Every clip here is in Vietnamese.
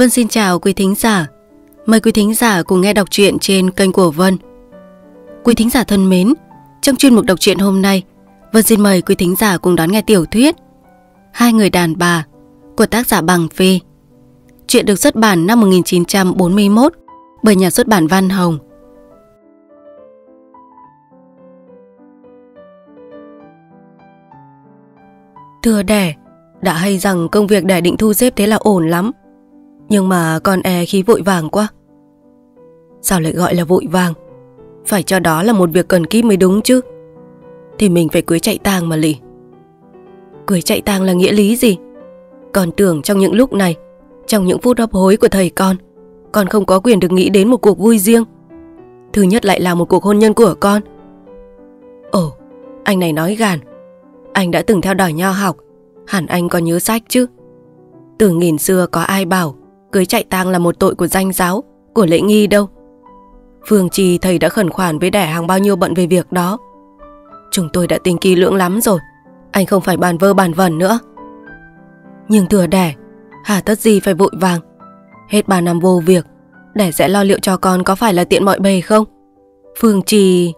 Vân xin chào quý thính giả. Mời quý thính giả cùng nghe đọc truyện trên kênh của Vân. Quý thính giả thân mến, trong chuyên mục đọc truyện hôm nay, Vân xin mời quý thính giả cùng đón nghe tiểu thuyết Hai người đàn bà của tác giả Bằng Phi. Chuyện được xuất bản năm 1941 bởi nhà xuất bản Văn Hồng. Thưa đẻ, đã hay rằng công việc đẻ định thu xếp thế là ổn lắm. Nhưng mà con e khí vội vàng quá Sao lại gọi là vội vàng Phải cho đó là một việc cần kíp mới đúng chứ Thì mình phải cưới chạy tang mà lì Cưới chạy tang là nghĩa lý gì Còn tưởng trong những lúc này Trong những phút hấp hối của thầy con Con không có quyền được nghĩ đến một cuộc vui riêng Thứ nhất lại là một cuộc hôn nhân của con Ồ Anh này nói gàn Anh đã từng theo đòi nho học Hẳn anh có nhớ sách chứ Từ nghìn xưa có ai bảo cưới chạy tang là một tội của danh giáo, của lễ nghi đâu. Phương Trì thầy đã khẩn khoản với đẻ hàng bao nhiêu bận về việc đó. Chúng tôi đã tính kỳ lưỡng lắm rồi, anh không phải bàn vơ bàn vẩn nữa. Nhưng thừa đẻ, hà tất gì phải vội vàng. Hết 3 năm vô việc, đẻ sẽ lo liệu cho con có phải là tiện mọi bề không? Phương Trì...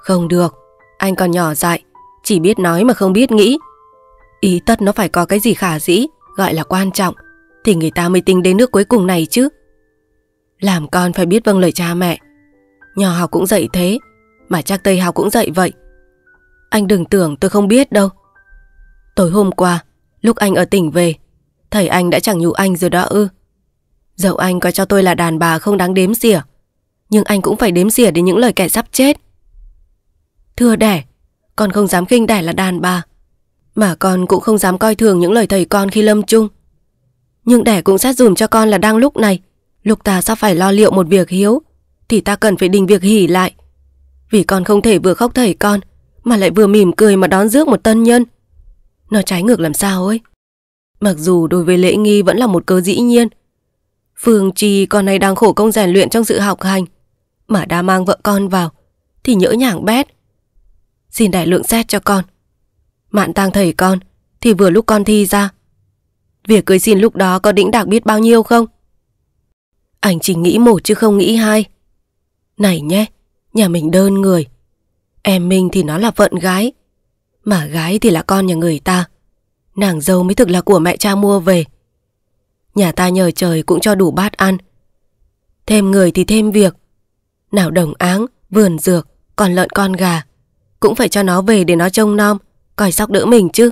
Không được, anh còn nhỏ dại, chỉ biết nói mà không biết nghĩ. Ý tất nó phải có cái gì khả dĩ, gọi là quan trọng – thì người ta mới tính đến nước cuối cùng này chứ. Làm con phải biết vâng lời cha mẹ. Nhỏ học cũng dạy thế, mà chắc Tây học cũng dạy vậy. Anh đừng tưởng tôi không biết đâu. Tối hôm qua, lúc anh ở tỉnh về, thầy anh đã chẳng nhủ anh rồi đó ư. Dẫu anh có cho tôi là đàn bà không đáng đếm xỉa, nhưng anh cũng phải đếm xỉa đến những lời kẻ sắp chết. Thưa đẻ, con không dám khinh đẻ là đàn bà, mà con cũng không dám coi thường những lời thầy con khi lâm chung. Nhưng đẻ cũng xét dùm cho con là đang lúc này Lúc ta sắp phải lo liệu một việc hiếu Thì ta cần phải đình việc hỉ lại Vì con không thể vừa khóc thầy con Mà lại vừa mỉm cười mà đón rước một tân nhân Nó trái ngược làm sao ấy Mặc dù đối với lễ nghi vẫn là một cơ dĩ nhiên Phương Trì con này đang khổ công rèn luyện trong sự học hành Mà đã mang vợ con vào Thì nhỡ nhảng bét Xin đại lượng xét cho con Mạn tang thầy con Thì vừa lúc con thi ra Việc cưới xin lúc đó có đĩnh đạc biết bao nhiêu không? Anh chỉ nghĩ một chứ không nghĩ hai. Này nhé, nhà mình đơn người. Em mình thì nó là vợ gái, mà gái thì là con nhà người ta. Nàng dâu mới thực là của mẹ cha mua về. Nhà ta nhờ trời cũng cho đủ bát ăn. Thêm người thì thêm việc. Nào đồng áng, vườn dược, còn lợn con gà. Cũng phải cho nó về để nó trông nom, coi sóc đỡ mình chứ.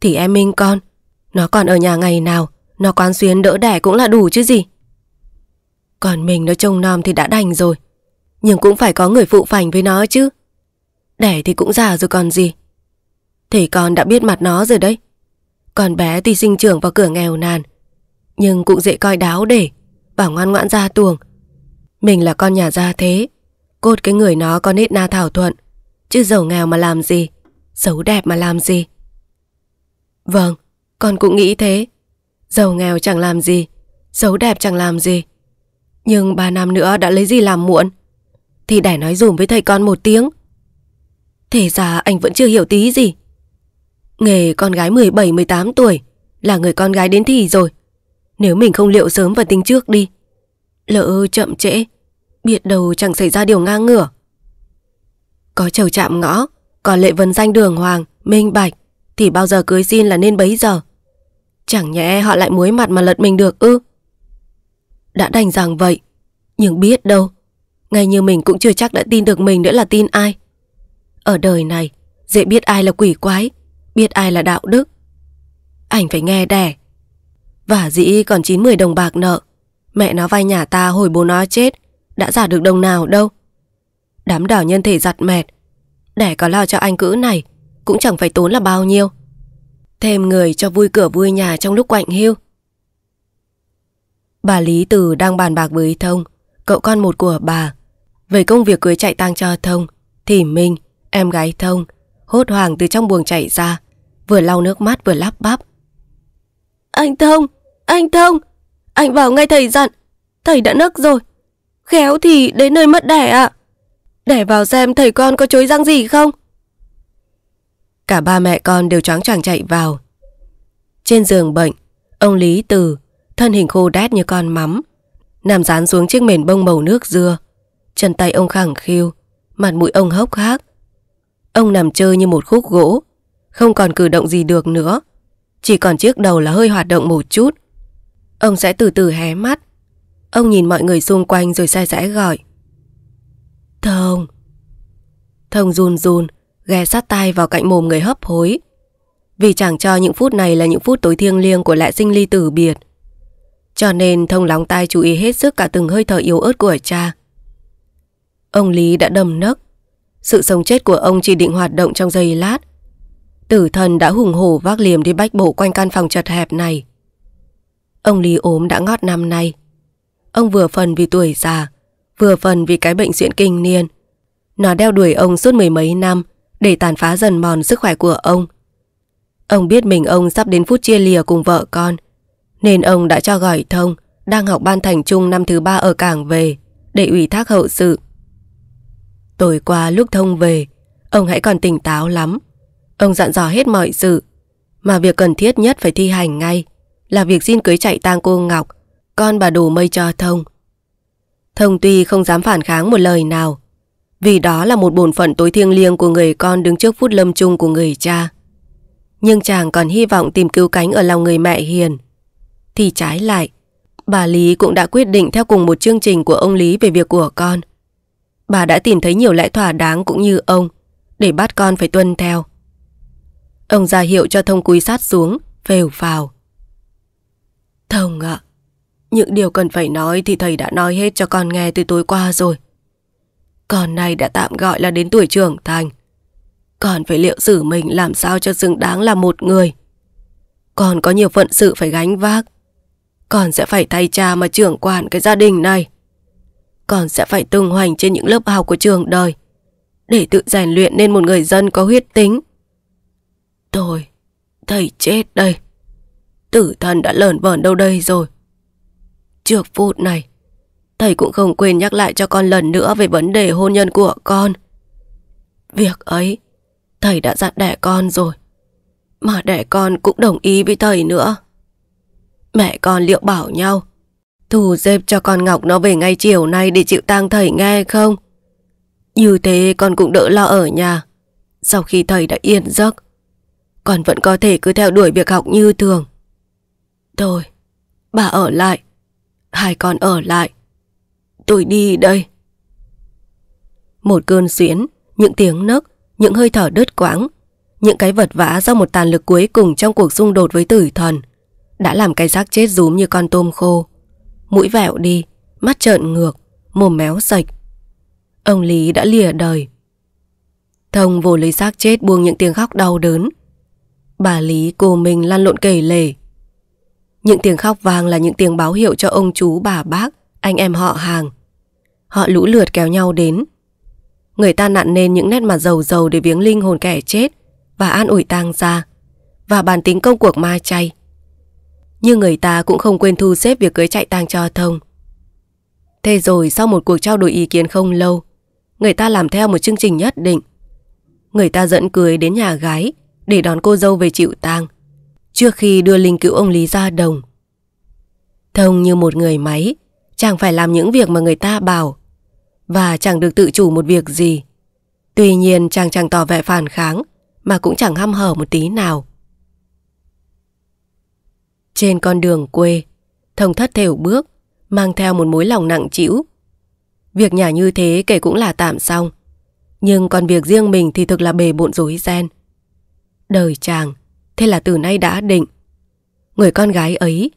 Thì em Minh con, nó còn ở nhà ngày nào Nó quán xuyến đỡ đẻ cũng là đủ chứ gì Còn mình nó trông nom thì đã đành rồi Nhưng cũng phải có người phụ phành với nó chứ Đẻ thì cũng già rồi còn gì Thì con đã biết mặt nó rồi đấy Con bé thì sinh trưởng vào cửa nghèo nàn Nhưng cũng dễ coi đáo để Và ngoan ngoãn ra tuồng Mình là con nhà gia thế Cốt cái người nó có nết na thảo thuận Chứ giàu nghèo mà làm gì Xấu đẹp mà làm gì Vâng con cũng nghĩ thế. Giàu nghèo chẳng làm gì, xấu đẹp chẳng làm gì. Nhưng ba năm nữa đã lấy gì làm muộn? Thì đẻ nói dùm với thầy con một tiếng. Thế ra anh vẫn chưa hiểu tí gì. Nghề con gái 17-18 tuổi là người con gái đến thì rồi. Nếu mình không liệu sớm và tính trước đi. Lỡ chậm trễ, biết đâu chẳng xảy ra điều ngang ngửa. Có chầu chạm ngõ, có lệ vấn danh đường hoàng, minh bạch. Thì bao giờ cưới xin là nên bấy giờ Chẳng nhẽ họ lại muối mặt mà lật mình được ư Đã đành rằng vậy Nhưng biết đâu Ngay như mình cũng chưa chắc đã tin được mình nữa là tin ai Ở đời này Dễ biết ai là quỷ quái Biết ai là đạo đức anh phải nghe đẻ Và dĩ còn 90 đồng bạc nợ Mẹ nó vay nhà ta hồi bố nó chết Đã giả được đồng nào đâu Đám đảo nhân thể giặt mệt Đẻ có lo cho anh cữ này Cũng chẳng phải tốn là bao nhiêu thêm người cho vui cửa vui nhà trong lúc quạnh hiu. Bà Lý Từ đang bàn bạc với Thông, cậu con một của bà, về công việc cưới chạy tang cho Thông, thì Minh, em gái Thông, hốt hoảng từ trong buồng chạy ra, vừa lau nước mắt vừa lắp bắp. Anh Thông, anh Thông, anh vào ngay thầy dặn, thầy đã nấc rồi, khéo thì đến nơi mất đẻ ạ. À. Đẻ vào xem thầy con có chối răng gì không? Cả ba mẹ con đều choáng choàng chạy vào. Trên giường bệnh, ông Lý Từ, thân hình khô đét như con mắm, nằm dán xuống chiếc mền bông màu nước dưa. Chân tay ông khẳng khiu, mặt mũi ông hốc hác. Ông nằm chơi như một khúc gỗ, không còn cử động gì được nữa. Chỉ còn chiếc đầu là hơi hoạt động một chút. Ông sẽ từ từ hé mắt. Ông nhìn mọi người xung quanh rồi sai rẽ gọi. Thông. Thông run run, ghé sát tai vào cạnh mồm người hấp hối. Vì chẳng cho những phút này là những phút tối thiêng liêng của lại sinh ly tử biệt. Cho nên thông lóng tai chú ý hết sức cả từng hơi thở yếu ớt của cha. Ông Lý đã đầm nấc. Sự sống chết của ông chỉ định hoạt động trong giây lát. Tử thần đã hùng hổ vác liềm đi bách bộ quanh căn phòng chật hẹp này. Ông Lý ốm đã ngót năm nay. Ông vừa phần vì tuổi già, vừa phần vì cái bệnh xuyễn kinh niên. Nó đeo đuổi ông suốt mười mấy năm, để tàn phá dần mòn sức khỏe của ông. Ông biết mình ông sắp đến phút chia lìa cùng vợ con, nên ông đã cho gọi thông đang học ban thành trung năm thứ ba ở cảng về để ủy thác hậu sự. Tối qua lúc thông về, ông hãy còn tỉnh táo lắm. Ông dặn dò hết mọi sự, mà việc cần thiết nhất phải thi hành ngay là việc xin cưới chạy tang cô Ngọc, con bà đủ mây cho thông. Thông tuy không dám phản kháng một lời nào, vì đó là một bổn phận tối thiêng liêng của người con đứng trước phút lâm chung của người cha. Nhưng chàng còn hy vọng tìm cứu cánh ở lòng người mẹ hiền. Thì trái lại, bà Lý cũng đã quyết định theo cùng một chương trình của ông Lý về việc của con. Bà đã tìm thấy nhiều lẽ thỏa đáng cũng như ông, để bắt con phải tuân theo. Ông ra hiệu cho thông cúi sát xuống, phèo phào. Thông ạ, à, những điều cần phải nói thì thầy đã nói hết cho con nghe từ tối qua rồi. Con này đã tạm gọi là đến tuổi trưởng thành. Con phải liệu xử mình làm sao cho xứng đáng là một người. Con có nhiều phận sự phải gánh vác. Con sẽ phải thay cha mà trưởng quản cái gia đình này. Con sẽ phải tung hoành trên những lớp học của trường đời để tự rèn luyện nên một người dân có huyết tính. Tôi, thầy chết đây. Tử thần đã lởn vởn đâu đây rồi. Trước phút này, Thầy cũng không quên nhắc lại cho con lần nữa về vấn đề hôn nhân của con. Việc ấy, thầy đã dặn đẻ con rồi. Mà đẻ con cũng đồng ý với thầy nữa. Mẹ con liệu bảo nhau, thu xếp cho con Ngọc nó về ngay chiều nay để chịu tang thầy nghe không? Như thế con cũng đỡ lo ở nhà. Sau khi thầy đã yên giấc, con vẫn có thể cứ theo đuổi việc học như thường. Thôi, bà ở lại, hai con ở lại. Tôi đi đây. Một cơn xuyến, những tiếng nấc, những hơi thở đứt quãng, những cái vật vã do một tàn lực cuối cùng trong cuộc xung đột với tử thần đã làm cái xác chết rúm như con tôm khô. Mũi vẹo đi, mắt trợn ngược, mồm méo sạch. Ông Lý đã lìa đời. Thông vô lấy xác chết buông những tiếng khóc đau đớn. Bà Lý cô mình lăn lộn kể lể. Những tiếng khóc vàng là những tiếng báo hiệu cho ông chú, bà bác, anh em họ hàng Họ lũ lượt kéo nhau đến. Người ta nặn nên những nét mặt dầu dầu để viếng linh hồn kẻ chết và an ủi tang gia và bàn tính công cuộc ma chay. Nhưng người ta cũng không quên thu xếp việc cưới chạy tang cho thông. Thế rồi sau một cuộc trao đổi ý kiến không lâu, người ta làm theo một chương trình nhất định. Người ta dẫn cưới đến nhà gái để đón cô dâu về chịu tang trước khi đưa linh cữu ông Lý ra đồng. Thông như một người máy, chẳng phải làm những việc mà người ta bảo và chẳng được tự chủ một việc gì. Tuy nhiên chàng chẳng tỏ vẻ phản kháng mà cũng chẳng hăm hở một tí nào. Trên con đường quê, thông thất thều bước, mang theo một mối lòng nặng trĩu. Việc nhà như thế kể cũng là tạm xong, nhưng còn việc riêng mình thì thực là bề bộn rối ren. Đời chàng, thế là từ nay đã định. Người con gái ấy,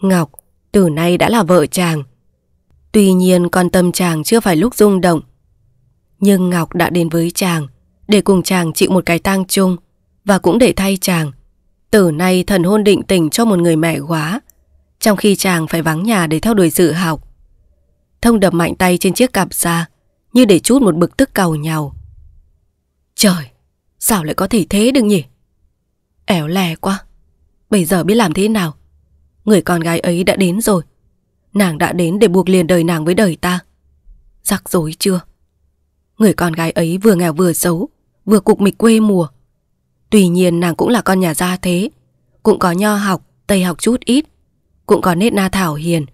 Ngọc, từ nay đã là vợ chàng. Tuy nhiên còn tâm chàng chưa phải lúc rung động. Nhưng Ngọc đã đến với chàng để cùng chàng chịu một cái tang chung và cũng để thay chàng. Từ nay thần hôn định tình cho một người mẹ quá trong khi chàng phải vắng nhà để theo đuổi dự học. Thông đập mạnh tay trên chiếc cặp ra như để chút một bực tức cầu nhau. Trời, sao lại có thể thế được nhỉ? ẻo lè quá. Bây giờ biết làm thế nào? Người con gái ấy đã đến rồi. Nàng đã đến để buộc liền đời nàng với đời ta Rắc rối chưa Người con gái ấy vừa nghèo vừa xấu Vừa cục mịch quê mùa Tuy nhiên nàng cũng là con nhà gia thế Cũng có nho học, tây học chút ít Cũng có nết na thảo hiền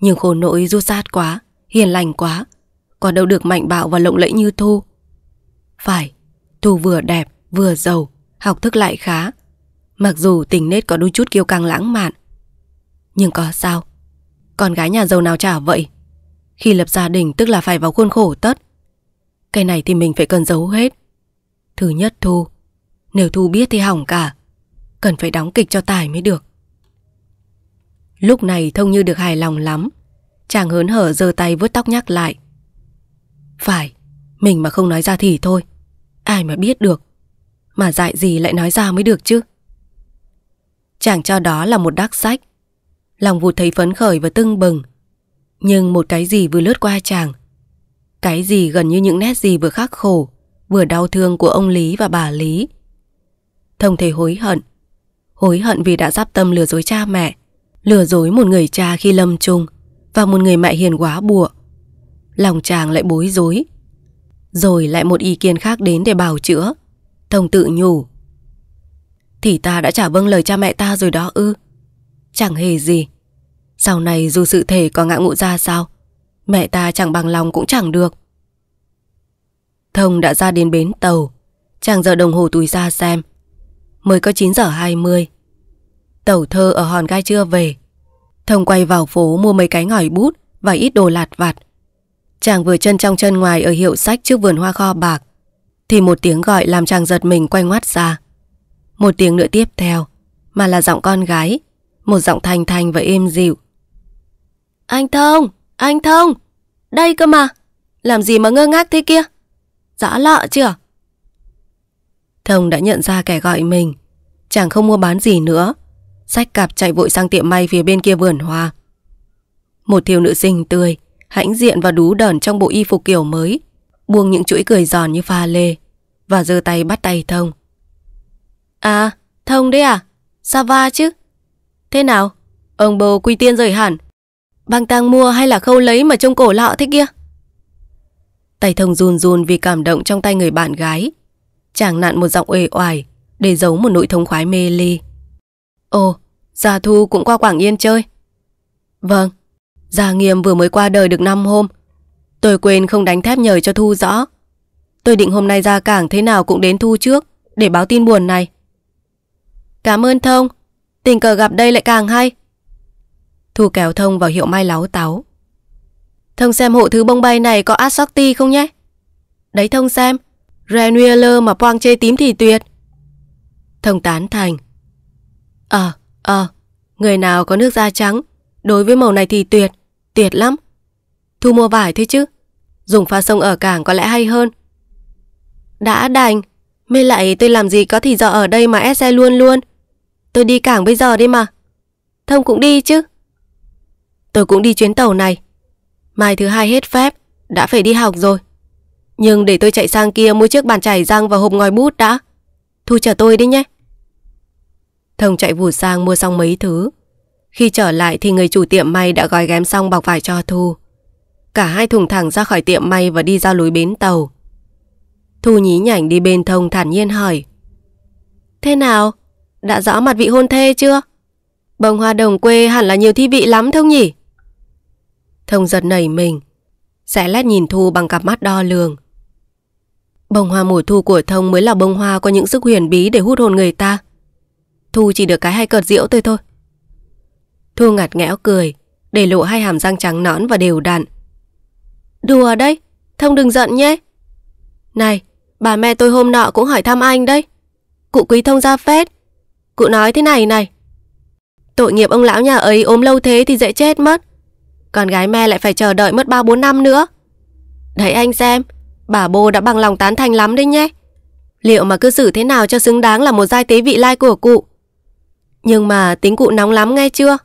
Nhưng khổ nỗi du sát quá Hiền lành quá Còn đâu được mạnh bạo và lộng lẫy như Thu Phải Thu vừa đẹp, vừa giàu Học thức lại khá Mặc dù tình nết có đôi chút kiêu căng lãng mạn Nhưng có sao con gái nhà giàu nào trả vậy Khi lập gia đình tức là phải vào khuôn khổ tất Cái này thì mình phải cần giấu hết Thứ nhất Thu Nếu Thu biết thì hỏng cả Cần phải đóng kịch cho Tài mới được Lúc này Thông Như được hài lòng lắm Chàng hớn hở giơ tay vuốt tóc nhắc lại Phải Mình mà không nói ra thì thôi Ai mà biết được Mà dạy gì lại nói ra mới được chứ Chàng cho đó là một đắc sách Lòng vụt thấy phấn khởi và tưng bừng Nhưng một cái gì vừa lướt qua chàng Cái gì gần như những nét gì vừa khắc khổ Vừa đau thương của ông Lý và bà Lý Thông thấy hối hận Hối hận vì đã giáp tâm lừa dối cha mẹ Lừa dối một người cha khi lâm chung Và một người mẹ hiền quá bùa Lòng chàng lại bối rối Rồi lại một ý kiến khác đến để bào chữa Thông tự nhủ Thì ta đã trả vâng lời cha mẹ ta rồi đó ư Chẳng hề gì Sau này dù sự thể có ngã ngụ ra sao Mẹ ta chẳng bằng lòng cũng chẳng được Thông đã ra đến bến tàu Chàng giờ đồng hồ túi ra xem Mới có 9 giờ 20 tàu thơ ở hòn gai chưa về Thông quay vào phố mua mấy cái ngòi bút Và ít đồ lạt vặt Chàng vừa chân trong chân ngoài ở hiệu sách trước vườn hoa kho bạc Thì một tiếng gọi làm chàng giật mình quay ngoắt ra Một tiếng nữa tiếp theo Mà là giọng con gái một giọng thanh thanh và êm dịu. Anh Thông, anh Thông, đây cơ mà. Làm gì mà ngơ ngác thế kia? Rõ lợ chưa? Thông đã nhận ra kẻ gọi mình. Chàng không mua bán gì nữa. Sách cặp chạy vội sang tiệm may phía bên kia vườn hoa. Một thiếu nữ xinh tươi, hãnh diện và đú đờn trong bộ y phục kiểu mới. Buông những chuỗi cười giòn như pha lê. Và giơ tay bắt tay Thông. À, Thông đấy à? Sava chứ? Thế nào? Ông bầu quy tiên rời hẳn. Băng tang mua hay là khâu lấy mà trông cổ lọ thế kia? Tay thông run run vì cảm động trong tay người bạn gái. Chàng nặn một giọng uể oải để giấu một nỗi thống khoái mê ly. Ồ, Gia Thu cũng qua Quảng Yên chơi. Vâng, Gia Nghiêm vừa mới qua đời được 5 hôm. Tôi quên không đánh thép nhờ cho Thu rõ. Tôi định hôm nay ra cảng thế nào cũng đến Thu trước để báo tin buồn này. Cảm ơn Thông, Tình cờ gặp đây lại càng hay Thu kéo thông vào hiệu mai láo táo Thông xem hộ thứ bông bay này có Assorti không nhé Đấy thông xem Renueler mà Poang chê tím thì tuyệt Thông tán thành Ờ, à, ờ à, Người nào có nước da trắng Đối với màu này thì tuyệt Tuyệt lắm Thu mua vải thế chứ Dùng pha sông ở cảng có lẽ hay hơn Đã đành Mê lại tôi làm gì có thì dọ ở đây mà ép xe luôn luôn Tôi đi cảng bây giờ đi mà. Thông cũng đi chứ. Tôi cũng đi chuyến tàu này. Mai thứ hai hết phép, đã phải đi học rồi. Nhưng để tôi chạy sang kia mua chiếc bàn chải răng và hộp ngòi bút đã. Thu chờ tôi đi nhé. Thông chạy vụt sang mua xong mấy thứ. Khi trở lại thì người chủ tiệm may đã gói ghém xong bọc vải cho Thu. Cả hai thùng thẳng ra khỏi tiệm may và đi ra lối bến tàu. Thu nhí nhảnh đi bên thông thản nhiên hỏi. Thế nào? Đã rõ mặt vị hôn thê chưa? Bông hoa đồng quê hẳn là nhiều thi vị lắm không nhỉ? Thông giật nảy mình. Sẽ lét nhìn Thu bằng cặp mắt đo lường. Bông hoa mùa thu của Thông mới là bông hoa có những sức huyền bí để hút hồn người ta. Thu chỉ được cái hay cợt rượu thôi thôi. Thu ngặt nghẽo cười, để lộ hai hàm răng trắng nõn và đều đặn. Đùa đấy, Thông đừng giận nhé. Này, bà mẹ tôi hôm nọ cũng hỏi thăm anh đấy. Cụ quý Thông ra phết. Cụ nói thế này này. Tội nghiệp ông lão nhà ấy ốm lâu thế thì dễ chết mất. Con gái me lại phải chờ đợi mất 3-4 năm nữa. Đấy anh xem, bà bô đã bằng lòng tán thành lắm đấy nhé. Liệu mà cư xử thế nào cho xứng đáng là một giai tế vị lai của cụ. Nhưng mà tính cụ nóng lắm nghe chưa?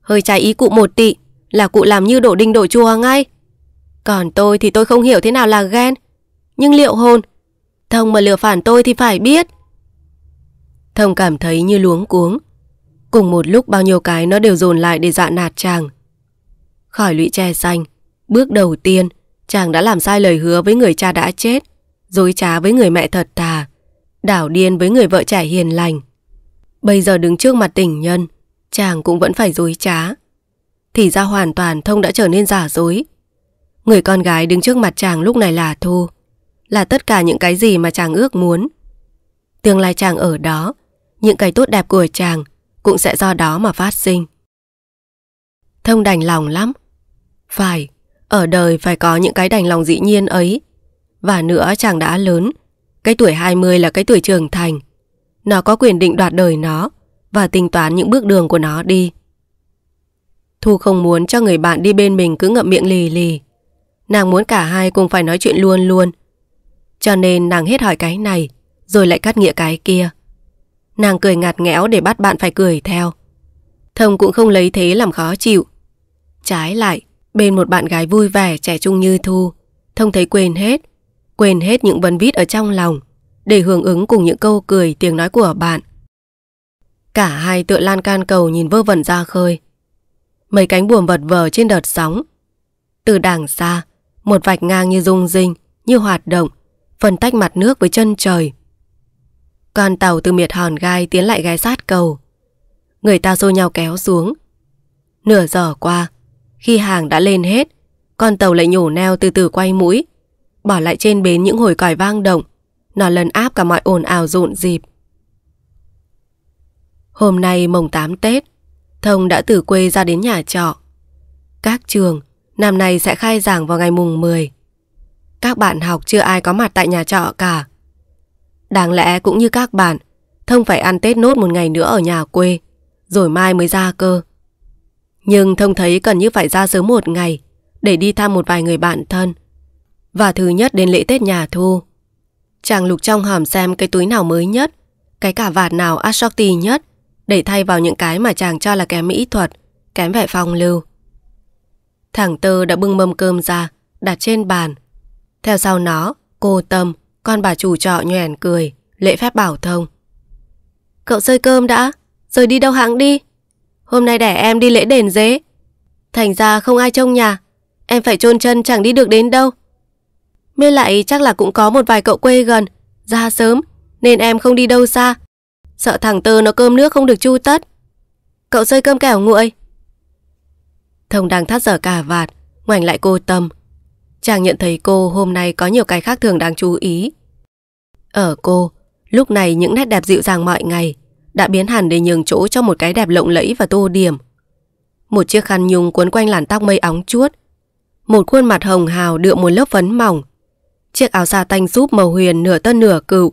Hơi trái ý cụ một tị là cụ làm như đổ đinh đổ chùa ngay. Còn tôi thì tôi không hiểu thế nào là ghen. Nhưng liệu hồn, thông mà lừa phản tôi thì phải biết. Thông cảm thấy như luống cuống. Cùng một lúc bao nhiêu cái nó đều dồn lại để dọa dạ nạt chàng. Khỏi lụy tre xanh, bước đầu tiên, chàng đã làm sai lời hứa với người cha đã chết, dối trá với người mẹ thật thà, đảo điên với người vợ trẻ hiền lành. Bây giờ đứng trước mặt tình nhân, chàng cũng vẫn phải dối trá. Thì ra hoàn toàn Thông đã trở nên giả dối. Người con gái đứng trước mặt chàng lúc này là Thu, là tất cả những cái gì mà chàng ước muốn. Tương lai chàng ở đó, những cái tốt đẹp của chàng cũng sẽ do đó mà phát sinh. Thông đành lòng lắm. Phải, ở đời phải có những cái đành lòng dĩ nhiên ấy. Và nữa chàng đã lớn, cái tuổi 20 là cái tuổi trưởng thành. Nó có quyền định đoạt đời nó và tính toán những bước đường của nó đi. Thu không muốn cho người bạn đi bên mình cứ ngậm miệng lì lì. Nàng muốn cả hai cùng phải nói chuyện luôn luôn. Cho nên nàng hết hỏi cái này, rồi lại cắt nghĩa cái kia. Nàng cười ngạt nghẽo để bắt bạn phải cười theo. Thông cũng không lấy thế làm khó chịu. Trái lại, bên một bạn gái vui vẻ trẻ trung như Thu, Thông thấy quên hết, quên hết những vấn vít ở trong lòng để hưởng ứng cùng những câu cười tiếng nói của bạn. Cả hai tựa lan can cầu nhìn vơ vẩn ra khơi. Mấy cánh buồm vật vờ trên đợt sóng. Từ đàng xa, một vạch ngang như rung rinh, như hoạt động, phần tách mặt nước với chân trời con tàu từ miệt hòn gai tiến lại gai sát cầu. Người ta xô nhau kéo xuống. Nửa giờ qua, khi hàng đã lên hết, con tàu lại nhổ neo từ từ quay mũi, bỏ lại trên bến những hồi còi vang động. Nó lần áp cả mọi ồn ào rộn dịp. Hôm nay mồng 8 Tết, Thông đã từ quê ra đến nhà trọ. Các trường, năm nay sẽ khai giảng vào ngày mùng 10. Các bạn học chưa ai có mặt tại nhà trọ cả. Đáng lẽ cũng như các bạn, Thông phải ăn Tết nốt một ngày nữa ở nhà quê, rồi mai mới ra cơ. Nhưng Thông thấy cần như phải ra sớm một ngày để đi thăm một vài người bạn thân. Và thứ nhất đến lễ Tết nhà Thu. Chàng lục trong hòm xem cái túi nào mới nhất, cái cả vạt nào assorti nhất để thay vào những cái mà chàng cho là kém mỹ thuật, kém vẻ phong lưu. Thằng Tơ đã bưng mâm cơm ra, đặt trên bàn. Theo sau nó, cô Tâm con bà chủ trọ nhoẻn cười, lễ phép bảo thông. Cậu rơi cơm đã, rồi đi đâu hãng đi. Hôm nay đẻ em đi lễ đền dế. Thành ra không ai trông nhà, em phải chôn chân chẳng đi được đến đâu. Mới lại chắc là cũng có một vài cậu quê gần, ra sớm, nên em không đi đâu xa. Sợ thằng tơ nó cơm nước không được chu tất. Cậu rơi cơm kẻo nguội. Thông đang thắt dở cả vạt, ngoảnh lại cô Tâm, Chàng nhận thấy cô hôm nay có nhiều cái khác thường đáng chú ý. Ở cô, lúc này những nét đẹp dịu dàng mọi ngày đã biến hẳn để nhường chỗ cho một cái đẹp lộng lẫy và tô điểm. Một chiếc khăn nhung cuốn quanh làn tóc mây óng chuốt. Một khuôn mặt hồng hào đượm một lớp phấn mỏng. Chiếc áo sa tanh súp màu huyền nửa tân nửa cựu.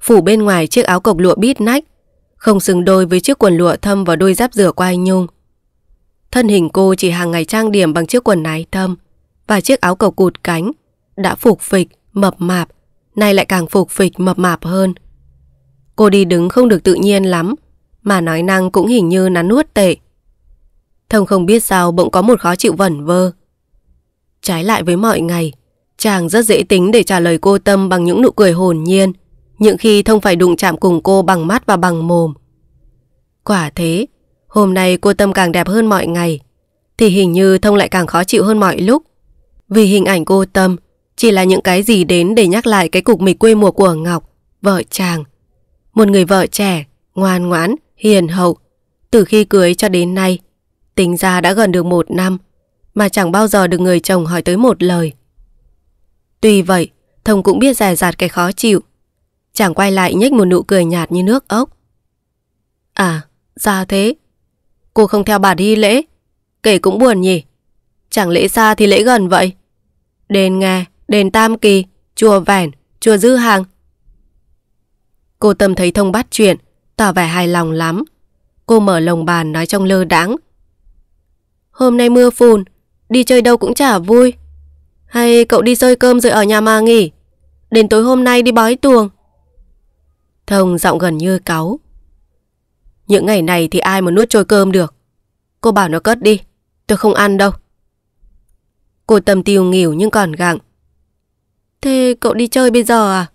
Phủ bên ngoài chiếc áo cộc lụa bít nách. Không xứng đôi với chiếc quần lụa thâm và đôi giáp rửa quai nhung. Thân hình cô chỉ hàng ngày trang điểm bằng chiếc quần nái thâm và chiếc áo cầu cụt cánh đã phục phịch, mập mạp, nay lại càng phục phịch mập mạp hơn. Cô đi đứng không được tự nhiên lắm, mà nói năng cũng hình như nắn nuốt tệ. Thông không biết sao bỗng có một khó chịu vẩn vơ. Trái lại với mọi ngày, chàng rất dễ tính để trả lời cô Tâm bằng những nụ cười hồn nhiên, những khi thông phải đụng chạm cùng cô bằng mắt và bằng mồm. Quả thế, hôm nay cô Tâm càng đẹp hơn mọi ngày, thì hình như thông lại càng khó chịu hơn mọi lúc. Vì hình ảnh cô Tâm chỉ là những cái gì đến để nhắc lại cái cục mì quê mùa của Ngọc, vợ chàng. Một người vợ trẻ, ngoan ngoãn, hiền hậu. Từ khi cưới cho đến nay, tính ra đã gần được một năm, mà chẳng bao giờ được người chồng hỏi tới một lời. Tuy vậy, Thông cũng biết rè rạt cái khó chịu. Chàng quay lại nhếch một nụ cười nhạt như nước ốc. À, ra thế. Cô không theo bà đi lễ. Kể cũng buồn nhỉ. Chẳng lễ xa thì lễ gần vậy đền Nghè, đền Tam Kỳ, chùa Vẻn, chùa Dư Hàng. Cô Tâm thấy thông bắt chuyện, tỏ vẻ hài lòng lắm. Cô mở lồng bàn nói trong lơ đãng. Hôm nay mưa phùn, đi chơi đâu cũng chả vui. Hay cậu đi sơi cơm rồi ở nhà mà nghỉ. Đến tối hôm nay đi bói tuồng. Thông giọng gần như cáu. Những ngày này thì ai mà nuốt trôi cơm được. Cô bảo nó cất đi, tôi không ăn đâu. Cô tầm tiêu nghỉu nhưng còn gặng. Thế cậu đi chơi bây giờ à?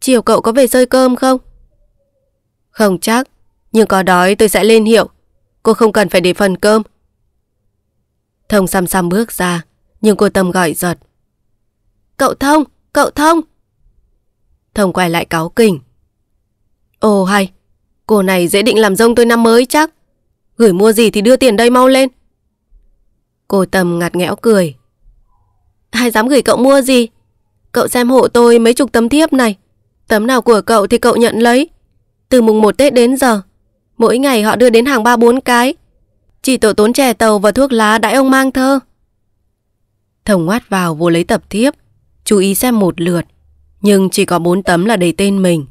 Chiều cậu có về rơi cơm không? Không chắc, nhưng có đói tôi sẽ lên hiệu. Cô không cần phải để phần cơm. Thông xăm xăm bước ra, nhưng cô Tâm gọi giật. Cậu Thông, cậu Thông. Thông quay lại cáo kỉnh. Ồ hay, cô này dễ định làm rông tôi năm mới chắc. Gửi mua gì thì đưa tiền đây mau lên. Cô Tâm ngặt nghẽo cười. Ai dám gửi cậu mua gì? Cậu xem hộ tôi mấy chục tấm thiếp này. Tấm nào của cậu thì cậu nhận lấy. Từ mùng 1 Tết đến giờ, mỗi ngày họ đưa đến hàng ba bốn cái. Chỉ tổ tốn chè tàu và thuốc lá đãi ông mang thơ. Thồng ngoát vào vô lấy tập thiếp, chú ý xem một lượt. Nhưng chỉ có bốn tấm là đầy tên mình.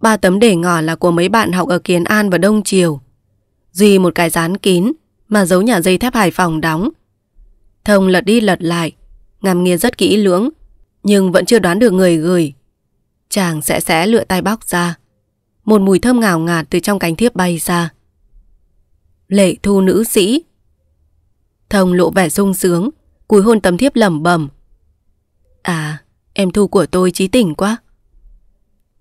Ba tấm để ngỏ là của mấy bạn học ở Kiến An và Đông Triều. Duy một cái dán kín mà giấu nhà dây thép Hải Phòng đóng. Thông lật đi lật lại, ngắm nghiêng rất kỹ lưỡng, nhưng vẫn chưa đoán được người gửi. Chàng sẽ sẽ lựa tay bóc ra. Một mùi thơm ngào ngạt từ trong cánh thiếp bay ra. Lệ thu nữ sĩ. Thông lộ vẻ sung sướng, cúi hôn tấm thiếp lẩm bẩm. À, em thu của tôi trí tỉnh quá.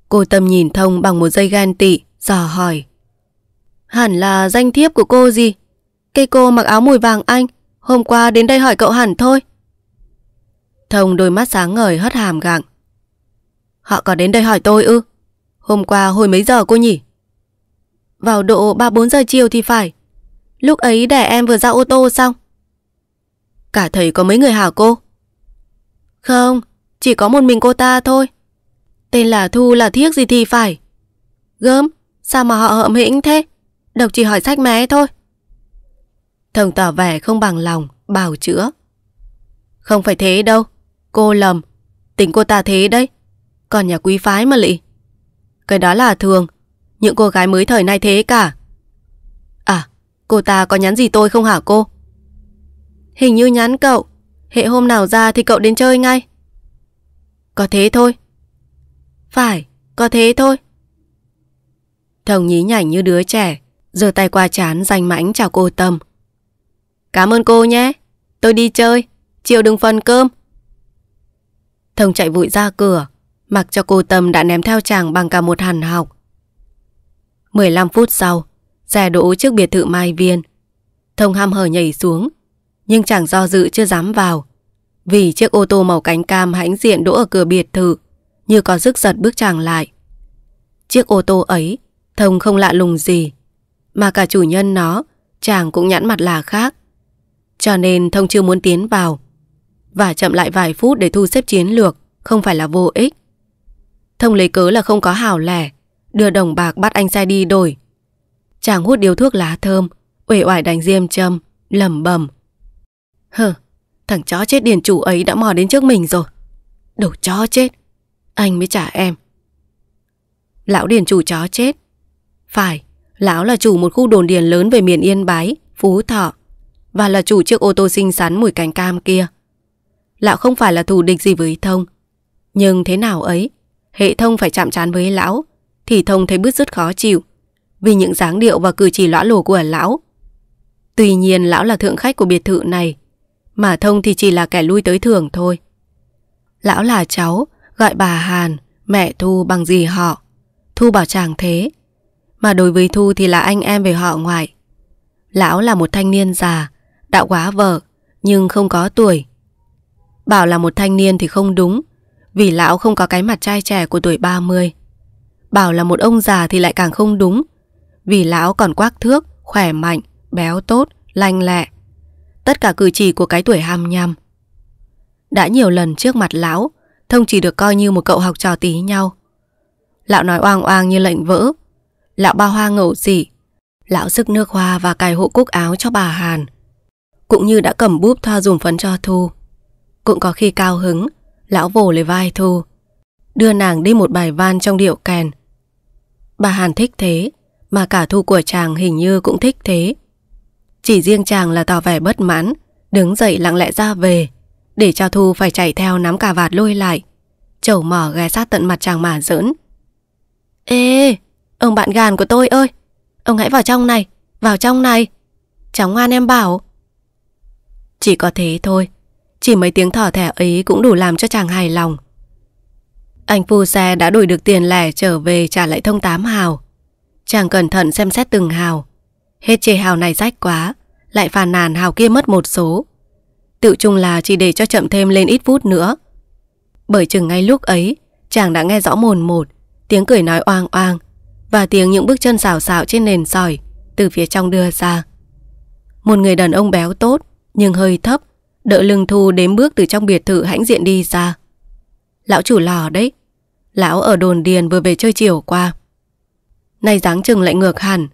Cô tâm nhìn thông bằng một dây gan tị, dò hỏi. Hẳn là danh thiếp của cô gì? Cây cô mặc áo mùi vàng anh, hôm qua đến đây hỏi cậu hẳn thôi. Thông đôi mắt sáng ngời hất hàm gặng. Họ có đến đây hỏi tôi ư? Hôm qua hồi mấy giờ cô nhỉ? Vào độ 3-4 giờ chiều thì phải. Lúc ấy để em vừa ra ô tô xong. Cả thầy có mấy người hả cô? Không, chỉ có một mình cô ta thôi. Tên là Thu là Thiếc gì thì phải. Gớm, sao mà họ hợm hĩnh thế? Độc chỉ hỏi sách mé thôi. Thông tỏ vẻ không bằng lòng, bảo chữa. Không phải thế đâu, Cô lầm, tính cô ta thế đấy. Còn nhà quý phái mà lị. Cái đó là thường, những cô gái mới thời nay thế cả. À, cô ta có nhắn gì tôi không hả cô? Hình như nhắn cậu, hệ hôm nào ra thì cậu đến chơi ngay. Có thế thôi. Phải, có thế thôi. Thồng nhí nhảnh như đứa trẻ, giơ tay qua chán danh mãnh chào cô Tâm. Cảm ơn cô nhé, tôi đi chơi, chiều đừng phần cơm. Thông chạy vội ra cửa, mặc cho cô Tâm đã ném theo chàng bằng cả một hàn học. 15 phút sau, xe đỗ trước biệt thự Mai Viên. Thông ham hở nhảy xuống, nhưng chàng do dự chưa dám vào. Vì chiếc ô tô màu cánh cam hãnh diện đỗ ở cửa biệt thự, như có sức giật bước chàng lại. Chiếc ô tô ấy, Thông không lạ lùng gì, mà cả chủ nhân nó, chàng cũng nhãn mặt là khác. Cho nên Thông chưa muốn tiến vào, và chậm lại vài phút để thu xếp chiến lược không phải là vô ích. Thông lấy cớ là không có hào lẻ, đưa đồng bạc bắt anh sai đi đổi. Chàng hút điếu thuốc lá thơm, uể oải đánh diêm châm, lầm bầm. Hờ, thằng chó chết điền chủ ấy đã mò đến trước mình rồi. Đồ chó chết, anh mới trả em. Lão điền chủ chó chết. Phải, lão là chủ một khu đồn điền lớn về miền Yên Bái, Phú Thọ và là chủ chiếc ô tô xinh xắn mùi cành cam kia. Lão không phải là thù địch gì với thông Nhưng thế nào ấy Hệ thông phải chạm trán với lão Thì thông thấy bứt rứt khó chịu Vì những dáng điệu và cử chỉ lõa lồ của lão Tuy nhiên lão là thượng khách của biệt thự này Mà thông thì chỉ là kẻ lui tới thường thôi Lão là cháu Gọi bà Hàn Mẹ Thu bằng gì họ Thu bảo chàng thế Mà đối với Thu thì là anh em về họ ngoại Lão là một thanh niên già Đã quá vợ Nhưng không có tuổi Bảo là một thanh niên thì không đúng Vì lão không có cái mặt trai trẻ của tuổi 30 Bảo là một ông già thì lại càng không đúng Vì lão còn quác thước, khỏe mạnh, béo tốt, lanh lẹ Tất cả cử chỉ của cái tuổi ham nhăm Đã nhiều lần trước mặt lão Thông chỉ được coi như một cậu học trò tí nhau Lão nói oang oang như lệnh vỡ Lão bao hoa ngậu xỉ Lão sức nước hoa và cài hộ cúc áo cho bà Hàn Cũng như đã cầm búp thoa dùng phấn cho Thu cũng có khi cao hứng Lão vồ lấy vai Thu Đưa nàng đi một bài van trong điệu kèn Bà Hàn thích thế Mà cả Thu của chàng hình như cũng thích thế Chỉ riêng chàng là tỏ vẻ bất mãn Đứng dậy lặng lẽ ra về Để cho Thu phải chạy theo nắm cả vạt lôi lại Chầu mỏ ghé sát tận mặt chàng mà giỡn Ê Ông bạn gàn của tôi ơi Ông hãy vào trong này Vào trong này Cháu ngoan em bảo Chỉ có thế thôi chỉ mấy tiếng thỏ thẻ ấy cũng đủ làm cho chàng hài lòng Anh phu xe đã đổi được tiền lẻ trở về trả lại thông tám hào Chàng cẩn thận xem xét từng hào Hết chê hào này rách quá Lại phàn nàn hào kia mất một số Tự chung là chỉ để cho chậm thêm lên ít phút nữa Bởi chừng ngay lúc ấy Chàng đã nghe rõ mồn một Tiếng cười nói oang oang Và tiếng những bước chân xào xạo trên nền sỏi Từ phía trong đưa ra Một người đàn ông béo tốt Nhưng hơi thấp Đỡ lưng thu đếm bước từ trong biệt thự hãnh diện đi ra. Lão chủ lò đấy. Lão ở đồn điền vừa về chơi chiều qua. Nay dáng chừng lại ngược hẳn.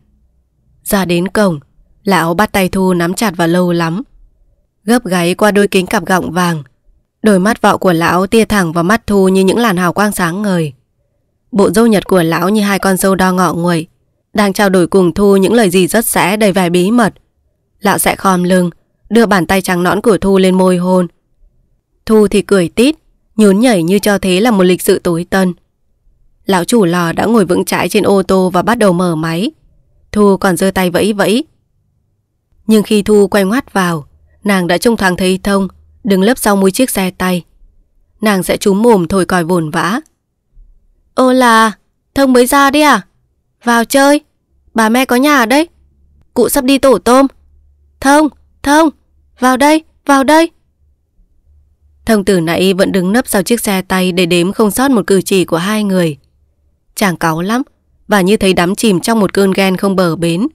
Ra đến cổng, lão bắt tay thu nắm chặt vào lâu lắm. Gấp gáy qua đôi kính cặp gọng vàng. Đôi mắt vọ của lão tia thẳng vào mắt thu như những làn hào quang sáng ngời. Bộ dâu nhật của lão như hai con dâu đo ngọ nguội. Đang trao đổi cùng thu những lời gì rất sẽ đầy vẻ bí mật. Lão sẽ khom lưng, đưa bàn tay trắng nõn của Thu lên môi hôn. Thu thì cười tít, nhún nhảy như cho thế là một lịch sự tối tân. Lão chủ lò đã ngồi vững chãi trên ô tô và bắt đầu mở máy. Thu còn giơ tay vẫy vẫy. Nhưng khi Thu quay ngoắt vào, nàng đã trông thoáng thấy thông, đứng lấp sau mũi chiếc xe tay. Nàng sẽ trúm mồm thổi còi vồn vã. Ô là, thông mới ra đi à? Vào chơi, bà mẹ có nhà đấy. Cụ sắp đi tổ tôm. Thông, thông, vào đây, vào đây. Thông tử nãy vẫn đứng nấp sau chiếc xe tay để đếm không sót một cử chỉ của hai người. Chàng cáu lắm, và như thấy đắm chìm trong một cơn ghen không bờ bến.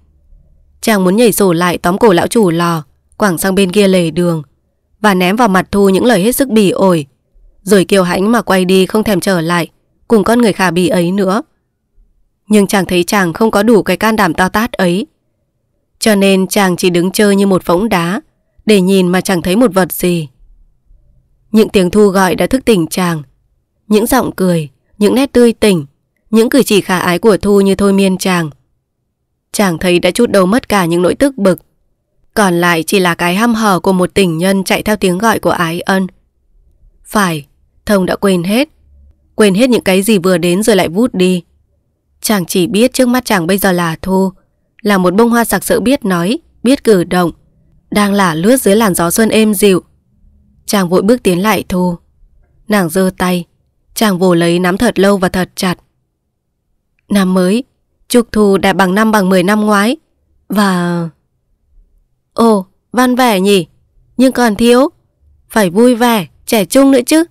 Chàng muốn nhảy sổ lại tóm cổ lão chủ lò, quảng sang bên kia lề đường, và ném vào mặt Thu những lời hết sức bỉ ổi, rồi kiều hãnh mà quay đi không thèm trở lại, cùng con người khả bỉ ấy nữa. Nhưng chàng thấy chàng không có đủ cái can đảm to tát ấy. Cho nên chàng chỉ đứng chơi như một phỗng đá, để nhìn mà chẳng thấy một vật gì. Những tiếng thu gọi đã thức tỉnh chàng, những giọng cười, những nét tươi tỉnh, những cử chỉ khả ái của thu như thôi miên chàng. Chàng thấy đã chút đầu mất cả những nỗi tức bực, còn lại chỉ là cái hăm hở của một tình nhân chạy theo tiếng gọi của ái ân. Phải, Thông đã quên hết. Quên hết những cái gì vừa đến rồi lại vút đi. Chàng chỉ biết trước mắt chàng bây giờ là Thu, là một bông hoa sặc sỡ biết nói, biết cử động, đang lả lướt dưới làn gió xuân êm dịu. Chàng vội bước tiến lại Thu. Nàng giơ tay, chàng vồ lấy nắm thật lâu và thật chặt. Năm mới, trục Thu đẹp bằng năm bằng 10 năm ngoái. Và... Ồ, văn vẻ nhỉ, nhưng còn thiếu. Phải vui vẻ, trẻ trung nữa chứ.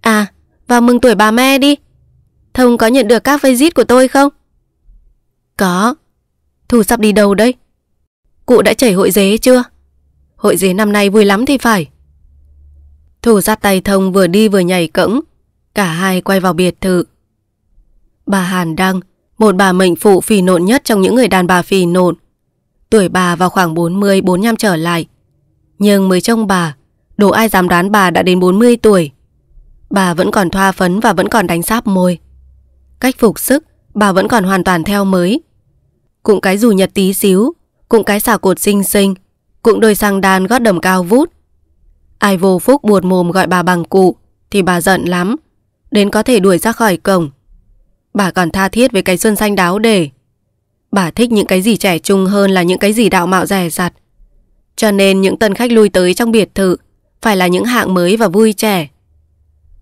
À, và mừng tuổi bà mẹ đi. Thông có nhận được các visit của tôi không? Có. Thu sắp đi đâu đấy? Cụ đã chảy hội dế chưa? Hội dế năm nay vui lắm thì phải. Thủ ra tay thông vừa đi vừa nhảy cẫng. Cả hai quay vào biệt thự. Bà Hàn Đăng, một bà mệnh phụ phì nộn nhất trong những người đàn bà phì nộn. Tuổi bà vào khoảng 40-45 trở lại. Nhưng mới trông bà, đồ ai dám đoán bà đã đến 40 tuổi. Bà vẫn còn thoa phấn và vẫn còn đánh sáp môi. Cách phục sức, bà vẫn còn hoàn toàn theo mới. Cũng cái dù nhật tí xíu cũng cái xà cột xinh xinh, cũng đôi sang đàn gót đầm cao vút. Ai vô phúc buột mồm gọi bà bằng cụ, thì bà giận lắm, đến có thể đuổi ra khỏi cổng. Bà còn tha thiết với cái xuân xanh đáo để. Bà thích những cái gì trẻ trung hơn là những cái gì đạo mạo rẻ rặt. Cho nên những tân khách lui tới trong biệt thự phải là những hạng mới và vui trẻ.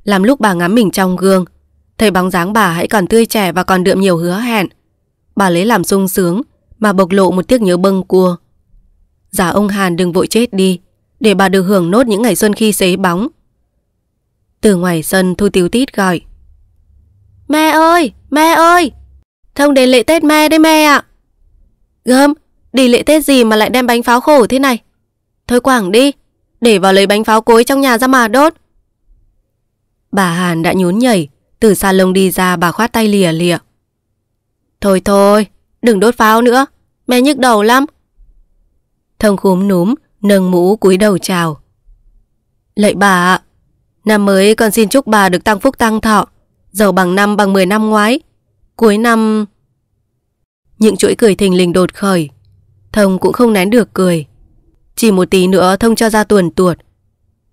Làm lúc bà ngắm mình trong gương, thấy bóng dáng bà hãy còn tươi trẻ và còn đượm nhiều hứa hẹn. Bà lấy làm sung sướng, mà bộc lộ một tiếc nhớ bâng cua. Giả dạ, ông Hàn đừng vội chết đi, để bà được hưởng nốt những ngày xuân khi xế bóng. Từ ngoài sân Thu Tiếu Tít gọi. Mẹ ơi, mẹ ơi, thông đến lễ Tết mẹ đấy mẹ ạ. Gớm, đi lễ Tết gì mà lại đem bánh pháo khổ thế này? Thôi quảng đi, để vào lấy bánh pháo cối trong nhà ra mà đốt. Bà Hàn đã nhún nhảy, từ xa lông đi ra bà khoát tay lìa lìa. Thôi thôi, Đừng đốt pháo nữa, mẹ nhức đầu lắm. Thông khúm núm, nâng mũ cúi đầu chào. Lạy bà ạ, năm mới con xin chúc bà được tăng phúc tăng thọ, giàu bằng năm bằng 10 năm ngoái. Cuối năm... Những chuỗi cười thình lình đột khởi. Thông cũng không nén được cười. Chỉ một tí nữa Thông cho ra tuần tuột.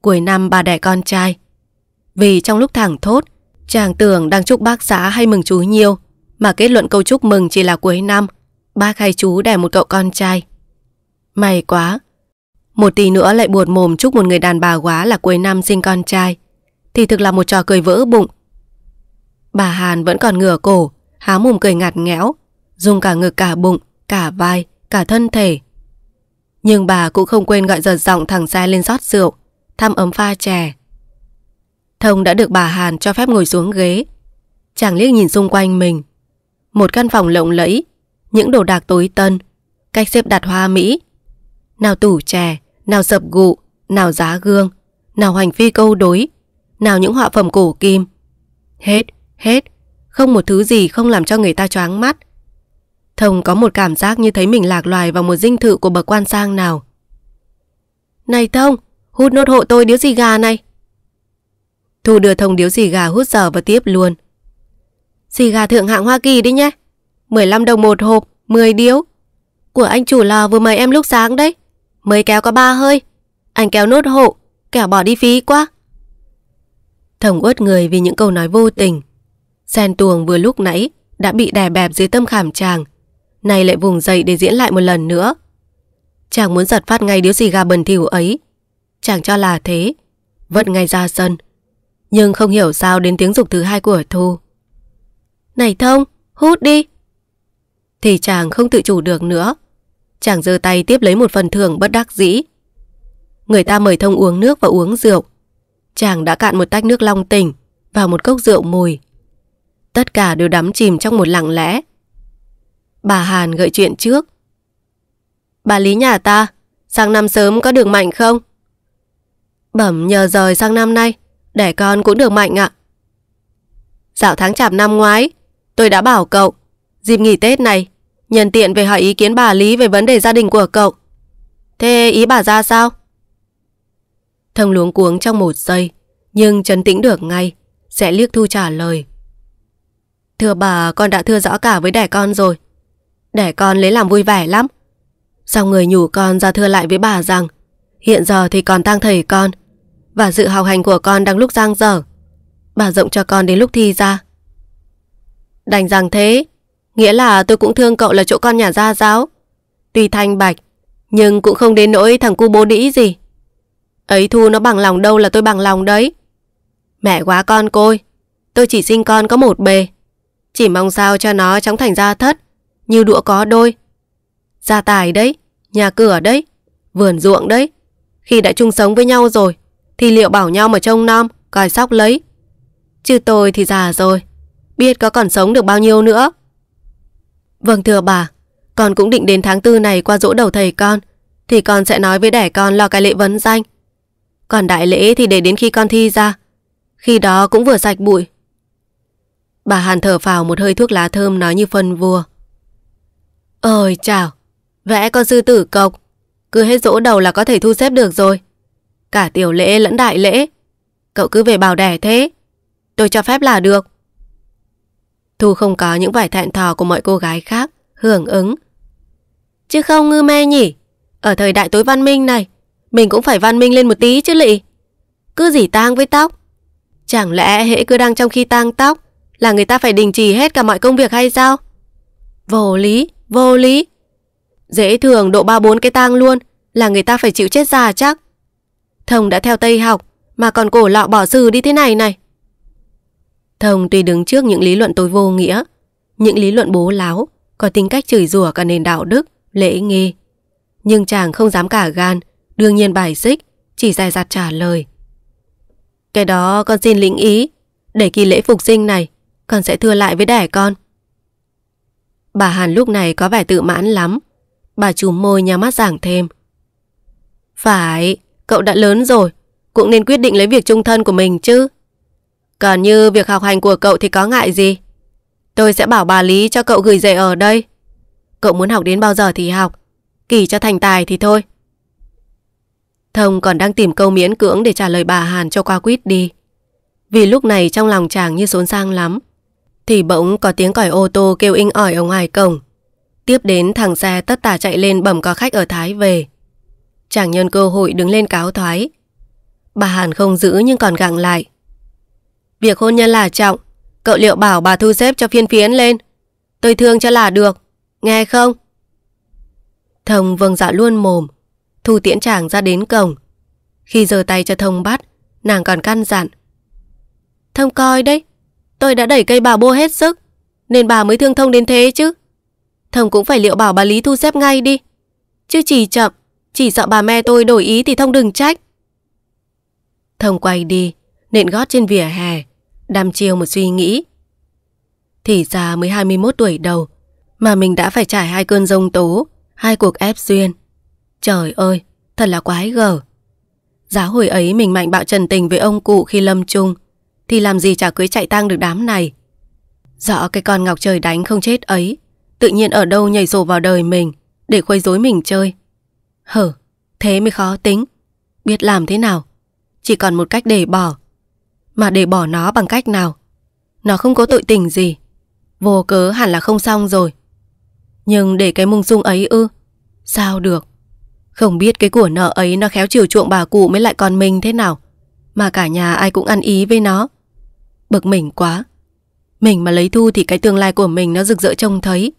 Cuối năm bà đẻ con trai. Vì trong lúc thẳng thốt, chàng tưởng đang chúc bác xã hay mừng chú nhiều mà kết luận câu chúc mừng chỉ là cuối năm, ba khai chú đẻ một cậu con trai. May quá! Một tí nữa lại buồn mồm chúc một người đàn bà quá là cuối năm sinh con trai. Thì thực là một trò cười vỡ bụng. Bà Hàn vẫn còn ngửa cổ, há mồm cười ngặt nghẽo, dùng cả ngực cả bụng, cả vai, cả thân thể. Nhưng bà cũng không quên gọi giật giọng thằng xe lên rót rượu, thăm ấm pha chè. Thông đã được bà Hàn cho phép ngồi xuống ghế. Chàng liếc nhìn xung quanh mình, một căn phòng lộng lẫy, những đồ đạc tối tân, cách xếp đặt hoa mỹ. Nào tủ chè, nào sập gụ, nào giá gương, nào hoành phi câu đối, nào những họa phẩm cổ kim. Hết, hết, không một thứ gì không làm cho người ta choáng mắt. Thông có một cảm giác như thấy mình lạc loài vào một dinh thự của bậc quan sang nào. Này Thông, hút nốt hộ tôi điếu gì gà này. Thu đưa Thông điếu gì gà hút dở và tiếp luôn. Xì gà thượng hạng Hoa Kỳ đi nhé. 15 đồng một hộp, 10 điếu. Của anh chủ lò vừa mời em lúc sáng đấy. Mới kéo có ba hơi. Anh kéo nốt hộ, kẻo bỏ đi phí quá. Thồng uất người vì những câu nói vô tình. Sen tuồng vừa lúc nãy đã bị đè bẹp dưới tâm khảm chàng. Này lại vùng dậy để diễn lại một lần nữa. Chàng muốn giật phát ngay điếu xì gà bẩn thỉu ấy. Chàng cho là thế. Vẫn ngay ra sân. Nhưng không hiểu sao đến tiếng dục thứ hai của Thu này Thông, hút đi. Thì chàng không tự chủ được nữa. Chàng giơ tay tiếp lấy một phần thưởng bất đắc dĩ. Người ta mời Thông uống nước và uống rượu. Chàng đã cạn một tách nước long tỉnh và một cốc rượu mùi. Tất cả đều đắm chìm trong một lặng lẽ. Bà Hàn gợi chuyện trước. Bà Lý nhà ta, sang năm sớm có được mạnh không? Bẩm nhờ rời sang năm nay, để con cũng được mạnh ạ. Dạo tháng chạp năm ngoái, Tôi đã bảo cậu, dịp nghỉ Tết này, nhân tiện về hỏi ý kiến bà Lý về vấn đề gia đình của cậu. Thế ý bà ra sao? Thông luống cuống trong một giây, nhưng trấn tĩnh được ngay, sẽ liếc thu trả lời. Thưa bà, con đã thưa rõ cả với đẻ con rồi. Đẻ con lấy làm vui vẻ lắm. Sau người nhủ con ra thưa lại với bà rằng hiện giờ thì còn tang thầy con và sự học hành của con đang lúc giang dở. Bà rộng cho con đến lúc thi ra. Đành rằng thế, nghĩa là tôi cũng thương cậu là chỗ con nhà gia giáo. Tuy thanh bạch, nhưng cũng không đến nỗi thằng cu bố đĩ gì. Ấy thu nó bằng lòng đâu là tôi bằng lòng đấy. Mẹ quá con côi, tôi chỉ sinh con có một bề. Chỉ mong sao cho nó chóng thành gia thất, như đũa có đôi. Gia tài đấy, nhà cửa đấy, vườn ruộng đấy. Khi đã chung sống với nhau rồi, thì liệu bảo nhau mà trông nom, coi sóc lấy. Chứ tôi thì già rồi, biết có còn sống được bao nhiêu nữa. Vâng thưa bà, con cũng định đến tháng tư này qua dỗ đầu thầy con, thì con sẽ nói với đẻ con lo cái lễ vấn danh. Còn đại lễ thì để đến khi con thi ra, khi đó cũng vừa sạch bụi. Bà Hàn thở phào một hơi thuốc lá thơm nói như phân vua. Ôi chào, vẽ con sư tử cộc, cứ hết dỗ đầu là có thể thu xếp được rồi. Cả tiểu lễ lẫn đại lễ, cậu cứ về bảo đẻ thế, tôi cho phép là được. Thu không có những vải thẹn thò của mọi cô gái khác, hưởng ứng. Chứ không ngư me nhỉ? Ở thời đại tối văn minh này, mình cũng phải văn minh lên một tí chứ lị. Cứ dỉ tang với tóc. Chẳng lẽ hễ cứ đang trong khi tang tóc là người ta phải đình chỉ hết cả mọi công việc hay sao? Vô lý, vô lý. Dễ thường độ ba bốn cái tang luôn là người ta phải chịu chết già chắc. Thông đã theo Tây học mà còn cổ lọ bỏ sừ đi thế này này. Thông tuy đứng trước những lý luận tôi vô nghĩa, những lý luận bố láo, có tính cách chửi rủa cả nền đạo đức, lễ nghi. Nhưng chàng không dám cả gan, đương nhiên bài xích, chỉ dài dạt trả lời. Cái đó con xin lĩnh ý, để kỳ lễ phục sinh này, con sẽ thưa lại với đẻ con. Bà Hàn lúc này có vẻ tự mãn lắm. Bà trùm môi nhà mắt giảng thêm. Phải, cậu đã lớn rồi, cũng nên quyết định lấy việc trung thân của mình chứ. Còn như việc học hành của cậu thì có ngại gì? Tôi sẽ bảo bà Lý cho cậu gửi dạy ở đây. Cậu muốn học đến bao giờ thì học. Kỳ cho thành tài thì thôi. Thông còn đang tìm câu miễn cưỡng để trả lời bà Hàn cho qua quýt đi. Vì lúc này trong lòng chàng như xốn sang lắm. Thì bỗng có tiếng còi ô tô kêu inh ỏi ở ngoài cổng. Tiếp đến thằng xe tất tả chạy lên bẩm có khách ở Thái về. Chàng nhân cơ hội đứng lên cáo thoái. Bà Hàn không giữ nhưng còn gặng lại. Việc hôn nhân là trọng Cậu liệu bảo bà thu xếp cho phiên phiến lên Tôi thương cho là được Nghe không Thông vâng dạ luôn mồm Thu tiễn chàng ra đến cổng Khi giơ tay cho Thông bắt Nàng còn căn dặn Thông coi đấy Tôi đã đẩy cây bà bô hết sức Nên bà mới thương Thông đến thế chứ Thông cũng phải liệu bảo bà Lý thu xếp ngay đi Chứ chỉ chậm Chỉ sợ bà mẹ tôi đổi ý thì Thông đừng trách Thông quay đi Nện gót trên vỉa hè đam chiêu một suy nghĩ. Thì ra mới 21 tuổi đầu, mà mình đã phải trải hai cơn rông tố, hai cuộc ép duyên. Trời ơi, thật là quái gở. Giá hồi ấy mình mạnh bạo trần tình với ông cụ khi lâm chung, thì làm gì chả cưới chạy tang được đám này. Rõ cái con ngọc trời đánh không chết ấy, tự nhiên ở đâu nhảy sổ vào đời mình để khuấy rối mình chơi. Hở, thế mới khó tính. Biết làm thế nào, chỉ còn một cách để bỏ mà để bỏ nó bằng cách nào Nó không có tội tình gì Vô cớ hẳn là không xong rồi Nhưng để cái mung dung ấy ư Sao được Không biết cái của nợ ấy nó khéo chiều chuộng bà cụ Mới lại còn mình thế nào Mà cả nhà ai cũng ăn ý với nó Bực mình quá Mình mà lấy thu thì cái tương lai của mình Nó rực rỡ trông thấy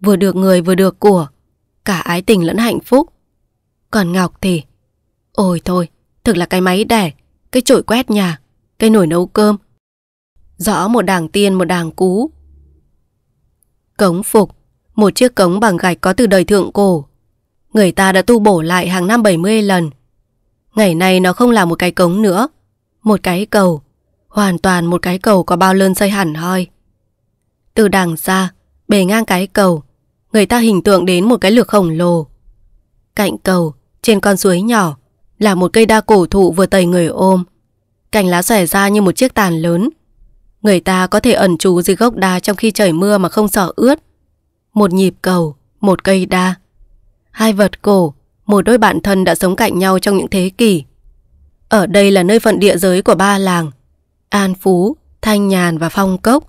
Vừa được người vừa được của Cả ái tình lẫn hạnh phúc Còn Ngọc thì Ôi thôi, thực là cái máy đẻ Cái chổi quét nhà cây nồi nấu cơm. Rõ một đảng tiên một đảng cú. Cống phục, một chiếc cống bằng gạch có từ đời thượng cổ. Người ta đã tu bổ lại hàng năm 70 lần. Ngày nay nó không là một cái cống nữa, một cái cầu, hoàn toàn một cái cầu có bao lơn xây hẳn hoi. Từ đằng xa, bề ngang cái cầu, người ta hình tượng đến một cái lược khổng lồ. Cạnh cầu, trên con suối nhỏ, là một cây đa cổ thụ vừa tầy người ôm. Cành lá xòe ra như một chiếc tàn lớn Người ta có thể ẩn trú dưới gốc đa Trong khi trời mưa mà không sợ ướt Một nhịp cầu, một cây đa Hai vật cổ Một đôi bạn thân đã sống cạnh nhau trong những thế kỷ Ở đây là nơi phận địa giới của ba làng An Phú, Thanh Nhàn và Phong Cốc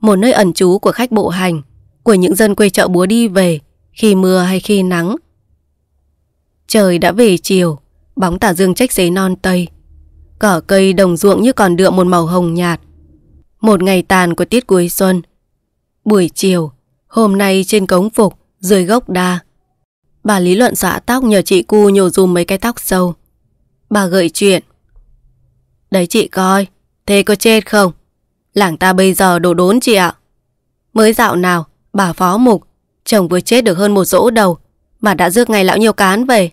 Một nơi ẩn trú của khách bộ hành Của những dân quê chợ búa đi về Khi mưa hay khi nắng Trời đã về chiều Bóng tả dương trách giấy non tây Cỏ cây đồng ruộng như còn đượm một màu hồng nhạt. Một ngày tàn của tiết cuối xuân. Buổi chiều, hôm nay trên cống phục, dưới gốc đa. Bà lý luận xõa tóc nhờ chị cu nhổ dùm mấy cái tóc sâu. Bà gợi chuyện. Đấy chị coi, thế có chết không? Làng ta bây giờ đổ đốn chị ạ. Mới dạo nào, bà phó mục, chồng vừa chết được hơn một dỗ đầu, mà đã rước ngày lão nhiều cán về.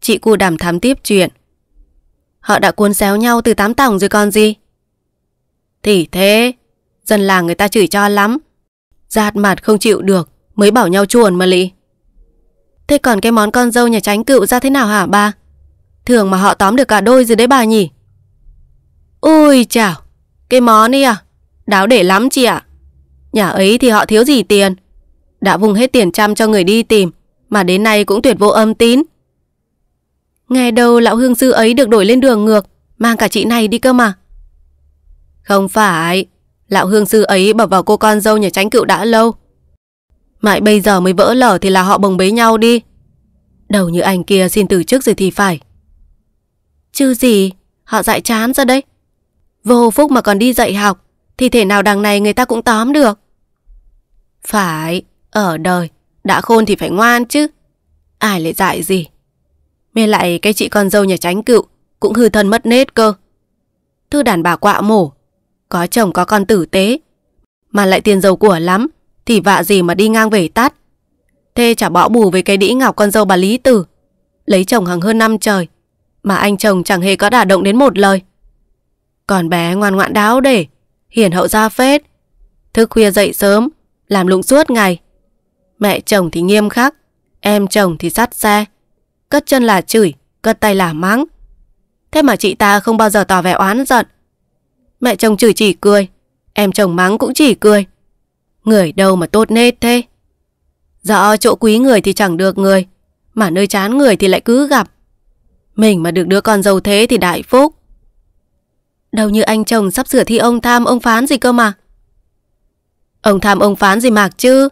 Chị cu đàm thám tiếp chuyện. Họ đã cuốn xéo nhau từ tám tổng rồi còn gì Thì thế Dân làng người ta chửi cho lắm Giạt mặt không chịu được Mới bảo nhau chuồn mà lị Thế còn cái món con dâu nhà tránh cựu ra thế nào hả ba Thường mà họ tóm được cả đôi rồi đấy bà nhỉ Ôi chào Cái món ấy à Đáo để lắm chị ạ à? Nhà ấy thì họ thiếu gì tiền Đã vùng hết tiền trăm cho người đi tìm Mà đến nay cũng tuyệt vô âm tín Nghe đâu lão hương sư ấy được đổi lên đường ngược, mang cả chị này đi cơ mà. Không phải, lão hương sư ấy bỏ vào cô con dâu nhà tránh cựu đã lâu. Mãi bây giờ mới vỡ lở thì là họ bồng bế nhau đi. Đầu như anh kia xin từ chức rồi thì phải. Chứ gì, họ dại chán ra đấy. Vô phúc mà còn đi dạy học, thì thể nào đằng này người ta cũng tóm được. Phải, ở đời, đã khôn thì phải ngoan chứ. Ai lại dạy gì? Mê lại cái chị con dâu nhà tránh cựu cũng hư thân mất nết cơ. Thư đàn bà quạ mổ, có chồng có con tử tế, mà lại tiền giàu của lắm, thì vạ gì mà đi ngang về tát. Thê chả bỏ bù với cái đĩ ngọc con dâu bà Lý Tử, lấy chồng hàng hơn năm trời, mà anh chồng chẳng hề có đả động đến một lời. Còn bé ngoan ngoãn đáo để, hiền hậu ra phết, thức khuya dậy sớm, làm lụng suốt ngày. Mẹ chồng thì nghiêm khắc, em chồng thì sắt xe. Cất chân là chửi, cất tay là mắng. Thế mà chị ta không bao giờ tỏ vẻ oán giận. Mẹ chồng chửi chỉ cười, em chồng mắng cũng chỉ cười. Người đâu mà tốt nết thế? Rõ dạ, chỗ quý người thì chẳng được người, mà nơi chán người thì lại cứ gặp. Mình mà được đứa con giàu thế thì đại phúc. Đâu như anh chồng sắp sửa thi ông tham ông phán gì cơ mà. Ông tham ông phán gì mạc chứ?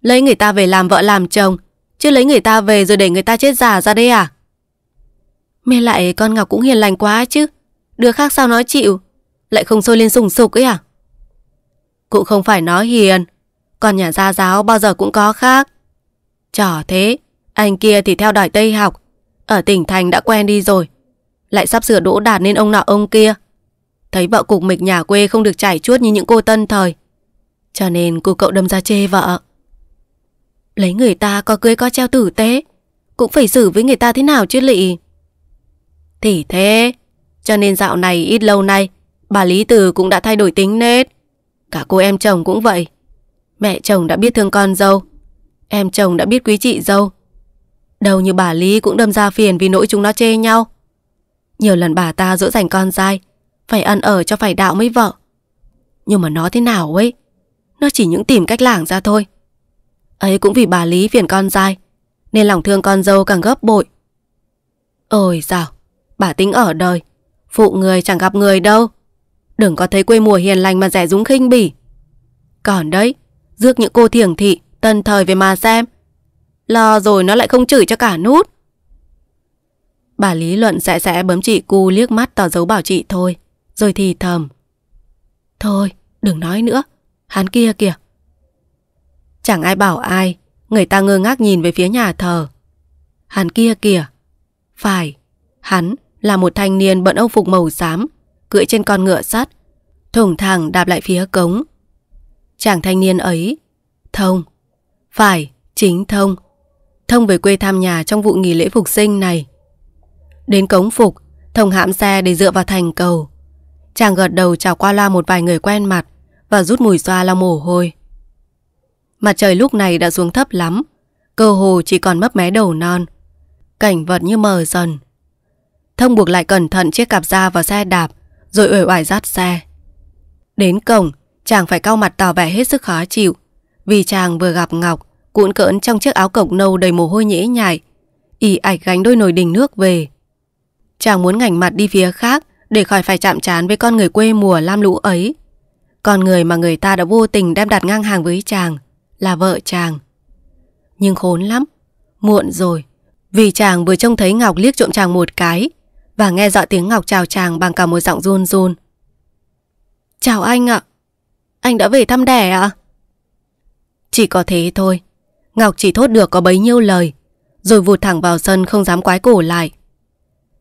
Lấy người ta về làm vợ làm chồng Chứ lấy người ta về rồi để người ta chết già ra đây à? Mê lại con Ngọc cũng hiền lành quá chứ. Đứa khác sao nói chịu? Lại không sôi lên sùng sục ấy à? Cũng không phải nói hiền. còn nhà gia giáo bao giờ cũng có khác. Chỏ thế, anh kia thì theo đòi Tây học. Ở tỉnh thành đã quen đi rồi. Lại sắp sửa đỗ đạt nên ông nọ ông kia. Thấy vợ cục mịch nhà quê không được trải chuốt như những cô tân thời. Cho nên cô cậu đâm ra chê vợ. Lấy người ta có cưới có treo tử tế Cũng phải xử với người ta thế nào chứ lị Thì thế Cho nên dạo này ít lâu nay Bà Lý Từ cũng đã thay đổi tính nết Cả cô em chồng cũng vậy Mẹ chồng đã biết thương con dâu Em chồng đã biết quý chị dâu Đầu như bà Lý cũng đâm ra phiền Vì nỗi chúng nó chê nhau Nhiều lần bà ta dỗ dành con dai Phải ăn ở cho phải đạo mấy vợ Nhưng mà nó thế nào ấy Nó chỉ những tìm cách lảng ra thôi Ấy cũng vì bà Lý phiền con dai Nên lòng thương con dâu càng gấp bội Ôi dào Bà tính ở đời Phụ người chẳng gặp người đâu Đừng có thấy quê mùa hiền lành mà rẻ rúng khinh bỉ Còn đấy Rước những cô thiểng thị Tân thời về mà xem Lo rồi nó lại không chửi cho cả nút Bà lý luận sẽ sẽ bấm chị cu liếc mắt tỏ dấu bảo chị thôi Rồi thì thầm Thôi đừng nói nữa Hắn kia kìa Chẳng ai bảo ai, người ta ngơ ngác nhìn về phía nhà thờ. Hắn kia kìa. Phải, hắn là một thanh niên bận âu phục màu xám, cưỡi trên con ngựa sắt, thủng thẳng đạp lại phía cống. Chàng thanh niên ấy, thông, phải, chính thông, thông về quê thăm nhà trong vụ nghỉ lễ phục sinh này. Đến cống phục, thông hãm xe để dựa vào thành cầu. Chàng gật đầu chào qua loa một vài người quen mặt và rút mùi xoa lau mồ hôi. Mặt trời lúc này đã xuống thấp lắm Cơ hồ chỉ còn mấp mé đầu non Cảnh vật như mờ dần Thông buộc lại cẩn thận chiếc cặp da vào xe đạp Rồi uể oải dắt xe Đến cổng Chàng phải cau mặt tỏ vẻ hết sức khó chịu Vì chàng vừa gặp Ngọc Cuộn cỡn trong chiếc áo cổng nâu đầy mồ hôi nhễ nhại ỉ ạch gánh đôi nồi đình nước về Chàng muốn ngảnh mặt đi phía khác Để khỏi phải chạm trán với con người quê mùa lam lũ ấy Con người mà người ta đã vô tình đem đặt ngang hàng với chàng là vợ chàng. Nhưng khốn lắm, muộn rồi, vì chàng vừa trông thấy Ngọc liếc trộm chàng một cái và nghe dọa tiếng Ngọc chào chàng bằng cả một giọng run run. Chào anh ạ, anh đã về thăm đẻ ạ? Chỉ có thế thôi, Ngọc chỉ thốt được có bấy nhiêu lời, rồi vụt thẳng vào sân không dám quái cổ lại.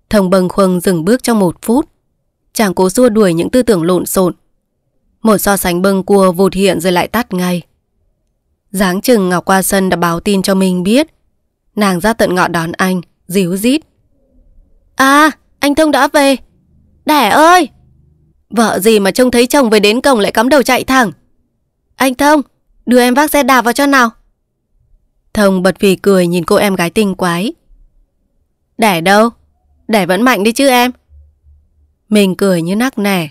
Thông bâng khuâng dừng bước trong một phút, chàng cố xua đuổi những tư tưởng lộn xộn. Một so sánh bâng cua vụt hiện rồi lại tắt ngay. Giáng chừng Ngọc qua sân đã báo tin cho mình biết. Nàng ra tận ngọ đón anh, díu dít. À, anh Thông đã về. Đẻ ơi! Vợ gì mà trông thấy chồng về đến cổng lại cắm đầu chạy thẳng. Anh Thông, đưa em vác xe đạp vào cho nào. Thông bật vì cười nhìn cô em gái tinh quái. Đẻ đâu? Đẻ vẫn mạnh đi chứ em. Mình cười như nắc nẻ.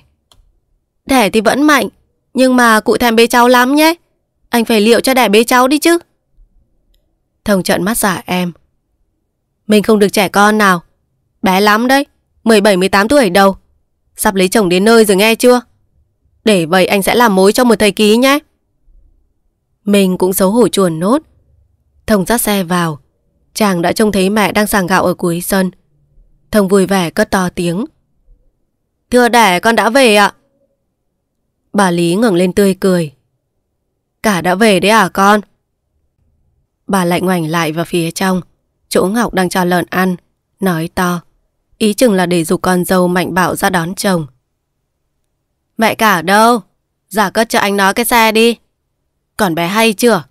Đẻ thì vẫn mạnh, nhưng mà cụ thèm bê cháu lắm nhé. Anh phải liệu cho đẻ bế cháu đi chứ. Thông trận mắt giả em. Mình không được trẻ con nào. Bé lắm đấy. 17-18 tuổi đầu. Sắp lấy chồng đến nơi rồi nghe chưa? Để vậy anh sẽ làm mối cho một thầy ký nhé. Mình cũng xấu hổ chuồn nốt. Thông dắt xe vào. Chàng đã trông thấy mẹ đang sàng gạo ở cuối sân. Thông vui vẻ cất to tiếng. Thưa đẻ con đã về ạ. Bà Lý ngẩng lên tươi cười, Cả đã về đấy à con? Bà lại ngoảnh lại vào phía trong, chỗ Ngọc đang cho lợn ăn, nói to. Ý chừng là để dục con dâu mạnh bạo ra đón chồng. Mẹ cả đâu? Giả cất cho anh nó cái xe đi. Còn bé hay chưa?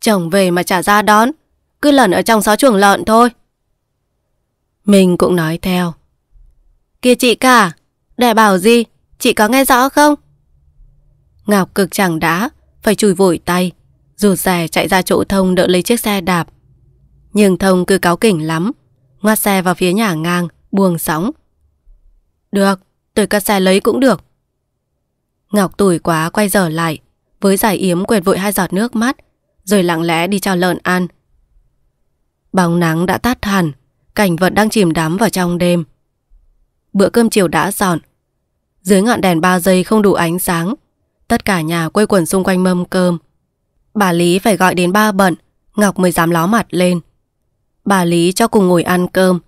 Chồng về mà chả ra đón. Cứ lẩn ở trong xó chuồng lợn thôi. Mình cũng nói theo. Kia chị cả, để bảo gì? Chị có nghe rõ không? Ngọc cực chẳng đã, phải chùi vội tay, rụt rè chạy ra chỗ thông đỡ lấy chiếc xe đạp. Nhưng thông cứ cáo kỉnh lắm, ngoắt xe vào phía nhà ngang, buông sóng. Được, tôi cắt xe lấy cũng được. Ngọc tủi quá quay trở lại, với giải yếm quệt vội hai giọt nước mắt, rồi lặng lẽ đi cho lợn ăn. Bóng nắng đã tắt hẳn, cảnh vật đang chìm đắm vào trong đêm. Bữa cơm chiều đã dọn. Dưới ngọn đèn ba giây không đủ ánh sáng, Tất cả nhà quây quần xung quanh mâm cơm. Bà Lý phải gọi đến ba bận, Ngọc mới dám ló mặt lên. Bà Lý cho cùng ngồi ăn cơm,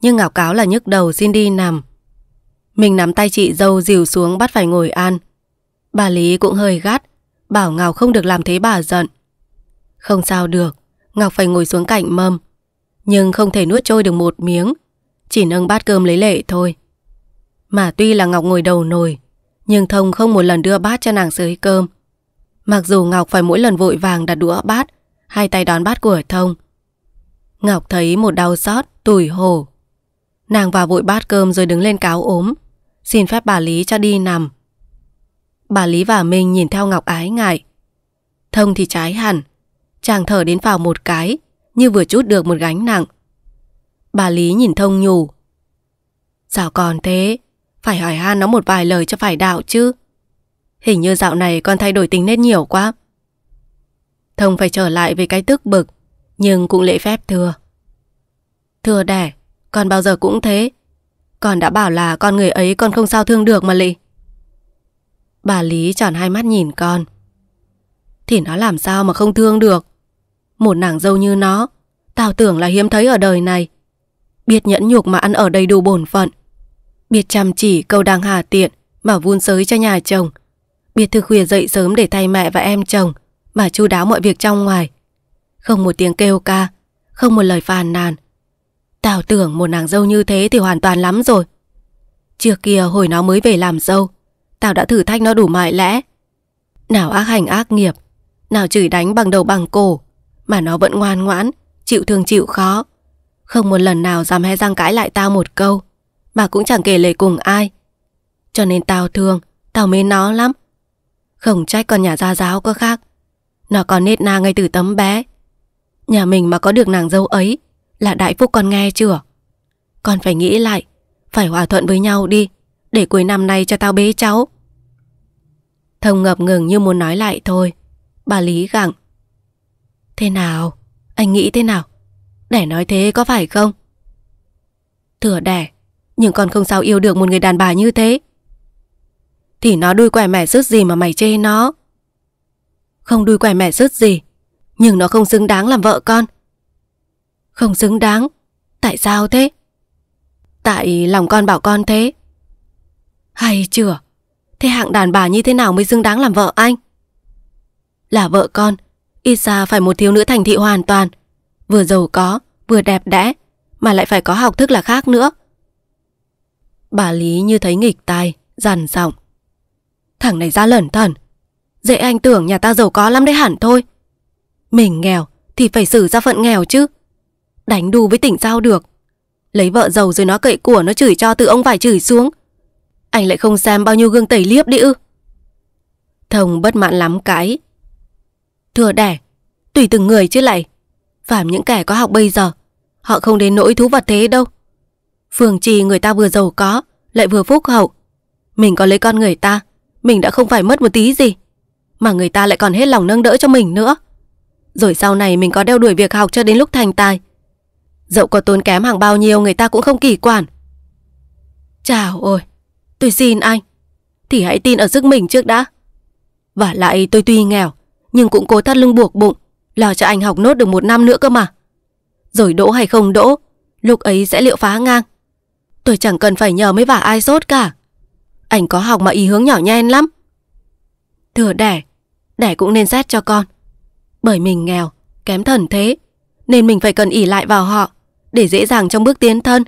nhưng Ngọc cáo là nhức đầu xin đi nằm. Mình nắm tay chị dâu dìu xuống bắt phải ngồi ăn. Bà Lý cũng hơi gắt, bảo Ngọc không được làm thế bà giận. Không sao được, Ngọc phải ngồi xuống cạnh mâm, nhưng không thể nuốt trôi được một miếng, chỉ nâng bát cơm lấy lệ thôi. Mà tuy là Ngọc ngồi đầu nồi, nhưng Thông không một lần đưa bát cho nàng sới cơm. Mặc dù Ngọc phải mỗi lần vội vàng đặt đũa bát, hai tay đón bát của Thông. Ngọc thấy một đau xót, tủi hổ. Nàng vào vội bát cơm rồi đứng lên cáo ốm, xin phép bà Lý cho đi nằm. Bà Lý và Minh nhìn theo Ngọc ái ngại. Thông thì trái hẳn, chàng thở đến vào một cái, như vừa chút được một gánh nặng. Bà Lý nhìn Thông nhủ. Sao còn thế? Phải hỏi han nó một vài lời cho phải đạo chứ. Hình như dạo này con thay đổi tính nết nhiều quá. Thông phải trở lại với cái tức bực, nhưng cũng lễ phép thưa. Thưa đẻ, con bao giờ cũng thế. Con đã bảo là con người ấy con không sao thương được mà lị. Bà Lý tròn hai mắt nhìn con. Thì nó làm sao mà không thương được. Một nàng dâu như nó, tao tưởng là hiếm thấy ở đời này. Biết nhẫn nhục mà ăn ở đầy đủ bổn phận. Biết chăm chỉ cầu đàng hà tiện mà vun sới cho nhà chồng. Biết thức khuya dậy sớm để thay mẹ và em chồng mà chu đáo mọi việc trong ngoài. Không một tiếng kêu ca, không một lời phàn nàn. Tao tưởng một nàng dâu như thế thì hoàn toàn lắm rồi. Trước kia hồi nó mới về làm dâu, tao đã thử thách nó đủ mọi lẽ. Nào ác hành ác nghiệp, nào chửi đánh bằng đầu bằng cổ, mà nó vẫn ngoan ngoãn, chịu thương chịu khó. Không một lần nào dám hé răng cãi lại tao một câu mà cũng chẳng kể lệ cùng ai. Cho nên tao thương, tao mến nó lắm. Không trách con nhà gia giáo có khác. Nó còn nết na ngay từ tấm bé. Nhà mình mà có được nàng dâu ấy là đại phúc con nghe chưa? Con phải nghĩ lại, phải hòa thuận với nhau đi, để cuối năm nay cho tao bế cháu. Thông ngập ngừng như muốn nói lại thôi. Bà Lý gặng. Thế nào? Anh nghĩ thế nào? Để nói thế có phải không? Thừa đẻ, nhưng con không sao yêu được một người đàn bà như thế Thì nó đuôi quẻ mẻ rứt gì mà mày chê nó Không đuôi quẻ mẻ rứt gì Nhưng nó không xứng đáng làm vợ con Không xứng đáng Tại sao thế Tại lòng con bảo con thế Hay chưa Thế hạng đàn bà như thế nào mới xứng đáng làm vợ anh Là vợ con Ít ra phải một thiếu nữ thành thị hoàn toàn Vừa giàu có Vừa đẹp đẽ Mà lại phải có học thức là khác nữa Bà Lý như thấy nghịch tai, dằn giọng. Thằng này ra lẩn thần. Dễ anh tưởng nhà ta giàu có lắm đấy hẳn thôi. Mình nghèo thì phải xử ra phận nghèo chứ. Đánh đu với tỉnh sao được. Lấy vợ giàu rồi nó cậy của nó chửi cho từ ông vải chửi xuống. Anh lại không xem bao nhiêu gương tẩy liếp đi ư. Thông bất mãn lắm cái. Thưa đẻ, tùy từng người chứ lại. Phạm những kẻ có học bây giờ, họ không đến nỗi thú vật thế đâu. Phường trì người ta vừa giàu có, lại vừa phúc hậu. Mình có lấy con người ta, mình đã không phải mất một tí gì. Mà người ta lại còn hết lòng nâng đỡ cho mình nữa. Rồi sau này mình có đeo đuổi việc học cho đến lúc thành tài. Dẫu có tốn kém hàng bao nhiêu người ta cũng không kỳ quản. Chào ôi, tôi xin anh. Thì hãy tin ở sức mình trước đã. Và lại tôi tuy nghèo, nhưng cũng cố thắt lưng buộc bụng, lo cho anh học nốt được một năm nữa cơ mà. Rồi đỗ hay không đỗ, lúc ấy sẽ liệu phá ngang. Tôi chẳng cần phải nhờ mấy vả ai sốt cả. Anh có học mà ý hướng nhỏ nhen lắm. Thừa đẻ, đẻ cũng nên xét cho con. Bởi mình nghèo, kém thần thế, nên mình phải cần ỉ lại vào họ để dễ dàng trong bước tiến thân.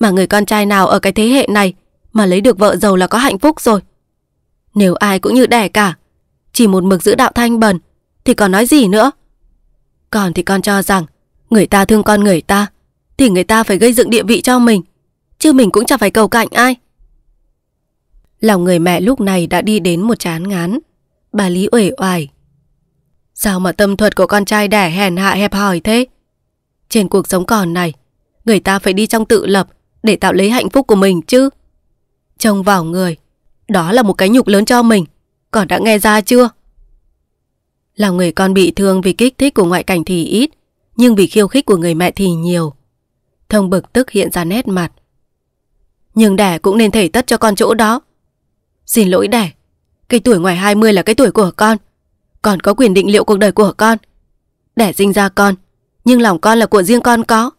Mà người con trai nào ở cái thế hệ này mà lấy được vợ giàu là có hạnh phúc rồi. Nếu ai cũng như đẻ cả, chỉ một mực giữ đạo thanh bần thì còn nói gì nữa. Còn thì con cho rằng người ta thương con người ta thì người ta phải gây dựng địa vị cho mình chứ mình cũng chẳng phải cầu cạnh ai. Lòng người mẹ lúc này đã đi đến một chán ngán. Bà Lý uể oải. Sao mà tâm thuật của con trai đẻ hèn hạ hẹp hòi thế? Trên cuộc sống còn này, người ta phải đi trong tự lập để tạo lấy hạnh phúc của mình chứ. Trông vào người, đó là một cái nhục lớn cho mình. Còn đã nghe ra chưa? Lòng người con bị thương vì kích thích của ngoại cảnh thì ít, nhưng vì khiêu khích của người mẹ thì nhiều. Thông bực tức hiện ra nét mặt, nhưng đẻ cũng nên thể tất cho con chỗ đó Xin lỗi đẻ Cái tuổi ngoài 20 là cái tuổi của con còn có quyền định liệu cuộc đời của con Đẻ sinh ra con Nhưng lòng con là của riêng con có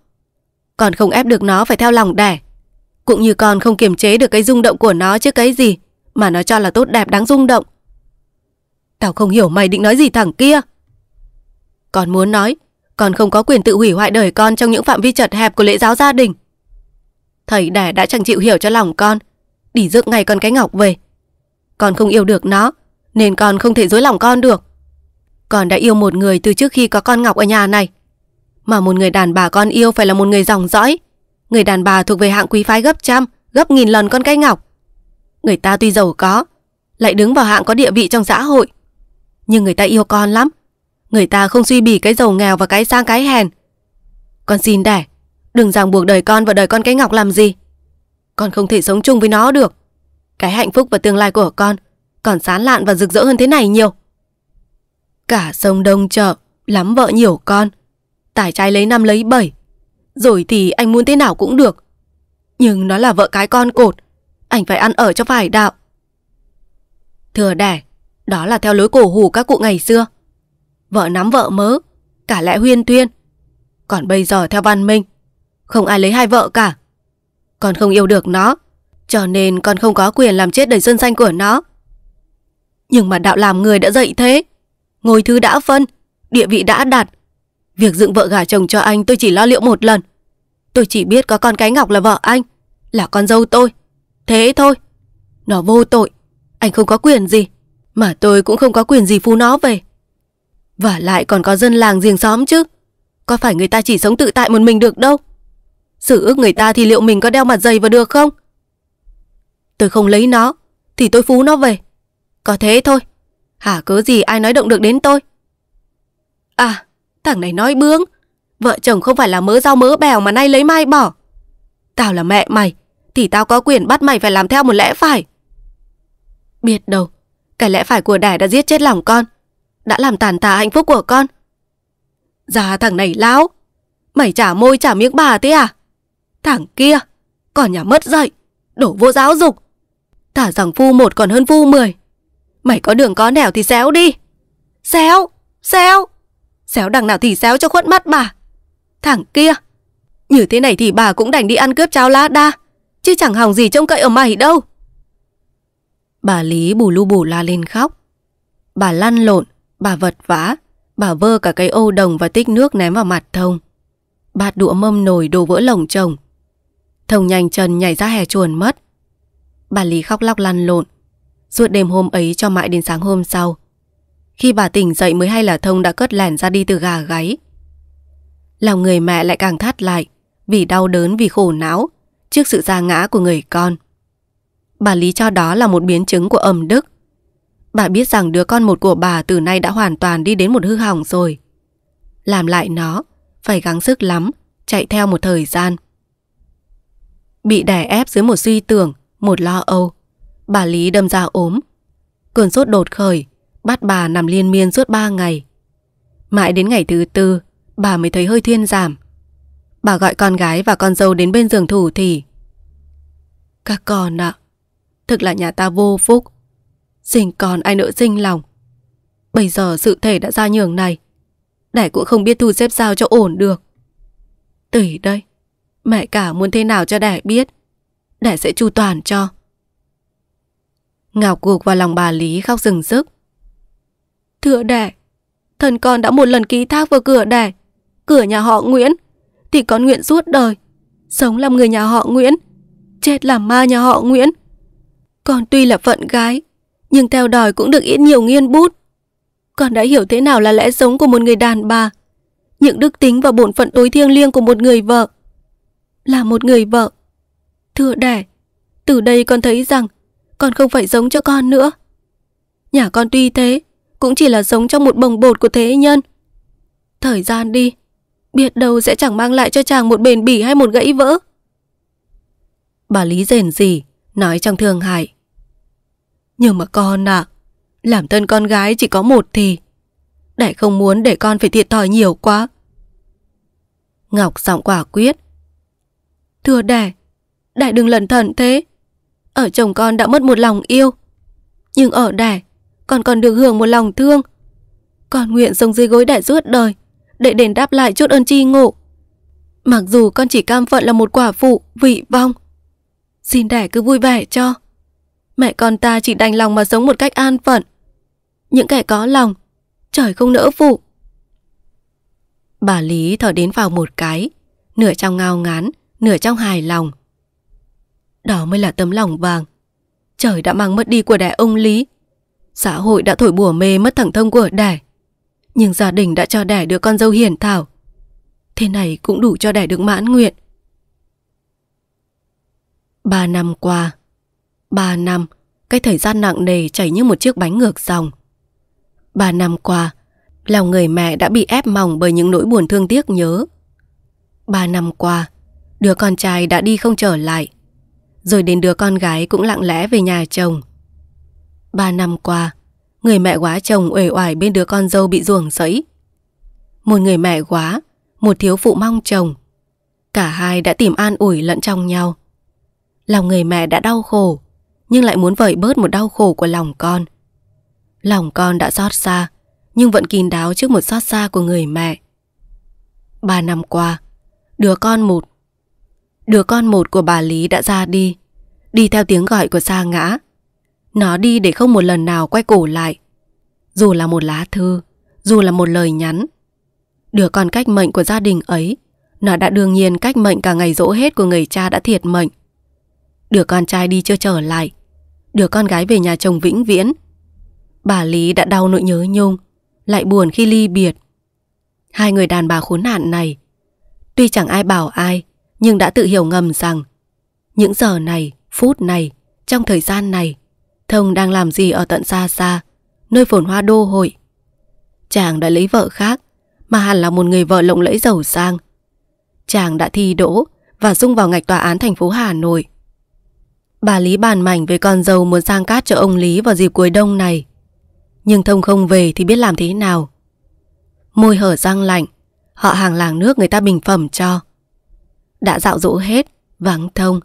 Con không ép được nó phải theo lòng đẻ Cũng như con không kiềm chế được cái rung động của nó chứ cái gì Mà nó cho là tốt đẹp đáng rung động Tao không hiểu mày định nói gì thẳng kia Con muốn nói Con không có quyền tự hủy hoại đời con Trong những phạm vi chật hẹp của lễ giáo gia đình Thầy đẻ đã chẳng chịu hiểu cho lòng con Đi dựng ngày con cái ngọc về Con không yêu được nó Nên con không thể dối lòng con được Con đã yêu một người từ trước khi có con ngọc ở nhà này Mà một người đàn bà con yêu Phải là một người dòng dõi Người đàn bà thuộc về hạng quý phái gấp trăm Gấp nghìn lần con cái ngọc Người ta tuy giàu có Lại đứng vào hạng có địa vị trong xã hội Nhưng người ta yêu con lắm Người ta không suy bỉ cái giàu nghèo và cái sang cái hèn Con xin đẻ Đừng ràng buộc đời con và đời con cái ngọc làm gì. Con không thể sống chung với nó được. Cái hạnh phúc và tương lai của con còn sán lạn và rực rỡ hơn thế này nhiều. Cả sông đông chợ, lắm vợ nhiều con. Tài trai lấy năm lấy bảy. Rồi thì anh muốn thế nào cũng được. Nhưng nó là vợ cái con cột. Anh phải ăn ở cho phải đạo. Thừa đẻ, đó là theo lối cổ hủ các cụ ngày xưa. Vợ nắm vợ mớ, cả lẽ huyên tuyên. Còn bây giờ theo văn minh, không ai lấy hai vợ cả. Con không yêu được nó, cho nên con không có quyền làm chết đời sơn xanh của nó. Nhưng mà đạo làm người đã dạy thế. ngôi thứ đã phân, địa vị đã đạt. Việc dựng vợ gả chồng cho anh tôi chỉ lo liệu một lần. Tôi chỉ biết có con cái ngọc là vợ anh, là con dâu tôi. Thế thôi, nó vô tội, anh không có quyền gì, mà tôi cũng không có quyền gì phu nó về. Và lại còn có dân làng giềng xóm chứ, có phải người ta chỉ sống tự tại một mình được đâu. Sự ước người ta thì liệu mình có đeo mặt dày vào được không? Tôi không lấy nó, thì tôi phú nó về. Có thế thôi. Hả cớ gì ai nói động được đến tôi? À, thằng này nói bướng. Vợ chồng không phải là mớ rau mớ bèo mà nay lấy mai bỏ. Tao là mẹ mày, thì tao có quyền bắt mày phải làm theo một lẽ phải. Biết đâu, cái lẽ phải của đẻ đã giết chết lòng con, đã làm tàn tạ hạnh phúc của con. Già dạ, thằng này láo, mày trả môi trả miếng bà thế à? Thằng kia, còn nhà mất dạy, đổ vô giáo dục. Thả rằng phu một còn hơn phu mười. Mày có đường có nẻo thì xéo đi. Xéo, xéo, xéo đằng nào thì xéo cho khuất mắt bà. Thằng kia, như thế này thì bà cũng đành đi ăn cướp cháo lá đa, chứ chẳng hỏng gì trông cậy ở mày đâu. Bà Lý bù lu bù la lên khóc. Bà lăn lộn, bà vật vã, bà vơ cả cái ô đồng và tích nước ném vào mặt thông. Bạt đũa mâm nồi đồ vỡ lồng chồng, Thông nhanh chân nhảy ra hè chuồn mất Bà Lý khóc lóc lăn lộn Suốt đêm hôm ấy cho mãi đến sáng hôm sau Khi bà tỉnh dậy mới hay là Thông đã cất lẻn ra đi từ gà gáy Lòng người mẹ lại càng thắt lại Vì đau đớn vì khổ não Trước sự ra ngã của người con Bà Lý cho đó là một biến chứng của ẩm đức Bà biết rằng đứa con một của bà từ nay đã hoàn toàn đi đến một hư hỏng rồi Làm lại nó Phải gắng sức lắm Chạy theo một thời gian Bị đè ép dưới một suy tưởng, một lo âu. Bà Lý đâm ra ốm. Cơn sốt đột khởi, bắt bà nằm liên miên suốt ba ngày. Mãi đến ngày thứ tư, bà mới thấy hơi thuyên giảm. Bà gọi con gái và con dâu đến bên giường thủ thì Các con ạ, à, thực là nhà ta vô phúc. Sinh con ai nỡ sinh lòng. Bây giờ sự thể đã ra nhường này. Đẻ cũng không biết thu xếp sao cho ổn được. Tỷ đây, Mẹ cả muốn thế nào cho đẻ biết Đẻ sẽ chu toàn cho Ngọc gục vào lòng bà Lý khóc rừng rức Thưa đẻ Thần con đã một lần ký thác vào cửa đẻ Cửa nhà họ Nguyễn Thì con nguyện suốt đời Sống làm người nhà họ Nguyễn Chết làm ma nhà họ Nguyễn Con tuy là phận gái Nhưng theo đòi cũng được ít nhiều nghiên bút Con đã hiểu thế nào là lẽ sống của một người đàn bà Những đức tính và bổn phận tối thiêng liêng của một người vợ là một người vợ. Thưa đẻ, từ đây con thấy rằng con không phải giống cho con nữa. Nhà con tuy thế, cũng chỉ là sống trong một bồng bột của thế nhân. Thời gian đi, biết đâu sẽ chẳng mang lại cho chàng một bền bỉ hay một gãy vỡ. Bà Lý rền gì, nói trong thương hại. Nhưng mà con ạ, à, làm thân con gái chỉ có một thì. Đại không muốn để con phải thiệt thòi nhiều quá. Ngọc giọng quả quyết, Thưa đẻ, đẻ đừng lẩn thẩn thế. Ở chồng con đã mất một lòng yêu. Nhưng ở đẻ, con còn được hưởng một lòng thương. Con nguyện sống dưới gối đẻ suốt đời để đền đáp lại chút ơn chi ngộ. Mặc dù con chỉ cam phận là một quả phụ, vị vong. Xin đẻ cứ vui vẻ cho. Mẹ con ta chỉ đành lòng mà sống một cách an phận. Những kẻ có lòng, trời không nỡ phụ. Bà Lý thở đến vào một cái, nửa trong ngao ngán, nửa trong hài lòng. Đó mới là tấm lòng vàng. Trời đã mang mất đi của đại ông Lý. Xã hội đã thổi bùa mê mất thẳng thông của đẻ. Nhưng gia đình đã cho đẻ được con dâu hiền thảo. Thế này cũng đủ cho đẻ được mãn nguyện. Ba năm qua, ba năm, cái thời gian nặng nề chảy như một chiếc bánh ngược dòng. Ba năm qua, lòng người mẹ đã bị ép mỏng bởi những nỗi buồn thương tiếc nhớ. Ba năm qua, Đứa con trai đã đi không trở lại Rồi đến đứa con gái cũng lặng lẽ về nhà chồng Ba năm qua Người mẹ quá chồng uể oải bên đứa con dâu bị ruồng sẫy Một người mẹ quá Một thiếu phụ mong chồng Cả hai đã tìm an ủi lẫn trong nhau Lòng người mẹ đã đau khổ Nhưng lại muốn vẩy bớt một đau khổ của lòng con Lòng con đã xót xa Nhưng vẫn kín đáo trước một xót xa của người mẹ Ba năm qua Đứa con một Đứa con một của bà Lý đã ra đi, đi theo tiếng gọi của Sa Ngã. Nó đi để không một lần nào quay cổ lại. Dù là một lá thư, dù là một lời nhắn. Đứa con cách mệnh của gia đình ấy, nó đã đương nhiên cách mệnh cả ngày dỗ hết của người cha đã thiệt mệnh. Đứa con trai đi chưa trở lại, đứa con gái về nhà chồng vĩnh viễn. Bà Lý đã đau nỗi nhớ nhung, lại buồn khi ly biệt. Hai người đàn bà khốn nạn này, tuy chẳng ai bảo ai, nhưng đã tự hiểu ngầm rằng những giờ này, phút này, trong thời gian này, Thông đang làm gì ở tận xa xa, nơi phồn hoa đô hội. Chàng đã lấy vợ khác, mà hẳn là một người vợ lộng lẫy giàu sang. Chàng đã thi đỗ và dung vào ngạch tòa án thành phố Hà Nội. Bà Lý bàn mảnh về con dâu muốn sang cát cho ông Lý vào dịp cuối đông này. Nhưng Thông không về thì biết làm thế nào. Môi hở răng lạnh, họ hàng làng nước người ta bình phẩm cho đã dạo dỗ hết, vắng thông.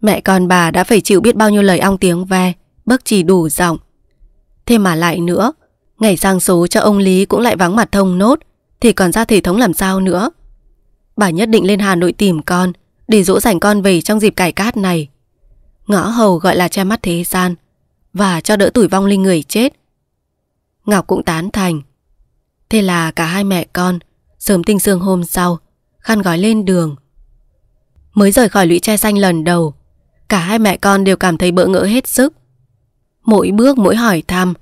Mẹ con bà đã phải chịu biết bao nhiêu lời ong tiếng ve, bấc chỉ đủ giọng. Thế mà lại nữa, ngày sang số cho ông Lý cũng lại vắng mặt thông nốt, thì còn ra thể thống làm sao nữa. Bà nhất định lên Hà Nội tìm con, để dỗ dành con về trong dịp cải cát này. Ngõ hầu gọi là che mắt thế gian, và cho đỡ tuổi vong linh người chết. Ngọc cũng tán thành. Thế là cả hai mẹ con, sớm tinh sương hôm sau, khăn gói lên đường, Mới rời khỏi lũy tre xanh lần đầu Cả hai mẹ con đều cảm thấy bỡ ngỡ hết sức Mỗi bước mỗi hỏi thăm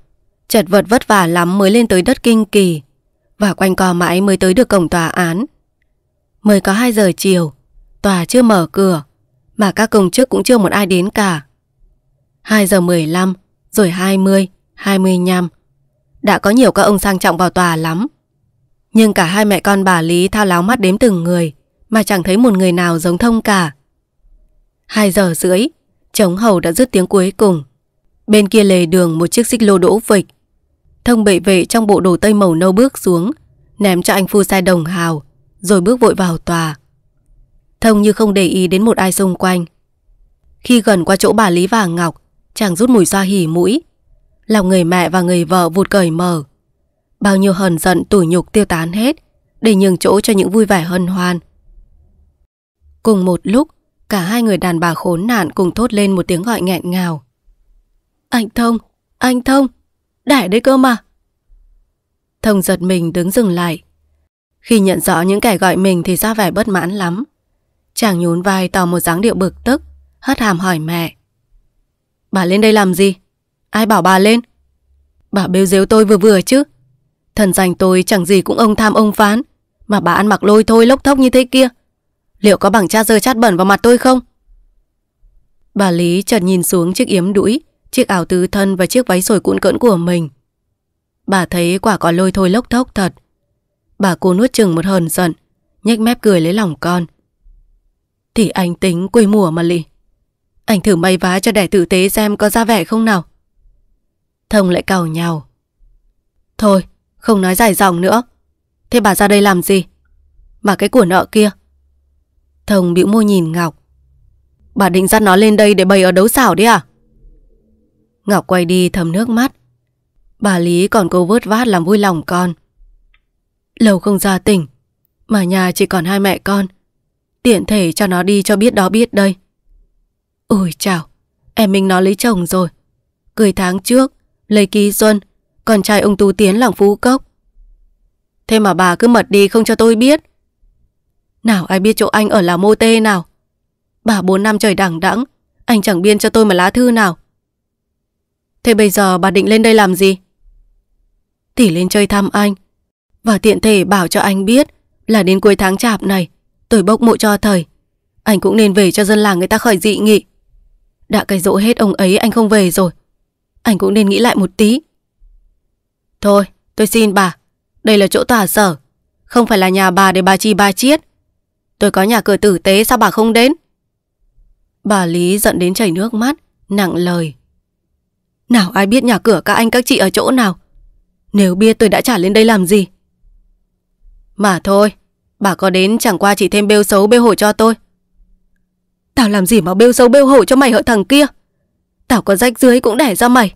Chật vật vất vả lắm mới lên tới đất kinh kỳ Và quanh co mãi mới tới được cổng tòa án Mới có 2 giờ chiều Tòa chưa mở cửa Mà các công chức cũng chưa một ai đến cả 2 giờ 15 Rồi 20, 25 Đã có nhiều các ông sang trọng vào tòa lắm Nhưng cả hai mẹ con bà Lý thao láo mắt đếm từng người mà chẳng thấy một người nào giống thông cả. Hai giờ rưỡi, trống hầu đã dứt tiếng cuối cùng. Bên kia lề đường một chiếc xích lô đỗ vịch. Thông bệ vệ trong bộ đồ tây màu nâu bước xuống, ném cho anh phu sai đồng hào, rồi bước vội vào tòa. Thông như không để ý đến một ai xung quanh. Khi gần qua chỗ bà Lý và Ngọc, chàng rút mùi xoa hỉ mũi. Lòng người mẹ và người vợ vụt cởi mở. Bao nhiêu hờn giận tủi nhục tiêu tán hết, để nhường chỗ cho những vui vẻ hân hoan. Cùng một lúc, cả hai người đàn bà khốn nạn cùng thốt lên một tiếng gọi nghẹn ngào. Anh Thông, anh Thông, đẻ đấy cơ mà. Thông giật mình đứng dừng lại. Khi nhận rõ những kẻ gọi mình thì ra vẻ bất mãn lắm. Chàng nhún vai tỏ một dáng điệu bực tức, hất hàm hỏi mẹ. Bà lên đây làm gì? Ai bảo bà lên? Bà bêu dếu tôi vừa vừa chứ. Thần dành tôi chẳng gì cũng ông tham ông phán, mà bà ăn mặc lôi thôi lốc thốc như thế kia. Liệu có bằng cha dơ chát bẩn vào mặt tôi không? Bà Lý chợt nhìn xuống chiếc yếm đũi, chiếc áo tứ thân và chiếc váy sồi cuộn cỡn của mình. Bà thấy quả có lôi thôi lốc thốc thật. Bà cố nuốt chừng một hờn giận, nhếch mép cười lấy lòng con. Thì anh tính quê mùa mà lì. Anh thử may vá cho đẻ tử tế xem có ra vẻ không nào. Thông lại cào nhau. Thôi, không nói dài dòng nữa. Thế bà ra đây làm gì? Mà cái của nợ kia, Thông bĩu môi nhìn Ngọc. Bà định dắt nó lên đây để bày ở đấu xảo đi à? Ngọc quay đi thầm nước mắt. Bà Lý còn cố vớt vát làm vui lòng con. Lâu không ra tỉnh, mà nhà chỉ còn hai mẹ con. Tiện thể cho nó đi cho biết đó biết đây. Ôi chào, em mình nó lấy chồng rồi. Cười tháng trước, lấy ký xuân, con trai ông Tu Tiến làng Phú Cốc. Thế mà bà cứ mật đi không cho tôi biết. Nào ai biết chỗ anh ở là mô tê nào Bà bốn năm trời đẳng đẵng Anh chẳng biên cho tôi mà lá thư nào Thế bây giờ bà định lên đây làm gì Thì lên chơi thăm anh Và tiện thể bảo cho anh biết Là đến cuối tháng chạp này Tôi bốc mộ cho thầy Anh cũng nên về cho dân làng người ta khỏi dị nghị Đã cái dỗ hết ông ấy anh không về rồi Anh cũng nên nghĩ lại một tí Thôi tôi xin bà Đây là chỗ tòa sở Không phải là nhà bà để bà chi ba chiết Tôi có nhà cửa tử tế sao bà không đến? Bà Lý giận đến chảy nước mắt, nặng lời. Nào ai biết nhà cửa các anh các chị ở chỗ nào? Nếu biết tôi đã trả lên đây làm gì? Mà thôi, bà có đến chẳng qua chỉ thêm bêu xấu bêu hổ cho tôi. Tao làm gì mà bêu xấu bêu hổ cho mày hợ thằng kia? Tao có rách dưới cũng đẻ ra mày.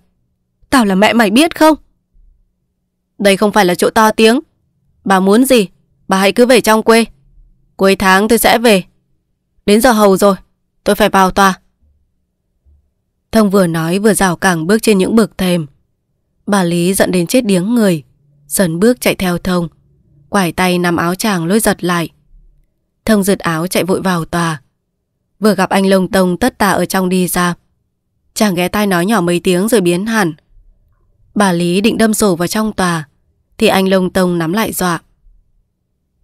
Tao là mẹ mày biết không? Đây không phải là chỗ to tiếng. Bà muốn gì, bà hãy cứ về trong quê. Cuối tháng tôi sẽ về. Đến giờ hầu rồi, tôi phải vào tòa. Thông vừa nói vừa rào cẳng bước trên những bậc thềm. Bà Lý giận đến chết điếng người, sấn bước chạy theo Thông. Quải tay nắm áo chàng lôi giật lại. Thông giật áo chạy vội vào tòa. Vừa gặp anh Lông Tông tất tà ở trong đi ra. Chàng ghé tai nói nhỏ mấy tiếng rồi biến hẳn. Bà Lý định đâm sổ vào trong tòa, thì anh Lông Tông nắm lại dọa.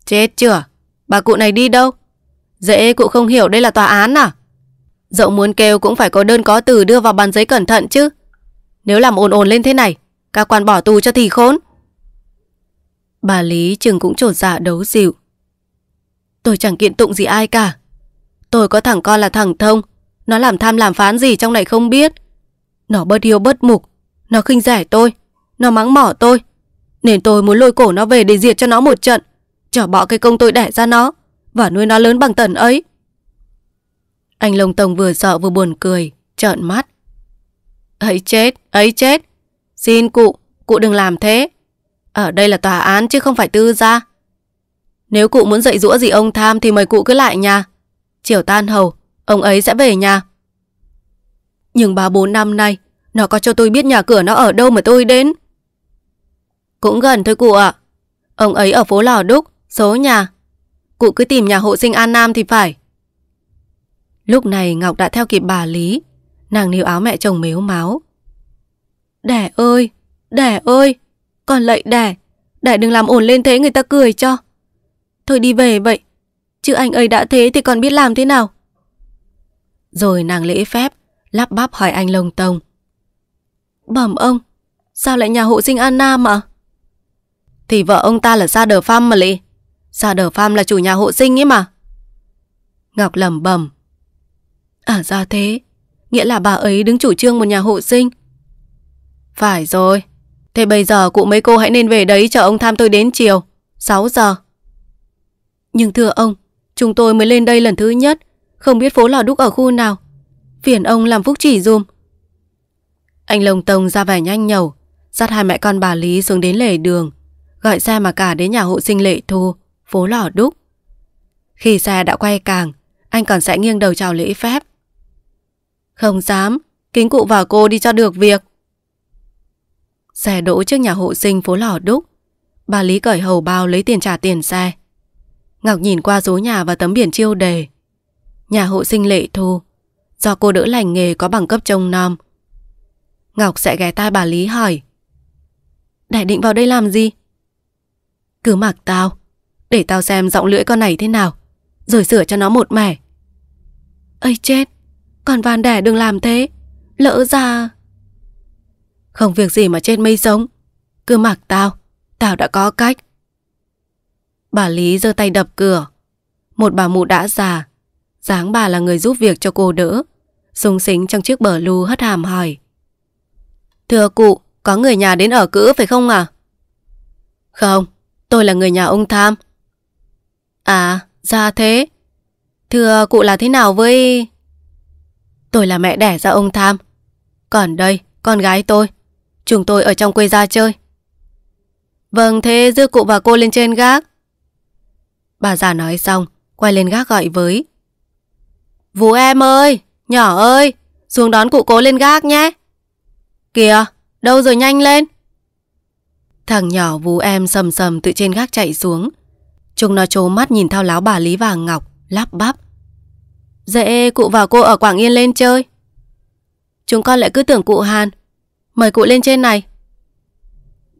Chết chưa? Bà cụ này đi đâu? Dễ cụ không hiểu đây là tòa án à? dẫu muốn kêu cũng phải có đơn có từ đưa vào bàn giấy cẩn thận chứ. Nếu làm ồn ồn lên thế này, các quan bỏ tù cho thì khốn. Bà Lý chừng cũng trột dạ đấu dịu. Tôi chẳng kiện tụng gì ai cả. Tôi có thằng con là thằng Thông. Nó làm tham làm phán gì trong này không biết. Nó bớt hiếu bớt mục. Nó khinh rẻ tôi. Nó mắng mỏ tôi. Nên tôi muốn lôi cổ nó về để diệt cho nó một trận. Chở bỏ cái công tôi đẻ ra nó Và nuôi nó lớn bằng tần ấy Anh Long Tông vừa sợ vừa buồn cười Trợn mắt Ấy chết, ấy chết Xin cụ, cụ đừng làm thế Ở đây là tòa án chứ không phải tư gia Nếu cụ muốn dạy dỗ gì ông Tham Thì mời cụ cứ lại nhà Chiều tan hầu, ông ấy sẽ về nhà Nhưng ba bốn năm nay Nó có cho tôi biết nhà cửa nó ở đâu mà tôi đến Cũng gần thôi cụ ạ à. Ông ấy ở phố Lò Đúc Số nhà Cụ cứ tìm nhà hộ sinh An Nam thì phải Lúc này Ngọc đã theo kịp bà Lý Nàng níu áo mẹ chồng mếu máu Đẻ ơi Đẻ ơi Còn lạy đẻ Đẻ đừng làm ổn lên thế người ta cười cho Thôi đi về vậy Chứ anh ấy đã thế thì còn biết làm thế nào Rồi nàng lễ phép Lắp bắp hỏi anh lông tông Bẩm ông Sao lại nhà hộ sinh An Nam ạ à? Thì vợ ông ta là xa đờ phăm mà lị Sa Đờ Pham là chủ nhà hộ sinh ấy mà. Ngọc lẩm bẩm. À ra thế, nghĩa là bà ấy đứng chủ trương một nhà hộ sinh. Phải rồi, thế bây giờ cụ mấy cô hãy nên về đấy chờ ông tham tôi đến chiều, 6 giờ. Nhưng thưa ông, chúng tôi mới lên đây lần thứ nhất, không biết phố Lò Đúc ở khu nào. Phiền ông làm phúc chỉ dùm. Anh lồng Tông ra vẻ nhanh nhẩu, dắt hai mẹ con bà Lý xuống đến lề đường, gọi xe mà cả đến nhà hộ sinh lệ thu phố lò đúc. Khi xe đã quay càng, anh còn sẽ nghiêng đầu chào lễ phép. Không dám, kính cụ và cô đi cho được việc. Xe đỗ trước nhà hộ sinh phố lò đúc. Bà Lý cởi hầu bao lấy tiền trả tiền xe. Ngọc nhìn qua số nhà và tấm biển chiêu đề. Nhà hộ sinh lệ thu. Do cô đỡ lành nghề có bằng cấp trông nom. Ngọc sẽ ghé tai bà Lý hỏi. Đại định vào đây làm gì? Cứ mặc tao. Để tao xem giọng lưỡi con này thế nào Rồi sửa cho nó một mẻ Ây chết Còn van đẻ đừng làm thế Lỡ ra Không việc gì mà chết mây sống Cứ mặc tao Tao đã có cách Bà Lý giơ tay đập cửa Một bà mụ đã già dáng bà là người giúp việc cho cô đỡ Súng sính trong chiếc bờ lu hất hàm hỏi Thưa cụ Có người nhà đến ở cữ phải không à Không Tôi là người nhà ông Tham À, ra thế. Thưa cụ là thế nào với... Tôi là mẹ đẻ ra ông Tham. Còn đây, con gái tôi. Chúng tôi ở trong quê ra chơi. Vâng, thế đưa cụ và cô lên trên gác. Bà già nói xong, quay lên gác gọi với. Vũ em ơi, nhỏ ơi, xuống đón cụ cố lên gác nhé. Kìa, đâu rồi nhanh lên. Thằng nhỏ vú em sầm sầm từ trên gác chạy xuống, Chúng nó trố mắt nhìn thao láo bà Lý và Ngọc, lắp bắp. Dễ dạ cụ vào cô ở Quảng Yên lên chơi. Chúng con lại cứ tưởng cụ Hàn. Mời cụ lên trên này.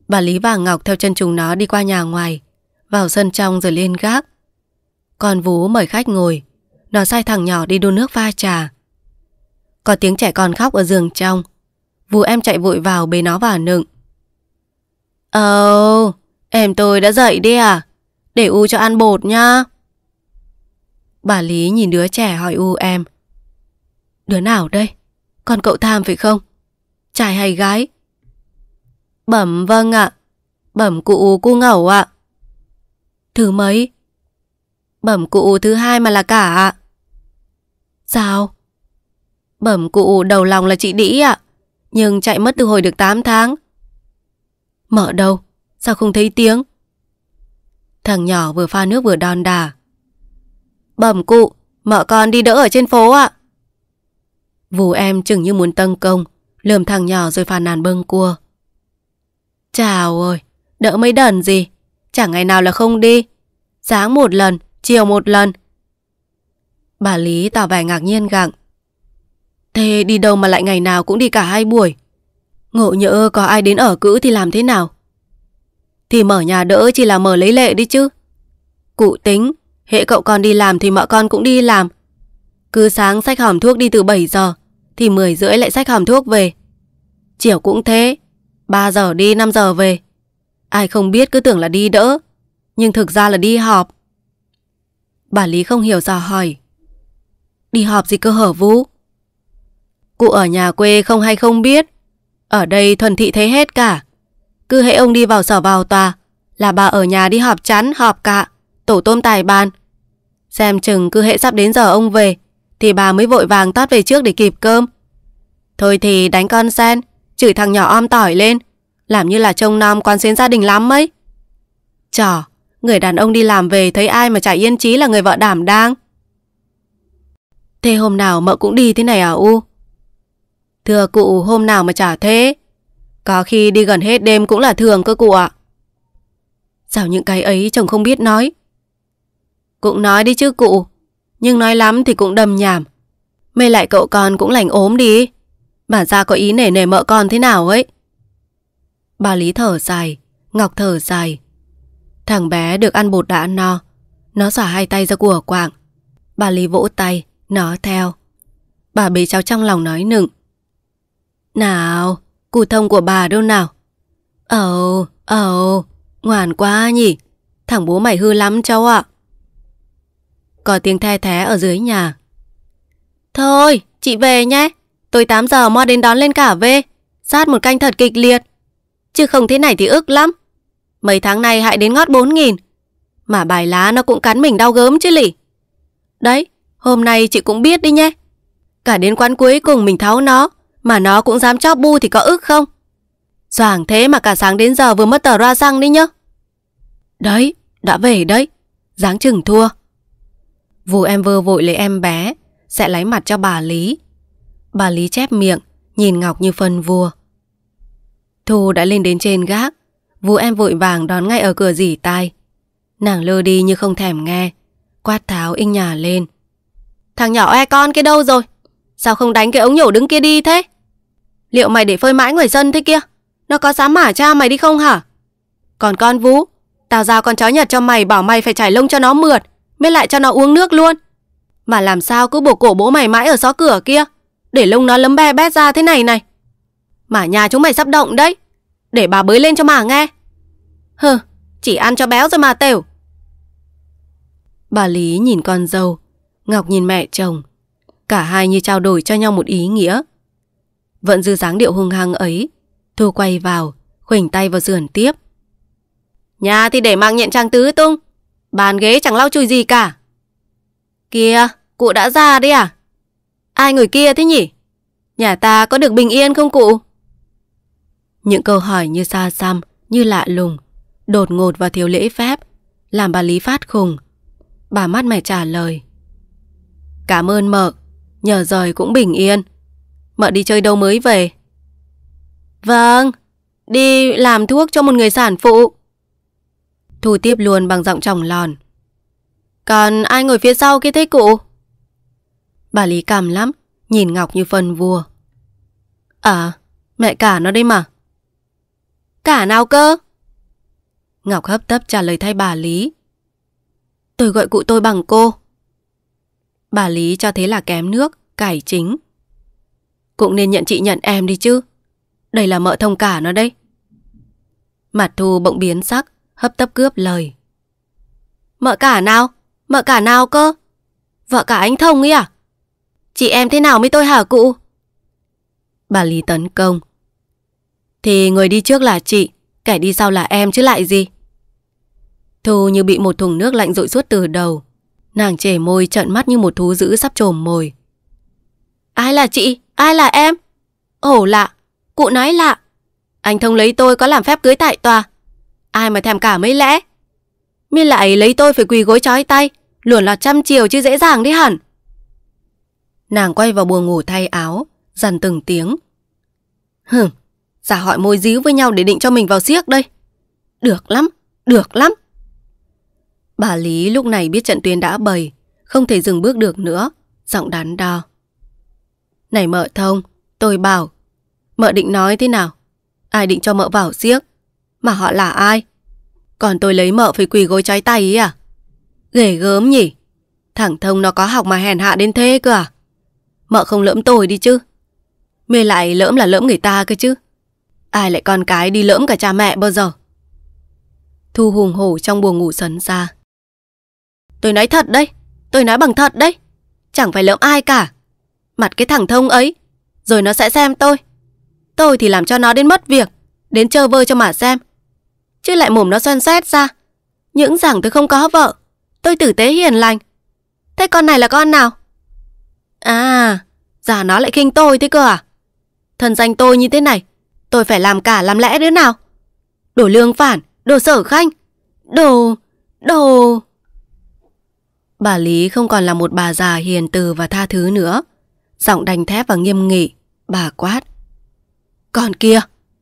Bà Lý và Ngọc theo chân chúng nó đi qua nhà ngoài, vào sân trong rồi lên gác. còn vú mời khách ngồi, nó sai thằng nhỏ đi đun nước pha trà. Có tiếng trẻ con khóc ở giường trong. Vú em chạy vội vào bế nó vào nựng. Ồ, oh, em tôi đã dậy đi à? Để U cho ăn bột nhá. Bà Lý nhìn đứa trẻ hỏi U em. Đứa nào đây? Con cậu tham phải không? Trai hay gái? Bẩm vâng ạ. Bẩm cụ cu ngẩu ạ. Thứ mấy? Bẩm cụ thứ hai mà là cả ạ. Sao? Bẩm cụ đầu lòng là chị Đĩ ạ. Nhưng chạy mất từ hồi được 8 tháng. Mở đâu? Sao không thấy tiếng? Thằng nhỏ vừa pha nước vừa đòn đà. Bẩm cụ, mợ con đi đỡ ở trên phố ạ. À. Vù em chừng như muốn tấn công, lườm thằng nhỏ rồi phàn nàn bâng cua. Chào ơi, đỡ mấy đần gì, chẳng ngày nào là không đi. Sáng một lần, chiều một lần. Bà Lý tỏ vẻ ngạc nhiên gặng. Thế đi đâu mà lại ngày nào cũng đi cả hai buổi? Ngộ nhỡ có ai đến ở cữ thì làm thế nào? Thì mở nhà đỡ chỉ là mở lấy lệ đi chứ Cụ tính Hệ cậu con đi làm thì mợ con cũng đi làm Cứ sáng sách hòm thuốc đi từ 7 giờ Thì 10 rưỡi lại sách hòm thuốc về Chiều cũng thế 3 giờ đi 5 giờ về Ai không biết cứ tưởng là đi đỡ Nhưng thực ra là đi họp Bà Lý không hiểu dò hỏi Đi họp gì cơ hở Vũ Cụ ở nhà quê không hay không biết Ở đây thuần thị thấy hết cả cứ hễ ông đi vào sở vào tòa Là bà ở nhà đi họp chắn họp cạ Tổ tôm tài bàn Xem chừng cứ hệ sắp đến giờ ông về Thì bà mới vội vàng tót về trước để kịp cơm Thôi thì đánh con sen Chửi thằng nhỏ om tỏi lên Làm như là trông nom quan xuyến gia đình lắm ấy Chỏ Người đàn ông đi làm về thấy ai mà chả yên chí là người vợ đảm đang Thế hôm nào mợ cũng đi thế này à U Thưa cụ hôm nào mà chả thế có khi đi gần hết đêm cũng là thường cơ cụ ạ. Sao những cái ấy chồng không biết nói? Cũng nói đi chứ cụ, nhưng nói lắm thì cũng đầm nhảm. Mê lại cậu con cũng lành ốm đi. Bà ra có ý nể nể mợ con thế nào ấy. Bà Lý thở dài, Ngọc thở dài. Thằng bé được ăn bột đã ăn no. Nó xả hai tay ra của quạng. Bà Lý vỗ tay, nó theo. Bà bế cháu trong lòng nói nựng. Nào, cụ thông của bà đâu nào? Ồ, oh, ồ, oh, ngoan quá nhỉ. Thằng bố mày hư lắm cháu ạ. Có tiếng the thé ở dưới nhà. Thôi, chị về nhé. Tôi 8 giờ mo đến đón lên cả về. Sát một canh thật kịch liệt. Chứ không thế này thì ức lắm. Mấy tháng nay hại đến ngót 4 nghìn. Mà bài lá nó cũng cắn mình đau gớm chứ lỉ. Đấy, hôm nay chị cũng biết đi nhé. Cả đến quán cuối cùng mình tháo nó. Mà nó cũng dám chóp bu thì có ức không? Doảng thế mà cả sáng đến giờ vừa mất tờ ra răng đi nhá. Đấy, đã về đấy. Dáng chừng thua. Vù em vơ vội lấy em bé, sẽ lấy mặt cho bà Lý. Bà Lý chép miệng, nhìn Ngọc như phân vua. Thu đã lên đến trên gác, vù em vội vàng đón ngay ở cửa dỉ tai. Nàng lơ đi như không thèm nghe, quát tháo inh nhà lên. Thằng nhỏ e con kia đâu rồi? Sao không đánh cái ống nhổ đứng kia đi thế? Liệu mày để phơi mãi người dân thế kia Nó có dám mả cha mày đi không hả Còn con Vũ Tao giao con chó Nhật cho mày bảo mày phải trải lông cho nó mượt Mới lại cho nó uống nước luôn Mà làm sao cứ bổ cổ bố mày mãi ở xó cửa kia Để lông nó lấm be bét ra thế này này Mà nhà chúng mày sắp động đấy Để bà bới lên cho mà nghe Hừ Chỉ ăn cho béo rồi mà tểu Bà Lý nhìn con dâu Ngọc nhìn mẹ chồng Cả hai như trao đổi cho nhau một ý nghĩa vẫn giữ dáng điệu hung hăng ấy Thu quay vào Khuỳnh tay vào sườn tiếp Nhà thì để mang nhện trang tứ tung Bàn ghế chẳng lau chùi gì cả Kìa cụ đã ra đấy à Ai ngồi kia thế nhỉ Nhà ta có được bình yên không cụ Những câu hỏi như xa xăm Như lạ lùng Đột ngột và thiếu lễ phép Làm bà Lý phát khùng Bà mắt mày trả lời Cảm ơn mợ Nhờ rời cũng bình yên Mợ đi chơi đâu mới về Vâng Đi làm thuốc cho một người sản phụ Thu tiếp luôn bằng giọng tròng lòn Còn ai ngồi phía sau kia thế cụ Bà Lý cảm lắm Nhìn Ngọc như phần vua À mẹ cả nó đây mà Cả nào cơ Ngọc hấp tấp trả lời thay bà Lý Tôi gọi cụ tôi bằng cô Bà Lý cho thế là kém nước Cải chính cũng nên nhận chị nhận em đi chứ Đây là mợ thông cả nó đấy Mặt thu bỗng biến sắc Hấp tấp cướp lời Mợ cả nào Mợ cả nào cơ Vợ cả anh thông ấy à Chị em thế nào mới tôi hả cụ Bà Lý tấn công Thì người đi trước là chị Kẻ đi sau là em chứ lại gì Thu như bị một thùng nước lạnh rội suốt từ đầu Nàng chề môi trợn mắt như một thú dữ sắp trồm mồi Ai là chị? Ai là em? Hổ lạ, cụ nói lạ. Anh Thông lấy tôi có làm phép cưới tại tòa. Ai mà thèm cả mấy lẽ. Mi lại lấy tôi phải quỳ gối chói tay, luồn lọt trăm chiều chứ dễ dàng đi hẳn. Nàng quay vào buồng ngủ thay áo, dằn từng tiếng. Hừm, giả hỏi môi díu với nhau để định cho mình vào siếc đây. Được lắm, được lắm. Bà Lý lúc này biết trận tuyến đã bày, không thể dừng bước được nữa, giọng đắn đo. Này mợ thông, tôi bảo. Mợ định nói thế nào? Ai định cho mợ vào siếc? Mà họ là ai? Còn tôi lấy mợ phải quỳ gối trái tay ý à? Ghê gớm nhỉ? Thằng thông nó có học mà hèn hạ đến thế cơ à? Mợ không lỡm tôi đi chứ. Mê lại lỡm là lỡm người ta cơ chứ. Ai lại con cái đi lỡm cả cha mẹ bao giờ? Thu hùng hổ trong buồng ngủ sấn ra. Tôi nói thật đấy, tôi nói bằng thật đấy. Chẳng phải lỡm ai cả mặt cái thằng thông ấy, rồi nó sẽ xem tôi. Tôi thì làm cho nó đến mất việc, đến chơi vơi cho mà xem. Chứ lại mồm nó xoan xét ra. Những rằng tôi không có vợ, tôi tử tế hiền lành. Thế con này là con nào? À, già nó lại khinh tôi thế cơ à? Thần danh tôi như thế này, tôi phải làm cả làm lẽ đứa nào? Đồ lương phản, đồ sở khanh, đồ... đồ... Bà Lý không còn là một bà già hiền từ và tha thứ nữa. Giọng đành thép và nghiêm nghị, bà quát. Còn kia,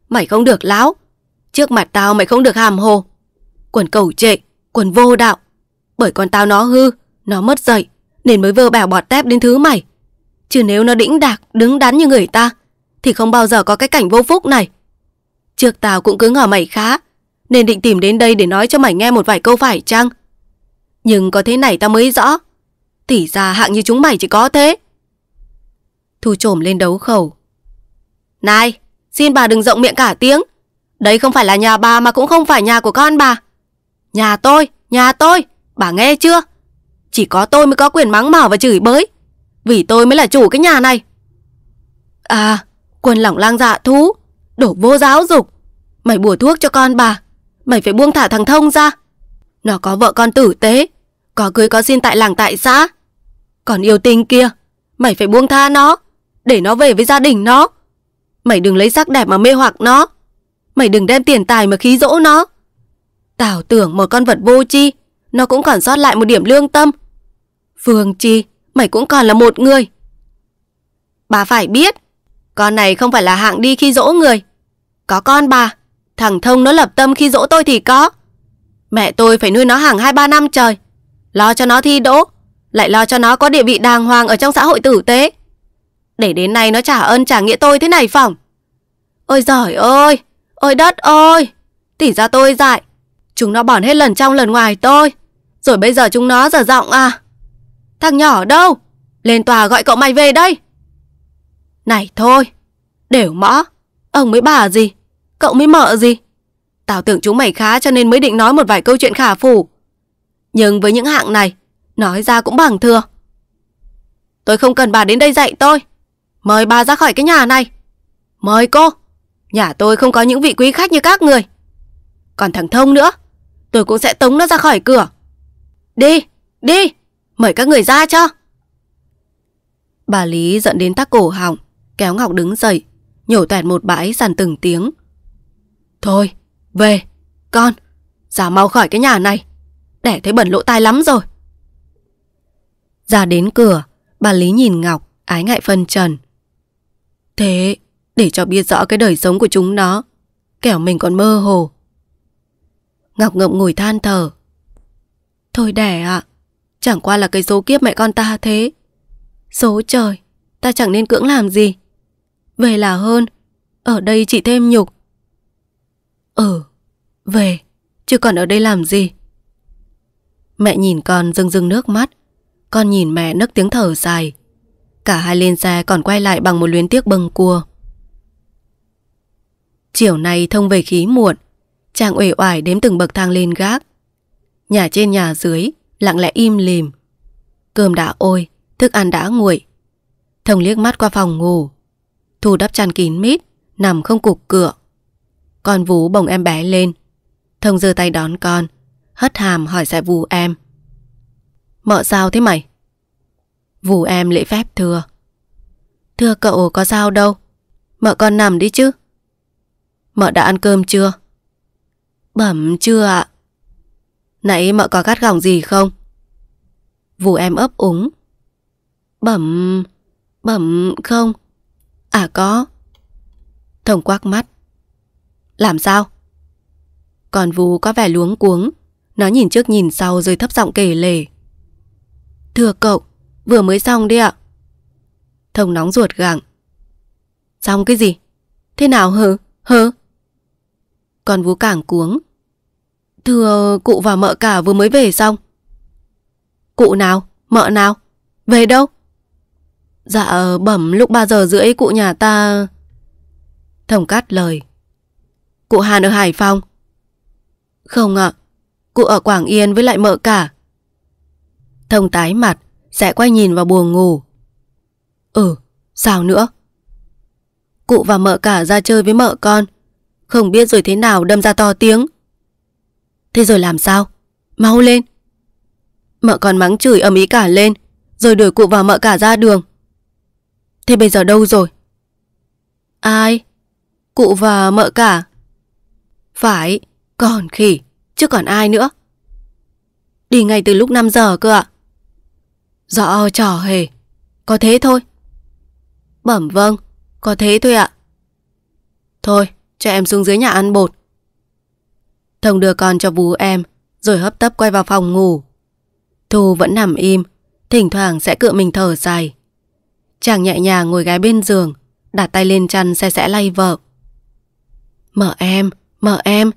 mày không được lão Trước mặt tao mày không được hàm hồ. Quần cầu trệ, quần vô đạo. Bởi con tao nó hư, nó mất dậy, nên mới vơ bèo bọt tép đến thứ mày. Chứ nếu nó đĩnh đạc, đứng đắn như người ta, thì không bao giờ có cái cảnh vô phúc này. Trước tao cũng cứ ngờ mày khá, nên định tìm đến đây để nói cho mày nghe một vài câu phải chăng? Nhưng có thế này tao mới rõ. Tỉ ra hạng như chúng mày chỉ có thế. Thu trổm lên đấu khẩu Này xin bà đừng rộng miệng cả tiếng Đấy không phải là nhà bà mà cũng không phải nhà của con bà Nhà tôi Nhà tôi Bà nghe chưa Chỉ có tôi mới có quyền mắng mỏ và chửi bới Vì tôi mới là chủ cái nhà này À Quần lỏng lang dạ thú Đổ vô giáo dục Mày bùa thuốc cho con bà Mày phải buông thả thằng Thông ra Nó có vợ con tử tế Có cưới có xin tại làng tại xã Còn yêu tình kia Mày phải buông tha nó để nó về với gia đình nó Mày đừng lấy sắc đẹp mà mê hoặc nó Mày đừng đem tiền tài mà khí dỗ nó tào tưởng một con vật vô chi Nó cũng còn sót lại một điểm lương tâm Phương Chi Mày cũng còn là một người Bà phải biết Con này không phải là hạng đi khi dỗ người Có con bà Thằng Thông nó lập tâm khi dỗ tôi thì có Mẹ tôi phải nuôi nó hàng 2-3 năm trời Lo cho nó thi đỗ Lại lo cho nó có địa vị đàng hoàng Ở trong xã hội tử tế để đến nay nó trả ơn trả nghĩa tôi thế này phỏng. Ôi giỏi ơi, ôi đất ơi, tỉ ra tôi dại. Chúng nó bỏn hết lần trong lần ngoài tôi. Rồi bây giờ chúng nó giờ giọng à. Thằng nhỏ đâu? Lên tòa gọi cậu mày về đây. Này thôi, đều mõ. Ông mới bà gì? Cậu mới mợ gì? Tao tưởng chúng mày khá cho nên mới định nói một vài câu chuyện khả phủ. Nhưng với những hạng này, nói ra cũng bằng thừa. Tôi không cần bà đến đây dạy tôi. Mời bà ra khỏi cái nhà này Mời cô Nhà tôi không có những vị quý khách như các người Còn thằng Thông nữa Tôi cũng sẽ tống nó ra khỏi cửa Đi, đi Mời các người ra cho Bà Lý giận đến tắc cổ họng Kéo Ngọc đứng dậy Nhổ toẹt một bãi sàn từng tiếng Thôi, về Con, ra mau khỏi cái nhà này Đẻ thấy bẩn lỗ tai lắm rồi ra đến cửa, bà Lý nhìn Ngọc, ái ngại phân trần. Thế, để cho biết rõ cái đời sống của chúng nó, kẻo mình còn mơ hồ. Ngọc Ngậm ngồi than thở. Thôi đẻ ạ, à, chẳng qua là cái số kiếp mẹ con ta thế. Số trời, ta chẳng nên cưỡng làm gì. Về là hơn, ở đây chỉ thêm nhục. Ừ, về, chứ còn ở đây làm gì. Mẹ nhìn con rưng rưng nước mắt, con nhìn mẹ nấc tiếng thở dài, Cả hai lên xe còn quay lại bằng một luyến tiếc bâng cua. Chiều nay thông về khí muộn, chàng uể oải đếm từng bậc thang lên gác. Nhà trên nhà dưới, lặng lẽ im lìm. Cơm đã ôi, thức ăn đã nguội. Thông liếc mắt qua phòng ngủ. Thu đắp chăn kín mít, nằm không cục cửa. Con vú bồng em bé lên. Thông giơ tay đón con, hất hàm hỏi sẽ vú em. Mợ sao thế mày? Vù em lễ phép thưa. Thưa cậu có sao đâu. Mợ con nằm đi chứ. Mợ đã ăn cơm chưa? Bẩm chưa ạ. Nãy mợ có gắt gỏng gì không? Vù em ấp úng. Bẩm... bẩm không. À có. Thông quắc mắt. Làm sao? Còn Vú có vẻ luống cuống Nó nhìn trước nhìn sau rồi thấp giọng kể lể Thưa cậu Vừa mới xong đi ạ. Thông nóng ruột gặng. Xong cái gì? Thế nào hừ? Hừ? Còn vú cảng cuống. Thưa cụ và mợ cả vừa mới về xong. Cụ nào? Mợ nào? Về đâu? Dạ ờ, bẩm lúc 3 giờ rưỡi cụ nhà ta... Thông cắt lời. Cụ Hàn ở Hải Phòng. Không ạ, cụ ở Quảng Yên với lại mợ cả. Thông tái mặt, sẽ quay nhìn vào buồng ngủ Ừ sao nữa Cụ và mợ cả ra chơi với mợ con Không biết rồi thế nào đâm ra to tiếng Thế rồi làm sao Mau lên Mợ con mắng chửi ầm ý cả lên Rồi đuổi cụ và mợ cả ra đường Thế bây giờ đâu rồi Ai Cụ và mợ cả Phải Còn khỉ Chứ còn ai nữa Đi ngay từ lúc 5 giờ cơ ạ à. Dạ chả hề Có thế thôi Bẩm vâng Có thế thôi ạ Thôi cho em xuống dưới nhà ăn bột Thông đưa con cho bú em Rồi hấp tấp quay vào phòng ngủ Thu vẫn nằm im Thỉnh thoảng sẽ cựa mình thở dài Chàng nhẹ nhàng ngồi gái bên giường Đặt tay lên chăn xe sẽ lay vợ Mở em, mở em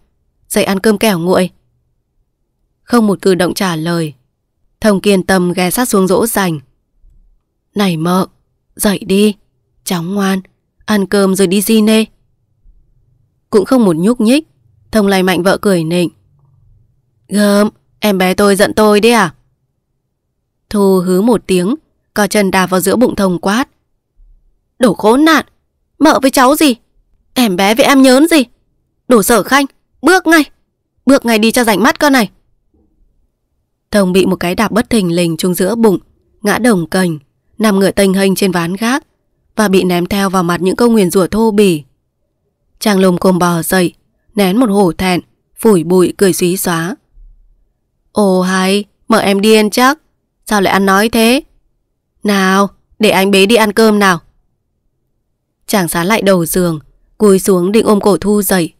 Dậy ăn cơm kẻo nguội Không một cử động trả lời Thông kiên tâm ghé sát xuống dỗ dành. Này mợ, dậy đi. Cháu ngoan, ăn cơm rồi đi di nê. Cũng không một nhúc nhích, thông lay mạnh vợ cười nịnh. Gớm, em bé tôi giận tôi đấy à? Thu hứ một tiếng, co chân đạp vào giữa bụng thông quát. Đổ khốn nạn, mợ với cháu gì? Em bé với em nhớn gì? Đổ sở khanh, bước ngay, bước ngay đi cho rảnh mắt con này. Thông bị một cái đạp bất thình lình trúng giữa bụng, ngã đồng cành, nằm ngửa tênh hênh trên ván gác và bị ném theo vào mặt những câu nguyền rủa thô bỉ. Chàng lùm cồm bò dậy, nén một hổ thẹn, phủi bụi cười xí xóa. Ồ hay, mợ em điên chắc, sao lại ăn nói thế? Nào, để anh bế đi ăn cơm nào. Chàng xá lại đầu giường, cúi xuống định ôm cổ Thu dậy.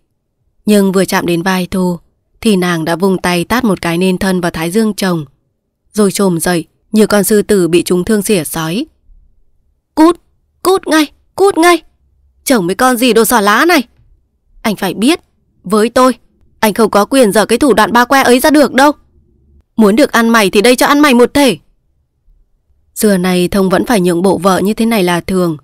Nhưng vừa chạm đến vai Thu, thì nàng đã vung tay tát một cái nên thân vào thái dương chồng. Rồi trồm dậy như con sư tử bị chúng thương xỉa sói. Cút, cút ngay, cút ngay. Chồng với con gì đồ xỏ lá này. Anh phải biết, với tôi, anh không có quyền dở cái thủ đoạn ba que ấy ra được đâu. Muốn được ăn mày thì đây cho ăn mày một thể. Xưa này Thông vẫn phải nhượng bộ vợ như thế này là thường.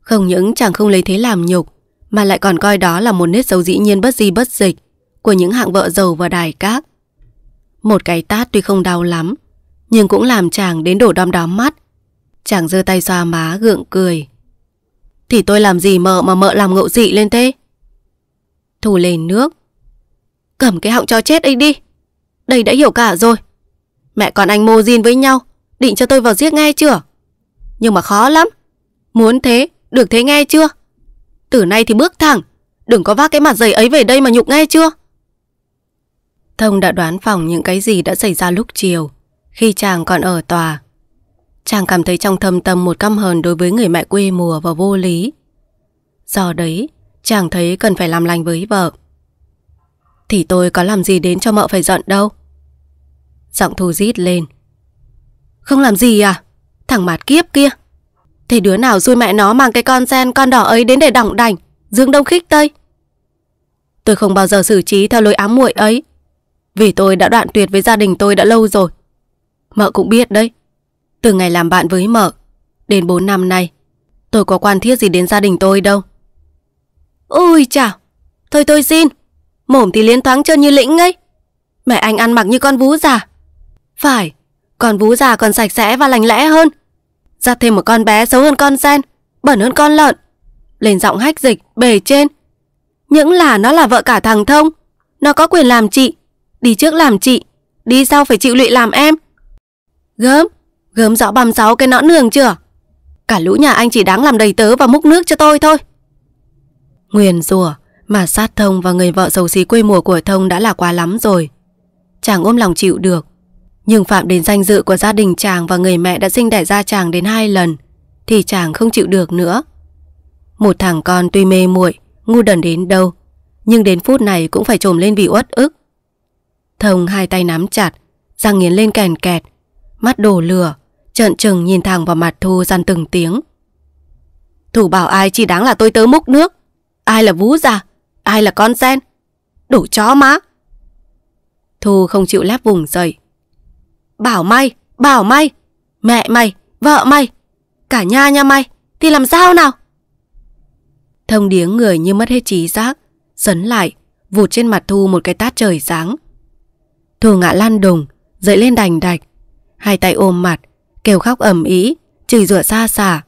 Không những chàng không lấy thế làm nhục, mà lại còn coi đó là một nét xấu dĩ nhiên bất di bất dịch của những hạng vợ giàu và đài các. Một cái tát tuy không đau lắm, nhưng cũng làm chàng đến đổ đom đóm mắt. Chàng giơ tay xoa má gượng cười. Thì tôi làm gì mợ mà mợ làm ngộ dị lên thế? thủ lên nước. Cầm cái họng cho chết ấy đi. Đây đã hiểu cả rồi. Mẹ con anh mô dìn với nhau, định cho tôi vào giết nghe chưa? Nhưng mà khó lắm. Muốn thế, được thế nghe chưa? Từ nay thì bước thẳng, đừng có vác cái mặt giày ấy về đây mà nhục nghe chưa? Thông đã đoán phòng những cái gì đã xảy ra lúc chiều, khi chàng còn ở tòa. Chàng cảm thấy trong thâm tâm một căm hờn đối với người mẹ quê mùa và vô lý. Do đấy, chàng thấy cần phải làm lành với vợ. Thì tôi có làm gì đến cho mợ phải giận đâu. Giọng thu rít lên. Không làm gì à? Thằng mạt kiếp kia. Thế đứa nào xui mẹ nó mang cái con sen con đỏ ấy đến để đỏng đành, dương đông khích tây. Tôi không bao giờ xử trí theo lối ám muội ấy. Vì tôi đã đoạn tuyệt với gia đình tôi đã lâu rồi. Mợ cũng biết đấy. Từ ngày làm bạn với mợ, đến 4 năm nay, tôi có quan thiết gì đến gia đình tôi đâu. Ôi chào, thôi tôi xin. mổm thì liến thoáng trơn như lĩnh ấy. Mẹ anh ăn mặc như con vú già. Phải, con vú già còn sạch sẽ và lành lẽ hơn. Ra thêm một con bé xấu hơn con sen, bẩn hơn con lợn. Lên giọng hách dịch, bề trên. Những là nó là vợ cả thằng Thông. Nó có quyền làm chị, Đi trước làm chị, đi sau phải chịu lụy làm em. Gớm, gớm rõ băm sáu cái nõn nường chưa? Cả lũ nhà anh chỉ đáng làm đầy tớ và múc nước cho tôi thôi. Nguyền rủa mà sát Thông và người vợ xấu xí quê mùa của Thông đã là quá lắm rồi. Chàng ôm lòng chịu được. Nhưng phạm đến danh dự của gia đình chàng và người mẹ đã sinh đẻ ra chàng đến hai lần thì chàng không chịu được nữa. Một thằng con tuy mê muội, ngu đần đến đâu, nhưng đến phút này cũng phải trồm lên vì uất ức. Thông hai tay nắm chặt, răng nghiến lên kèn kẹt, mắt đổ lửa, trợn trừng nhìn thẳng vào mặt Thu gian từng tiếng. Thủ bảo ai chỉ đáng là tôi tớ múc nước, ai là vú già, ai là con sen, đủ chó má. Thu không chịu lép vùng dậy. Bảo may, bảo may, mẹ mày, vợ mày, cả nhà nha mày, thì làm sao nào? Thông điếng người như mất hết trí giác, sấn lại, vụt trên mặt Thu một cái tát trời sáng. Thù ngã lan đùng, dậy lên đành đạch. Hai tay ôm mặt, kêu khóc ầm ý, chửi rủa xa xả.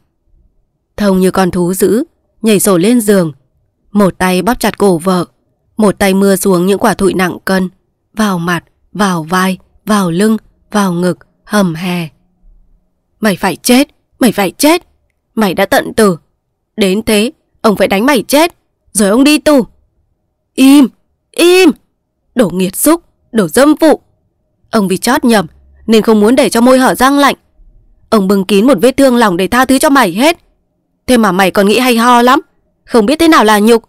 Thông như con thú dữ, nhảy sổ lên giường. Một tay bóp chặt cổ vợ, một tay mưa xuống những quả thụi nặng cân, vào mặt, vào vai, vào lưng, vào ngực, hầm hè. Mày phải chết, mày phải chết, mày đã tận tử. Đến thế, ông phải đánh mày chết, rồi ông đi tù. Im, im, đổ nghiệt xúc. Đồ dâm phụ Ông vì chót nhầm Nên không muốn để cho môi hở răng lạnh Ông bưng kín một vết thương lòng để tha thứ cho mày hết Thế mà mày còn nghĩ hay ho lắm Không biết thế nào là nhục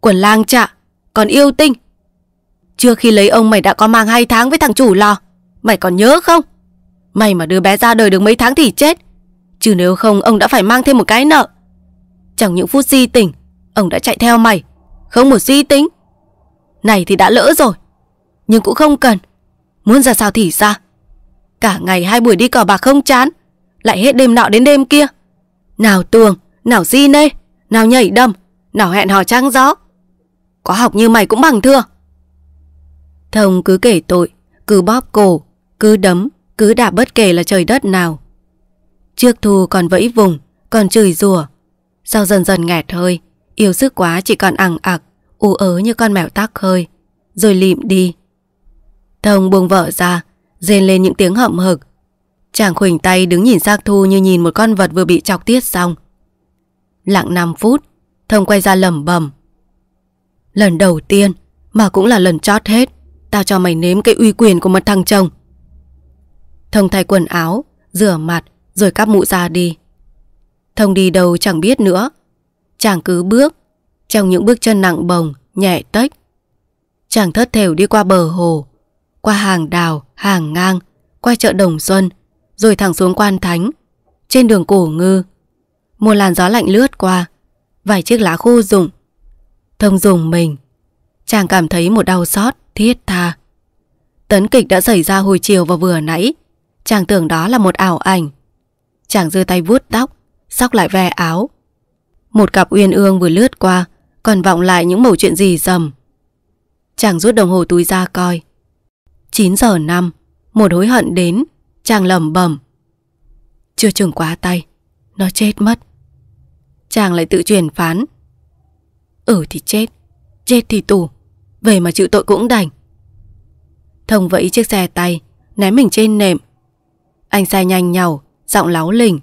Quần lang chạ Còn yêu tinh Trước khi lấy ông mày đã có mang hai tháng với thằng chủ lò Mày còn nhớ không Mày mà đưa bé ra đời được mấy tháng thì chết Chứ nếu không ông đã phải mang thêm một cái nợ Trong những phút di si tỉnh Ông đã chạy theo mày Không một suy si tính Này thì đã lỡ rồi nhưng cũng không cần Muốn ra sao thì ra Cả ngày hai buổi đi cỏ bạc không chán Lại hết đêm nọ đến đêm kia Nào tuồng, nào di nê Nào nhảy đâm nào hẹn hò trăng gió Có học như mày cũng bằng thưa Thông cứ kể tội Cứ bóp cổ, cứ đấm Cứ đạp bất kể là trời đất nào Trước thu còn vẫy vùng Còn chửi rủa Sau dần dần nghẹt hơi Yêu sức quá chỉ còn ẳng ặc U ớ như con mèo tắc hơi Rồi lịm đi Thông buông vợ ra, rên lên những tiếng hậm hực. Chàng khuỳnh tay đứng nhìn xác thu như nhìn một con vật vừa bị chọc tiết xong. Lặng 5 phút, Thông quay ra lầm bầm. Lần đầu tiên, mà cũng là lần chót hết, tao cho mày nếm cái uy quyền của một thằng chồng. Thông thay quần áo, rửa mặt, rồi cắp mũ ra đi. Thông đi đâu chẳng biết nữa. Chàng cứ bước, trong những bước chân nặng bồng, nhẹ tách. Chàng thất thểu đi qua bờ hồ, qua hàng đào, hàng ngang, qua chợ Đồng Xuân, rồi thẳng xuống Quan Thánh, trên đường Cổ Ngư. Một làn gió lạnh lướt qua, vài chiếc lá khô rụng. Thông dùng mình, chàng cảm thấy một đau xót, thiết tha. Tấn kịch đã xảy ra hồi chiều và vừa nãy, chàng tưởng đó là một ảo ảnh. Chàng giơ tay vuốt tóc, sóc lại ve áo. Một cặp uyên ương vừa lướt qua, còn vọng lại những mẩu chuyện gì dầm. Chàng rút đồng hồ túi ra coi, 9 giờ 5 Một hối hận đến Chàng lẩm bẩm Chưa chừng quá tay Nó chết mất Chàng lại tự truyền phán Ừ thì chết Chết thì tù Về mà chịu tội cũng đành Thông vẫy chiếc xe tay Ném mình trên nệm Anh sai nhanh nhào Giọng láo lỉnh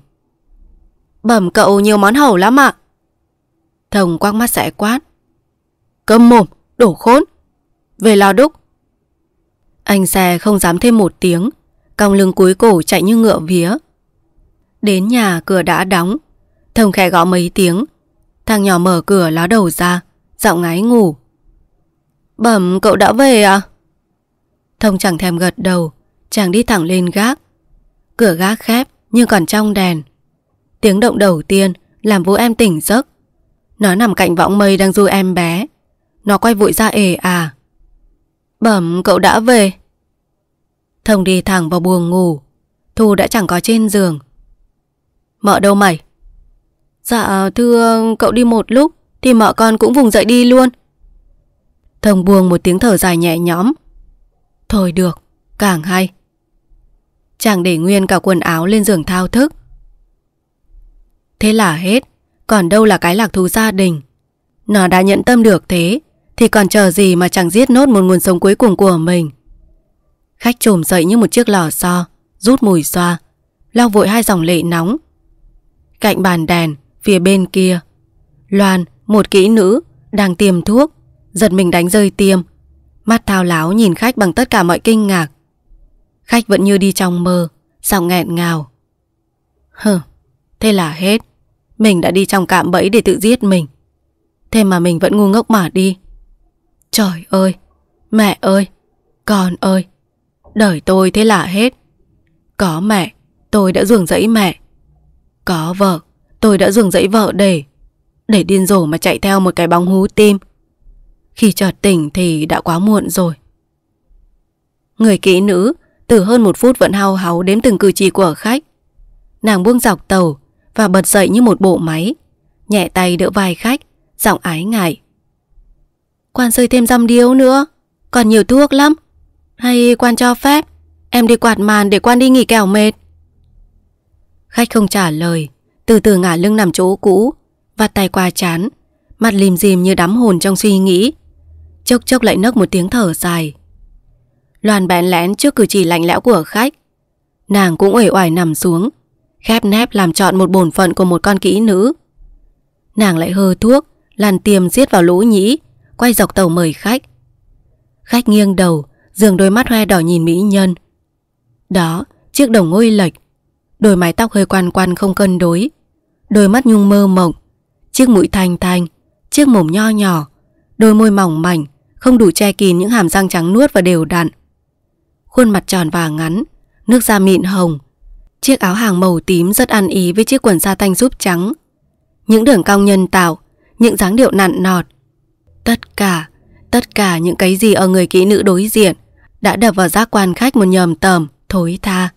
Bẩm cậu nhiều món hầu lắm ạ à. Thông quăng mắt sẽ quát Câm mồm, đổ khốn Về lo đúc anh xe không dám thêm một tiếng Còng lưng cúi cổ chạy như ngựa vía Đến nhà cửa đã đóng Thông khẽ gõ mấy tiếng Thằng nhỏ mở cửa ló đầu ra Giọng ngái ngủ Bẩm cậu đã về à Thông chẳng thèm gật đầu Chàng đi thẳng lên gác Cửa gác khép nhưng còn trong đèn Tiếng động đầu tiên Làm vũ em tỉnh giấc Nó nằm cạnh võng mây đang du em bé Nó quay vội ra ề à Bẩm cậu đã về Thông đi thẳng vào buồng ngủ Thu đã chẳng có trên giường Mợ đâu mày Dạ thưa cậu đi một lúc Thì mợ con cũng vùng dậy đi luôn Thông buông một tiếng thở dài nhẹ nhõm Thôi được Càng hay Chàng để nguyên cả quần áo lên giường thao thức Thế là hết Còn đâu là cái lạc thú gia đình Nó đã nhận tâm được thế thì còn chờ gì mà chẳng giết nốt một nguồn sống cuối cùng của mình Khách trồm dậy như một chiếc lò xo Rút mùi xoa Lau vội hai dòng lệ nóng Cạnh bàn đèn Phía bên kia Loan, một kỹ nữ Đang tiêm thuốc Giật mình đánh rơi tiêm Mắt thao láo nhìn khách bằng tất cả mọi kinh ngạc Khách vẫn như đi trong mơ Giọng nghẹn ngào Hừ, thế là hết Mình đã đi trong cạm bẫy để tự giết mình Thế mà mình vẫn ngu ngốc mà đi Trời ơi, mẹ ơi, con ơi, đời tôi thế là hết. Có mẹ, tôi đã dường dẫy mẹ. Có vợ, tôi đã dường dẫy vợ để, để điên rồ mà chạy theo một cái bóng hú tim. Khi chợt tỉnh thì đã quá muộn rồi. Người kỹ nữ từ hơn một phút vẫn hao háu đếm từng cử chỉ của khách. Nàng buông dọc tàu và bật dậy như một bộ máy, nhẹ tay đỡ vai khách, giọng ái ngại Quan rơi thêm răm điếu nữa Còn nhiều thuốc lắm Hay quan cho phép Em đi quạt màn để quan đi nghỉ kẻo mệt Khách không trả lời Từ từ ngả lưng nằm chỗ cũ Vặt tay qua chán Mặt lìm dìm như đắm hồn trong suy nghĩ Chốc chốc lại nấc một tiếng thở dài Loan bén lén trước cử chỉ lạnh lẽo của khách Nàng cũng uể oải nằm xuống Khép nép làm trọn một bổn phận của một con kỹ nữ Nàng lại hơ thuốc Làn tiềm giết vào lỗ nhĩ quay dọc tàu mời khách. Khách nghiêng đầu, dường đôi mắt hoe đỏ nhìn mỹ nhân. Đó, chiếc đồng ngôi lệch, đôi mái tóc hơi quan quan không cân đối, đôi mắt nhung mơ mộng, chiếc mũi thanh thanh, chiếc mồm nho nhỏ, đôi môi mỏng mảnh, không đủ che kín những hàm răng trắng nuốt và đều đặn. Khuôn mặt tròn và ngắn, nước da mịn hồng, chiếc áo hàng màu tím rất ăn ý với chiếc quần sa tanh giúp trắng. Những đường cong nhân tạo, những dáng điệu nặn nọt, Tất cả, tất cả những cái gì ở người kỹ nữ đối diện đã đập vào giác quan khách một nhầm tầm, thối tha.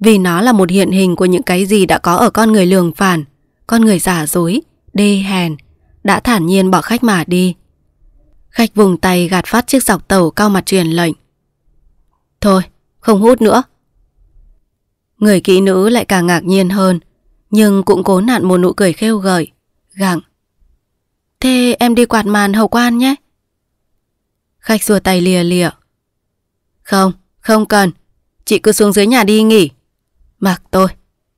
Vì nó là một hiện hình của những cái gì đã có ở con người lường phản, con người giả dối, đê hèn, đã thản nhiên bỏ khách mà đi. Khách vùng tay gạt phát chiếc dọc tàu cao mặt truyền lệnh. Thôi, không hút nữa. Người kỹ nữ lại càng ngạc nhiên hơn, nhưng cũng cố nặn một nụ cười khêu gợi, gặng, Thế em đi quạt màn hậu quan nhé. Khách rùa tay lìa lịa. Không, không cần. Chị cứ xuống dưới nhà đi nghỉ. Mặc tôi,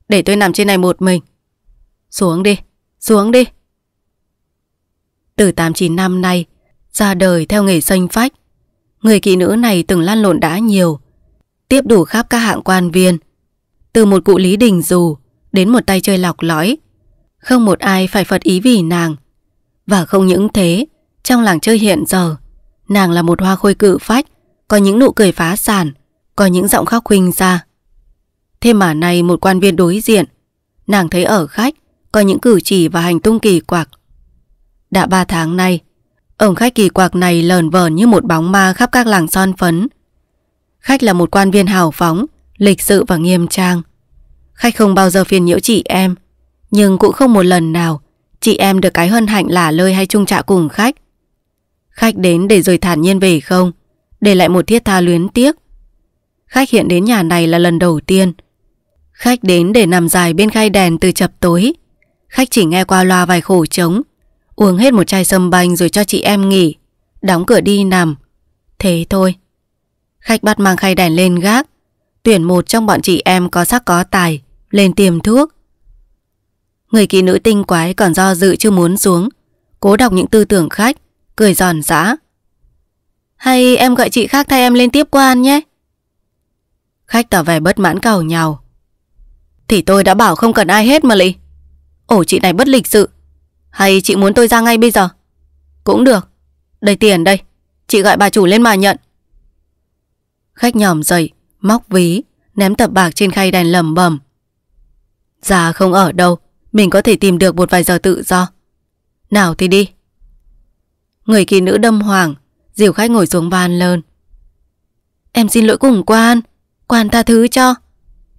để tôi nằm trên này một mình. Xuống đi, xuống đi. Từ 89 năm nay, ra đời theo nghề xanh phách. Người kỹ nữ này từng lan lộn đã nhiều, tiếp đủ khắp các hạng quan viên. Từ một cụ lý đình dù đến một tay chơi lọc lõi. Không một ai phải phật ý vì nàng. Và không những thế, trong làng chơi hiện giờ, nàng là một hoa khôi cự phách, có những nụ cười phá sản, có những giọng khóc khuynh ra. Thế mà nay một quan viên đối diện, nàng thấy ở khách có những cử chỉ và hành tung kỳ quặc. Đã ba tháng nay, ông khách kỳ quặc này lờn vờn như một bóng ma khắp các làng son phấn. Khách là một quan viên hào phóng, lịch sự và nghiêm trang. Khách không bao giờ phiền nhiễu chị em, nhưng cũng không một lần nào chị em được cái hân hạnh là lơi hay chung trạ cùng khách. Khách đến để rời thản nhiên về không, để lại một thiết tha luyến tiếc. Khách hiện đến nhà này là lần đầu tiên. Khách đến để nằm dài bên khay đèn từ chập tối. Khách chỉ nghe qua loa vài khổ trống, uống hết một chai sâm banh rồi cho chị em nghỉ, đóng cửa đi nằm. Thế thôi. Khách bắt mang khay đèn lên gác, tuyển một trong bọn chị em có sắc có tài, lên tiềm thuốc. Người ký nữ tinh quái còn do dự chưa muốn xuống Cố đọc những tư tưởng khách Cười giòn giã Hay em gọi chị khác thay em lên tiếp quan nhé Khách tỏ vẻ bất mãn cầu nhau. Thì tôi đã bảo không cần ai hết mà lị Ổ chị này bất lịch sự Hay chị muốn tôi ra ngay bây giờ Cũng được Đây tiền đây Chị gọi bà chủ lên mà nhận Khách nhòm dậy Móc ví Ném tập bạc trên khay đèn lầm bầm Già không ở đâu mình có thể tìm được một vài giờ tự do Nào thì đi Người kỳ nữ đâm hoàng Diều khách ngồi xuống bàn lơn Em xin lỗi cùng quan Quan tha thứ cho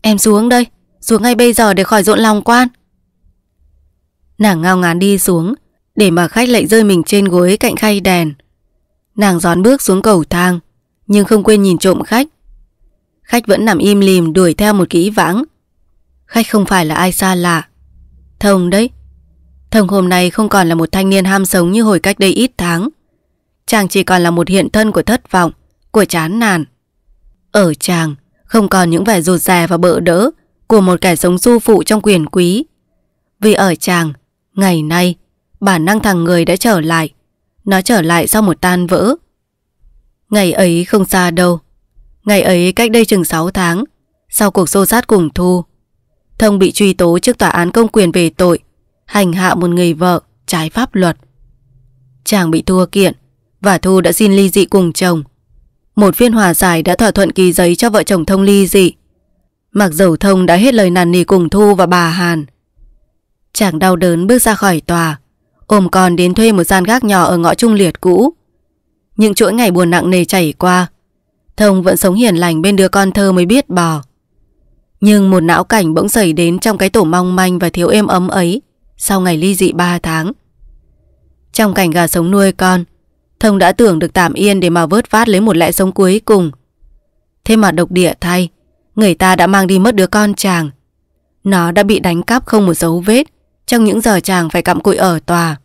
Em xuống đây Xuống ngay bây giờ để khỏi rộn lòng quan Nàng ngao ngán đi xuống Để mà khách lại rơi mình trên gối cạnh khay đèn Nàng gión bước xuống cầu thang Nhưng không quên nhìn trộm khách Khách vẫn nằm im lìm đuổi theo một kỹ vãng Khách không phải là ai xa lạ Thông đấy Thông hôm nay không còn là một thanh niên ham sống như hồi cách đây ít tháng Chàng chỉ còn là một hiện thân của thất vọng Của chán nản Ở chàng Không còn những vẻ rụt rè và bỡ đỡ Của một kẻ sống du phụ trong quyền quý Vì ở chàng Ngày nay Bản năng thằng người đã trở lại Nó trở lại sau một tan vỡ Ngày ấy không xa đâu Ngày ấy cách đây chừng 6 tháng Sau cuộc xô sát cùng Thu Thông bị truy tố trước tòa án công quyền về tội hành hạ một người vợ trái pháp luật. Chàng bị thua kiện và Thu đã xin ly dị cùng chồng. Một phiên hòa giải đã thỏa thuận ký giấy cho vợ chồng Thông ly dị. Mặc dầu Thông đã hết lời nàn nỉ cùng Thu và bà Hàn. Chàng đau đớn bước ra khỏi tòa, ôm con đến thuê một gian gác nhỏ ở ngõ trung liệt cũ. Những chuỗi ngày buồn nặng nề chảy qua, Thông vẫn sống hiền lành bên đứa con thơ mới biết bò. Nhưng một não cảnh bỗng xảy đến trong cái tổ mong manh và thiếu êm ấm ấy sau ngày ly dị ba tháng. Trong cảnh gà sống nuôi con, Thông đã tưởng được tạm yên để mà vớt vát lấy một lẽ sống cuối cùng. Thế mà độc địa thay, người ta đã mang đi mất đứa con chàng. Nó đã bị đánh cắp không một dấu vết trong những giờ chàng phải cặm cụi ở tòa.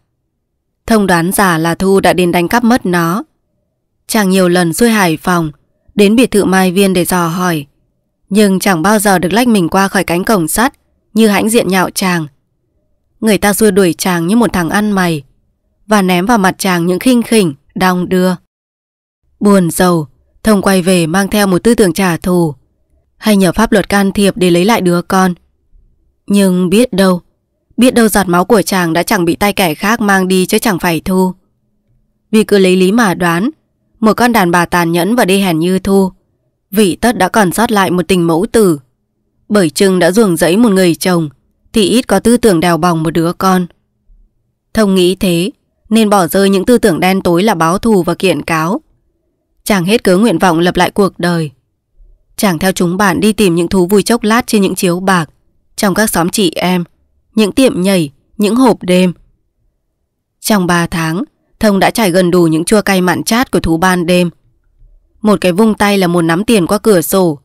Thông đoán giả là Thu đã đến đánh cắp mất nó. Chàng nhiều lần xuôi Hải Phòng, đến biệt thự Mai Viên để dò hỏi. Nhưng chẳng bao giờ được lách mình qua khỏi cánh cổng sắt Như hãnh diện nhạo chàng Người ta xua đuổi chàng như một thằng ăn mày Và ném vào mặt chàng những khinh khỉnh Đong đưa Buồn giàu Thông quay về mang theo một tư tưởng trả thù Hay nhờ pháp luật can thiệp để lấy lại đứa con Nhưng biết đâu Biết đâu giọt máu của chàng đã chẳng bị tay kẻ khác mang đi chứ chẳng phải Thu Vì cứ lấy lý mà đoán Một con đàn bà tàn nhẫn và đê hèn như Thu Vị tất đã còn sót lại một tình mẫu tử. Bởi chừng đã ruồng rẫy một người chồng, thì ít có tư tưởng đào bòng một đứa con. Thông nghĩ thế, nên bỏ rơi những tư tưởng đen tối là báo thù và kiện cáo. Chàng hết cớ nguyện vọng lập lại cuộc đời. Chàng theo chúng bạn đi tìm những thú vui chốc lát trên những chiếu bạc, trong các xóm chị em, những tiệm nhảy, những hộp đêm. Trong ba tháng, Thông đã trải gần đủ những chua cay mặn chát của thú ban đêm, một cái vung tay là muốn nắm tiền qua cửa sổ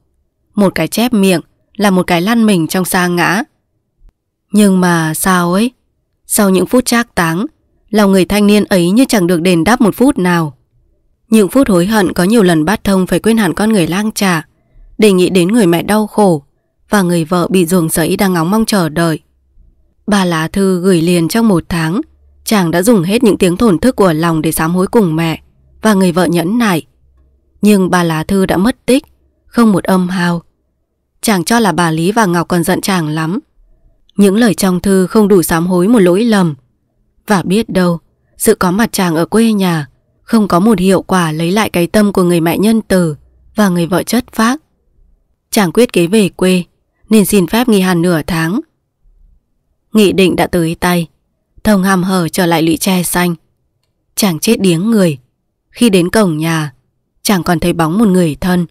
Một cái chép miệng Là một cái lăn mình trong xa ngã Nhưng mà sao ấy Sau những phút trác táng Lòng người thanh niên ấy như chẳng được đền đáp một phút nào Những phút hối hận có nhiều lần bát thông Phải quên hẳn con người lang trả Để nghĩ đến người mẹ đau khổ Và người vợ bị ruồng giấy đang ngóng mong chờ đợi Ba lá thư gửi liền trong một tháng Chàng đã dùng hết những tiếng thổn thức của lòng để sám hối cùng mẹ Và người vợ nhẫn nại nhưng bà lá thư đã mất tích Không một âm hào Chàng cho là bà Lý và Ngọc còn giận chàng lắm Những lời trong thư không đủ sám hối một lỗi lầm Và biết đâu Sự có mặt chàng ở quê nhà Không có một hiệu quả lấy lại cái tâm của người mẹ nhân từ Và người vợ chất phác Chàng quyết kế về quê Nên xin phép nghỉ hàn nửa tháng Nghị định đã tới tay Thông hàm hở trở lại lũy tre xanh Chàng chết điếng người Khi đến cổng nhà chàng còn thấy bóng một người thân.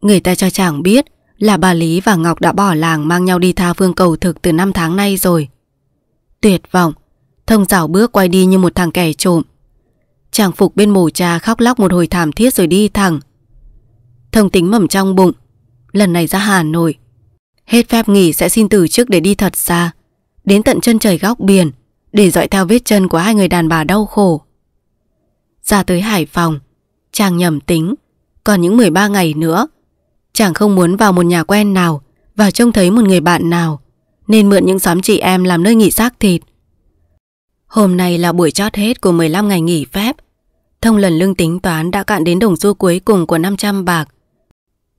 Người ta cho chàng biết là bà Lý và Ngọc đã bỏ làng mang nhau đi tha phương cầu thực từ năm tháng nay rồi. Tuyệt vọng, thông rảo bước quay đi như một thằng kẻ trộm. Chàng phục bên mồ cha khóc lóc một hồi thảm thiết rồi đi thẳng. Thông tính mầm trong bụng, lần này ra Hà Nội. Hết phép nghỉ sẽ xin từ chức để đi thật xa, đến tận chân trời góc biển, để dõi theo vết chân của hai người đàn bà đau khổ. Ra tới Hải Phòng, Chàng nhầm tính Còn những 13 ngày nữa Chàng không muốn vào một nhà quen nào Và trông thấy một người bạn nào Nên mượn những xóm chị em làm nơi nghỉ xác thịt Hôm nay là buổi chót hết của 15 ngày nghỉ phép Thông lần lương tính toán đã cạn đến đồng xu cuối cùng của 500 bạc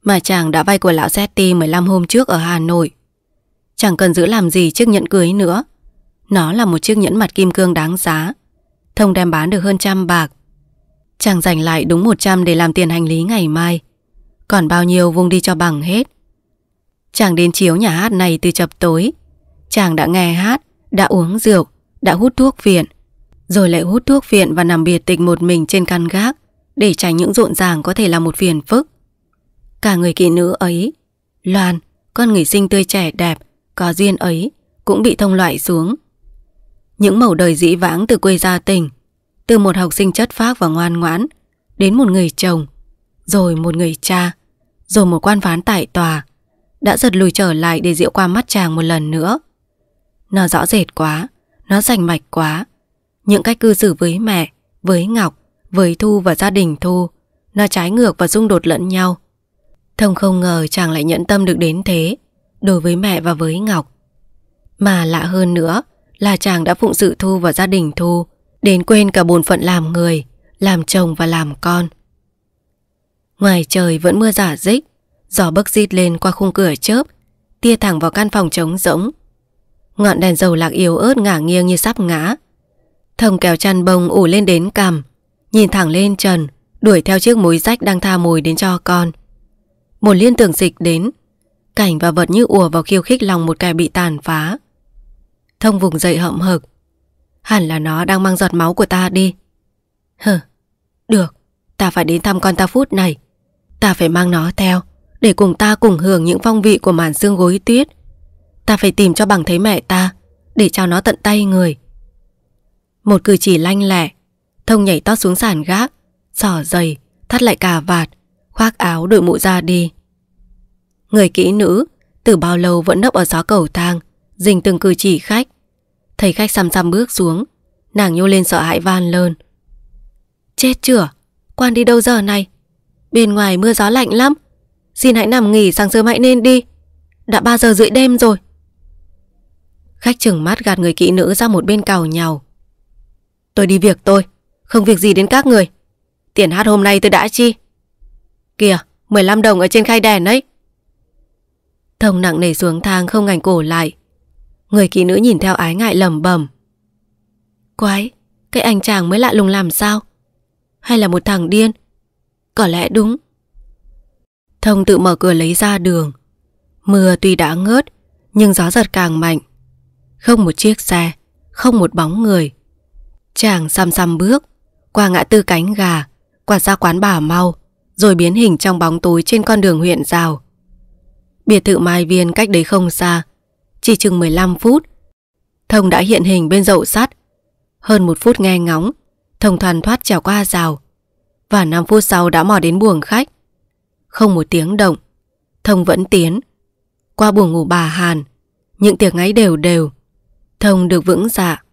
Mà chàng đã vay của lão Setti 15 hôm trước ở Hà Nội Chẳng cần giữ làm gì chiếc nhẫn cưới nữa Nó là một chiếc nhẫn mặt kim cương đáng giá Thông đem bán được hơn trăm bạc Chàng dành lại đúng 100 để làm tiền hành lý ngày mai Còn bao nhiêu vung đi cho bằng hết Chàng đến chiếu nhà hát này từ chập tối Chàng đã nghe hát, đã uống rượu, đã hút thuốc viện Rồi lại hút thuốc viện và nằm biệt tịch một mình trên căn gác Để tránh những rộn ràng có thể là một phiền phức Cả người kỵ nữ ấy Loan, con người sinh tươi trẻ đẹp Có duyên ấy Cũng bị thông loại xuống Những mẩu đời dĩ vãng từ quê gia tỉnh từ một học sinh chất phác và ngoan ngoãn Đến một người chồng Rồi một người cha Rồi một quan phán tại tòa Đã giật lùi trở lại để dịu qua mắt chàng một lần nữa Nó rõ rệt quá Nó rành mạch quá Những cách cư xử với mẹ Với Ngọc Với Thu và gia đình Thu Nó trái ngược và xung đột lẫn nhau Thông không ngờ chàng lại nhẫn tâm được đến thế Đối với mẹ và với Ngọc Mà lạ hơn nữa Là chàng đã phụng sự Thu và gia đình Thu Đến quên cả bổn phận làm người Làm chồng và làm con Ngoài trời vẫn mưa giả dích Gió bấc rít lên qua khung cửa chớp Tia thẳng vào căn phòng trống rỗng Ngọn đèn dầu lạc yếu ớt ngả nghiêng như sắp ngã Thông kéo chăn bông ủ lên đến cằm Nhìn thẳng lên trần Đuổi theo chiếc mối rách đang tha mồi đến cho con Một liên tưởng dịch đến Cảnh và vật như ùa vào khiêu khích lòng một kẻ bị tàn phá Thông vùng dậy hậm hực Hẳn là nó đang mang giọt máu của ta đi Hừ Được Ta phải đến thăm con ta phút này Ta phải mang nó theo Để cùng ta cùng hưởng những phong vị của màn xương gối tuyết Ta phải tìm cho bằng thấy mẹ ta Để trao nó tận tay người Một cử chỉ lanh lẹ Thông nhảy tót xuống sàn gác Sỏ giày Thắt lại cà vạt Khoác áo đội mũ ra đi Người kỹ nữ Từ bao lâu vẫn nấp ở gió cầu thang Dình từng cử chỉ khách Thấy khách xăm xăm bước xuống Nàng nhô lên sợ hãi van lơn Chết chửa Quan đi đâu giờ này Bên ngoài mưa gió lạnh lắm Xin hãy nằm nghỉ sáng sớm hãy nên đi Đã 3 giờ rưỡi đêm rồi Khách chừng mắt gạt người kỹ nữ ra một bên cầu nhào Tôi đi việc tôi Không việc gì đến các người Tiền hát hôm nay tôi đã chi Kìa 15 đồng ở trên khay đèn ấy Thông nặng nề xuống thang không ngành cổ lại Người kỹ nữ nhìn theo ái ngại lầm bẩm Quái, cái anh chàng mới lạ lùng làm sao? Hay là một thằng điên? Có lẽ đúng. Thông tự mở cửa lấy ra đường. Mưa tuy đã ngớt, nhưng gió giật càng mạnh. Không một chiếc xe, không một bóng người. Chàng xăm xăm bước, qua ngã tư cánh gà, qua ra quán bà mau, rồi biến hình trong bóng tối trên con đường huyện rào. Biệt thự Mai Viên cách đấy không xa, chỉ chừng 15 phút Thông đã hiện hình bên dậu sắt Hơn một phút nghe ngóng Thông thoàn thoát trèo qua rào Và 5 phút sau đã mò đến buồng khách Không một tiếng động Thông vẫn tiến Qua buồng ngủ bà Hàn Những tiếng ấy đều đều Thông được vững dạ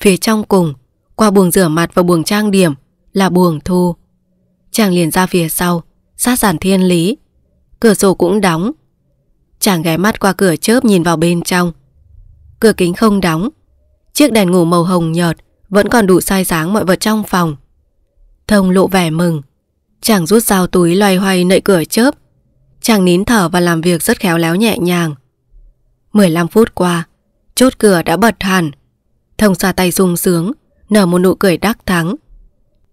Phía trong cùng Qua buồng rửa mặt và buồng trang điểm Là buồng thu Chàng liền ra phía sau Sát giản thiên lý Cửa sổ cũng đóng Chàng ghé mắt qua cửa chớp nhìn vào bên trong. Cửa kính không đóng. Chiếc đèn ngủ màu hồng nhợt vẫn còn đủ soi sáng mọi vật trong phòng. Thông lộ vẻ mừng. Chàng rút dao túi loay hoay nậy cửa chớp. Chàng nín thở và làm việc rất khéo léo nhẹ nhàng. 15 phút qua, chốt cửa đã bật hẳn. Thông xa tay sung sướng, nở một nụ cười đắc thắng.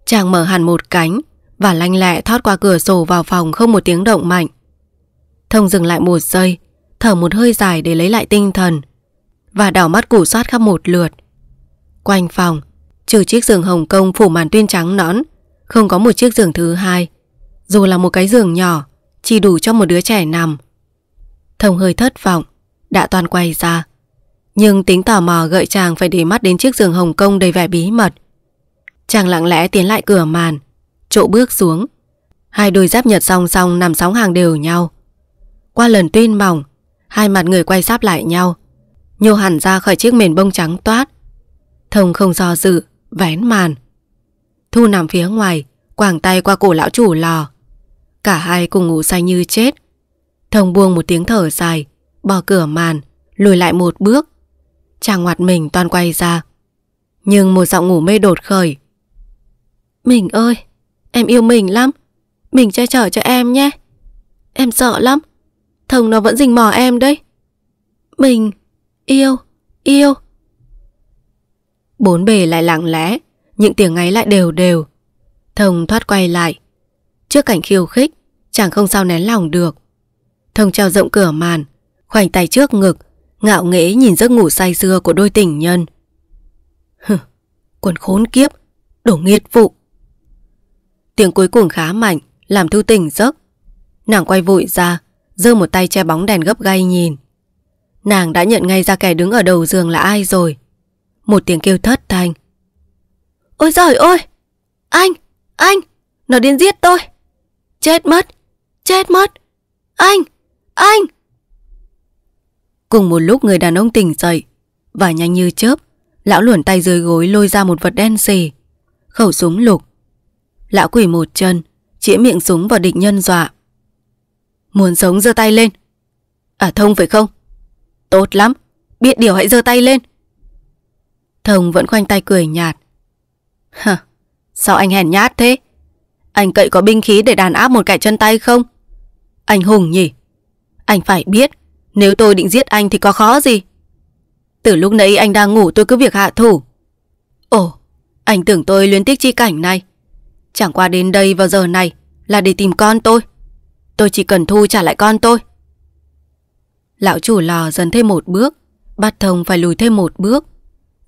Chàng mở hẳn một cánh và lanh lẹ thoát qua cửa sổ vào phòng không một tiếng động mạnh. Thông dừng lại một giây, thở một hơi dài để lấy lại tinh thần và đảo mắt củ soát khắp một lượt. Quanh phòng, trừ chiếc giường Hồng Kông phủ màn tuyên trắng nõn, không có một chiếc giường thứ hai. Dù là một cái giường nhỏ, chỉ đủ cho một đứa trẻ nằm. Thông hơi thất vọng, đã toàn quay ra. Nhưng tính tò mò gợi chàng phải để mắt đến chiếc giường Hồng Kông đầy vẻ bí mật. Chàng lặng lẽ tiến lại cửa màn, trộ bước xuống. Hai đôi dép nhật song song nằm sóng hàng đều nhau. Qua lần tuyên mỏng Hai mặt người quay sáp lại nhau Nhô hẳn ra khỏi chiếc mền bông trắng toát Thông không do dự Vén màn Thu nằm phía ngoài quàng tay qua cổ lão chủ lò Cả hai cùng ngủ say như chết Thông buông một tiếng thở dài Bỏ cửa màn Lùi lại một bước Chàng ngoặt mình toàn quay ra Nhưng một giọng ngủ mê đột khởi Mình ơi Em yêu mình lắm Mình che chở cho em nhé Em sợ lắm Thông nó vẫn rình mò em đấy. Mình yêu, yêu. Bốn bề lại lặng lẽ, những tiếng ngáy lại đều đều. Thông thoát quay lại. Trước cảnh khiêu khích, chàng không sao nén lòng được. Thông treo rộng cửa màn, khoảnh tay trước ngực, ngạo nghễ nhìn giấc ngủ say xưa của đôi tình nhân. Hừ, quần khốn kiếp, đổ nghiệt vụ. Tiếng cuối cùng khá mạnh, làm thu tỉnh giấc. Nàng quay vội ra, giơ một tay che bóng đèn gấp gay nhìn. Nàng đã nhận ngay ra kẻ đứng ở đầu giường là ai rồi. Một tiếng kêu thất thanh. Ôi giời ơi! Anh! Anh! Nó đến giết tôi! Chết mất! Chết mất! Anh! Anh! Cùng một lúc người đàn ông tỉnh dậy và nhanh như chớp, lão luồn tay dưới gối lôi ra một vật đen xì, khẩu súng lục. Lão quỷ một chân, chĩa miệng súng vào địch nhân dọa. Muốn sống giơ tay lên. À Thông phải không? Tốt lắm, biết điều hãy giơ tay lên. Thông vẫn khoanh tay cười nhạt. Hả, sao anh hèn nhát thế? Anh cậy có binh khí để đàn áp một kẻ chân tay không? Anh hùng nhỉ? Anh phải biết, nếu tôi định giết anh thì có khó gì? Từ lúc nãy anh đang ngủ tôi cứ việc hạ thủ. Ồ, anh tưởng tôi luyến tiếc chi cảnh này. Chẳng qua đến đây vào giờ này là để tìm con tôi. Tôi chỉ cần thu trả lại con tôi. Lão chủ lò dần thêm một bước, bát thông phải lùi thêm một bước,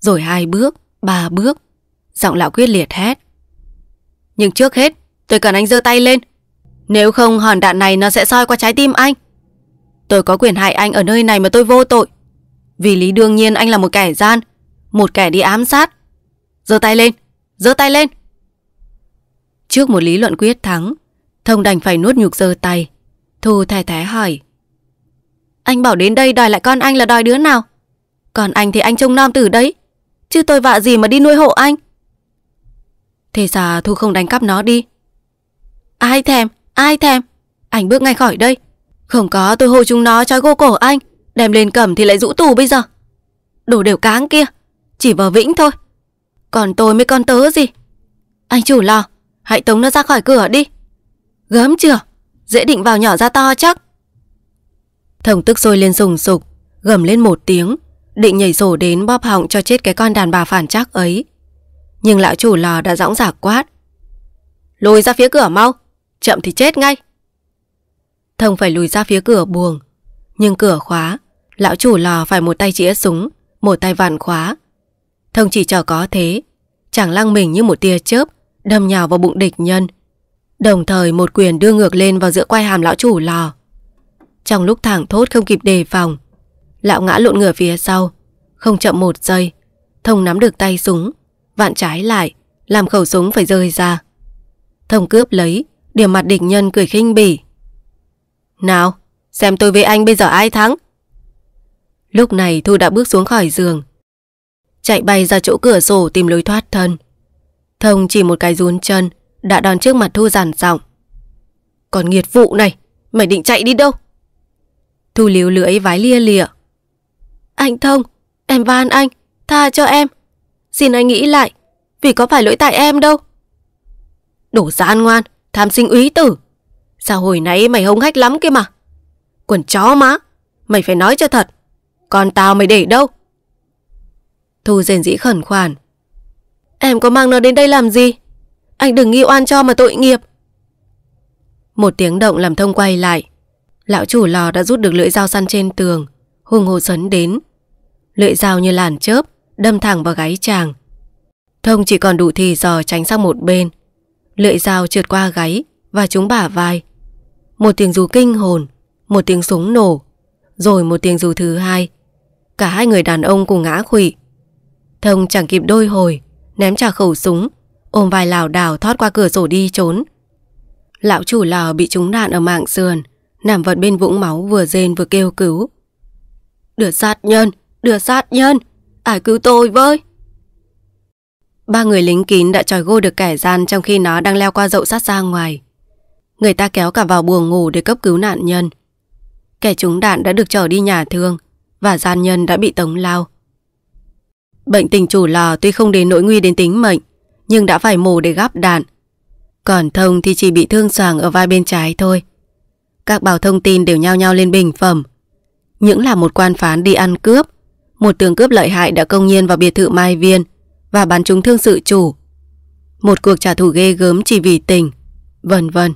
rồi hai bước, ba bước. Giọng lão quyết liệt hét. Nhưng trước hết, tôi cần anh giơ tay lên. Nếu không hòn đạn này nó sẽ soi qua trái tim anh. Tôi có quyền hại anh ở nơi này mà tôi vô tội. Vì lý đương nhiên anh là một kẻ gian, một kẻ đi ám sát. Giơ tay lên, giơ tay lên. Trước một lý luận quyết thắng, Thông đành phải nuốt nhục giơ tay. Thu thè thé hỏi. Anh bảo đến đây đòi lại con anh là đòi đứa nào? Còn anh thì anh trông nom từ đấy. Chứ tôi vạ gì mà đi nuôi hộ anh. Thế ra Thu không đánh cắp nó đi. Ai thèm, ai thèm. Anh bước ngay khỏi đây. Không có tôi hộ chúng nó trói gô cổ anh. Đem lên cầm thì lại rũ tù bây giờ. Đủ đều cáng kia. Chỉ vào Vĩnh thôi. Còn tôi mới con tớ gì. Anh chủ lo hãy tống nó ra khỏi cửa đi. Gớm chưa? Dễ định vào nhỏ ra to chắc. Thông tức sôi lên sùng sục, gầm lên một tiếng, định nhảy sổ đến bóp họng cho chết cái con đàn bà phản chắc ấy. Nhưng lão chủ lò đã dõng dạc quát. Lùi ra phía cửa mau, chậm thì chết ngay. Thông phải lùi ra phía cửa buồng, nhưng cửa khóa, lão chủ lò phải một tay chĩa súng, một tay vặn khóa. Thông chỉ chờ có thế, chẳng lăng mình như một tia chớp, đâm nhào vào bụng địch nhân, Đồng thời một quyền đưa ngược lên vào giữa quai hàm lão chủ lò. Trong lúc thẳng thốt không kịp đề phòng, lão ngã lộn ngửa phía sau, không chậm một giây, thông nắm được tay súng, vạn trái lại, làm khẩu súng phải rơi ra. Thông cướp lấy, điểm mặt địch nhân cười khinh bỉ. Nào, xem tôi với anh bây giờ ai thắng. Lúc này Thu đã bước xuống khỏi giường, chạy bay ra chỗ cửa sổ tìm lối thoát thân. Thông chỉ một cái run chân, đã đòn trước mặt Thu giản giọng Còn nghiệt vụ này Mày định chạy đi đâu Thu liếu lưỡi vái lia lịa Anh Thông Em van anh Tha cho em Xin anh nghĩ lại Vì có phải lỗi tại em đâu Đổ ra ngoan Tham sinh úy tử Sao hồi nãy mày hống hách lắm kia mà Quần chó má Mày phải nói cho thật Còn tao mày để đâu Thu rền dĩ khẩn khoản Em có mang nó đến đây làm gì anh đừng nghi oan cho mà tội nghiệp. Một tiếng động làm thông quay lại. Lão chủ lò đã rút được lưỡi dao săn trên tường. Hùng hồ sấn đến. Lưỡi dao như làn chớp, đâm thẳng vào gáy chàng. Thông chỉ còn đủ thì giò tránh sang một bên. Lưỡi dao trượt qua gáy và trúng bả vai. Một tiếng rú kinh hồn, một tiếng súng nổ, rồi một tiếng rú thứ hai. Cả hai người đàn ông cùng ngã khụy. Thông chẳng kịp đôi hồi, ném trả khẩu súng Ôm vài lào đảo thoát qua cửa sổ đi trốn Lão chủ lò bị trúng đạn ở mạng sườn Nằm vật bên vũng máu vừa rên vừa kêu cứu Đưa sát nhân Đưa sát nhân Ai cứu tôi với Ba người lính kín đã trói gô được kẻ gian Trong khi nó đang leo qua dậu sát ra ngoài Người ta kéo cả vào buồng ngủ để cấp cứu nạn nhân Kẻ trúng đạn đã được trở đi nhà thương Và gian nhân đã bị tống lao Bệnh tình chủ lò tuy không đến nỗi nguy đến tính mệnh nhưng đã phải mổ để gắp đạn. Còn Thông thì chỉ bị thương soàng ở vai bên trái thôi. Các báo thông tin đều nhao nhao lên bình phẩm. Những là một quan phán đi ăn cướp, một tường cướp lợi hại đã công nhiên vào biệt thự Mai Viên và bắn chúng thương sự chủ. Một cuộc trả thù ghê gớm chỉ vì tình, vân vân.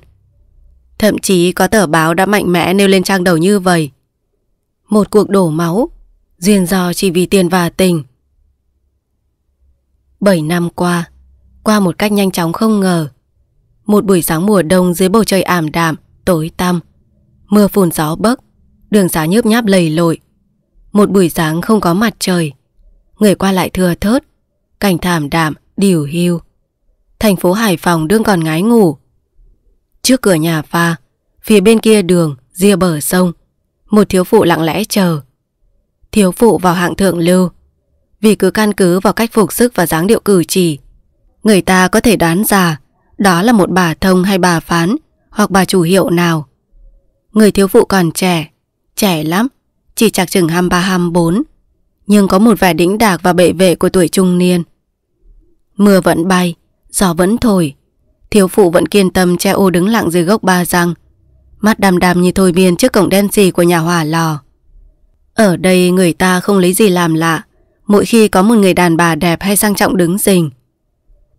Thậm chí có tờ báo đã mạnh mẽ nêu lên trang đầu như vậy. Một cuộc đổ máu, duyên do chỉ vì tiền và tình. 7 năm qua, qua một cách nhanh chóng không ngờ. Một buổi sáng mùa đông dưới bầu trời ảm đạm, tối tăm, mưa phùn gió bấc, đường xá nhớp nháp lầy lội. Một buổi sáng không có mặt trời, người qua lại thưa thớt, cảnh thảm đạm, điều hưu. Thành phố Hải Phòng đương còn ngái ngủ. Trước cửa nhà pha, phía bên kia đường, ria bờ sông, một thiếu phụ lặng lẽ chờ. Thiếu phụ vào hạng thượng lưu, vì cứ căn cứ vào cách phục sức và dáng điệu cử chỉ người ta có thể đoán ra đó là một bà thông hay bà phán hoặc bà chủ hiệu nào. Người thiếu phụ còn trẻ, trẻ lắm, chỉ chạc chừng 23-24, nhưng có một vẻ đĩnh đạc và bệ vệ của tuổi trung niên. Mưa vẫn bay, gió vẫn thổi, thiếu phụ vẫn kiên tâm che ô đứng lặng dưới gốc ba răng, mắt đàm đàm như thôi miên trước cổng đen xì của nhà hỏa lò. Ở đây người ta không lấy gì làm lạ, mỗi khi có một người đàn bà đẹp hay sang trọng đứng rình,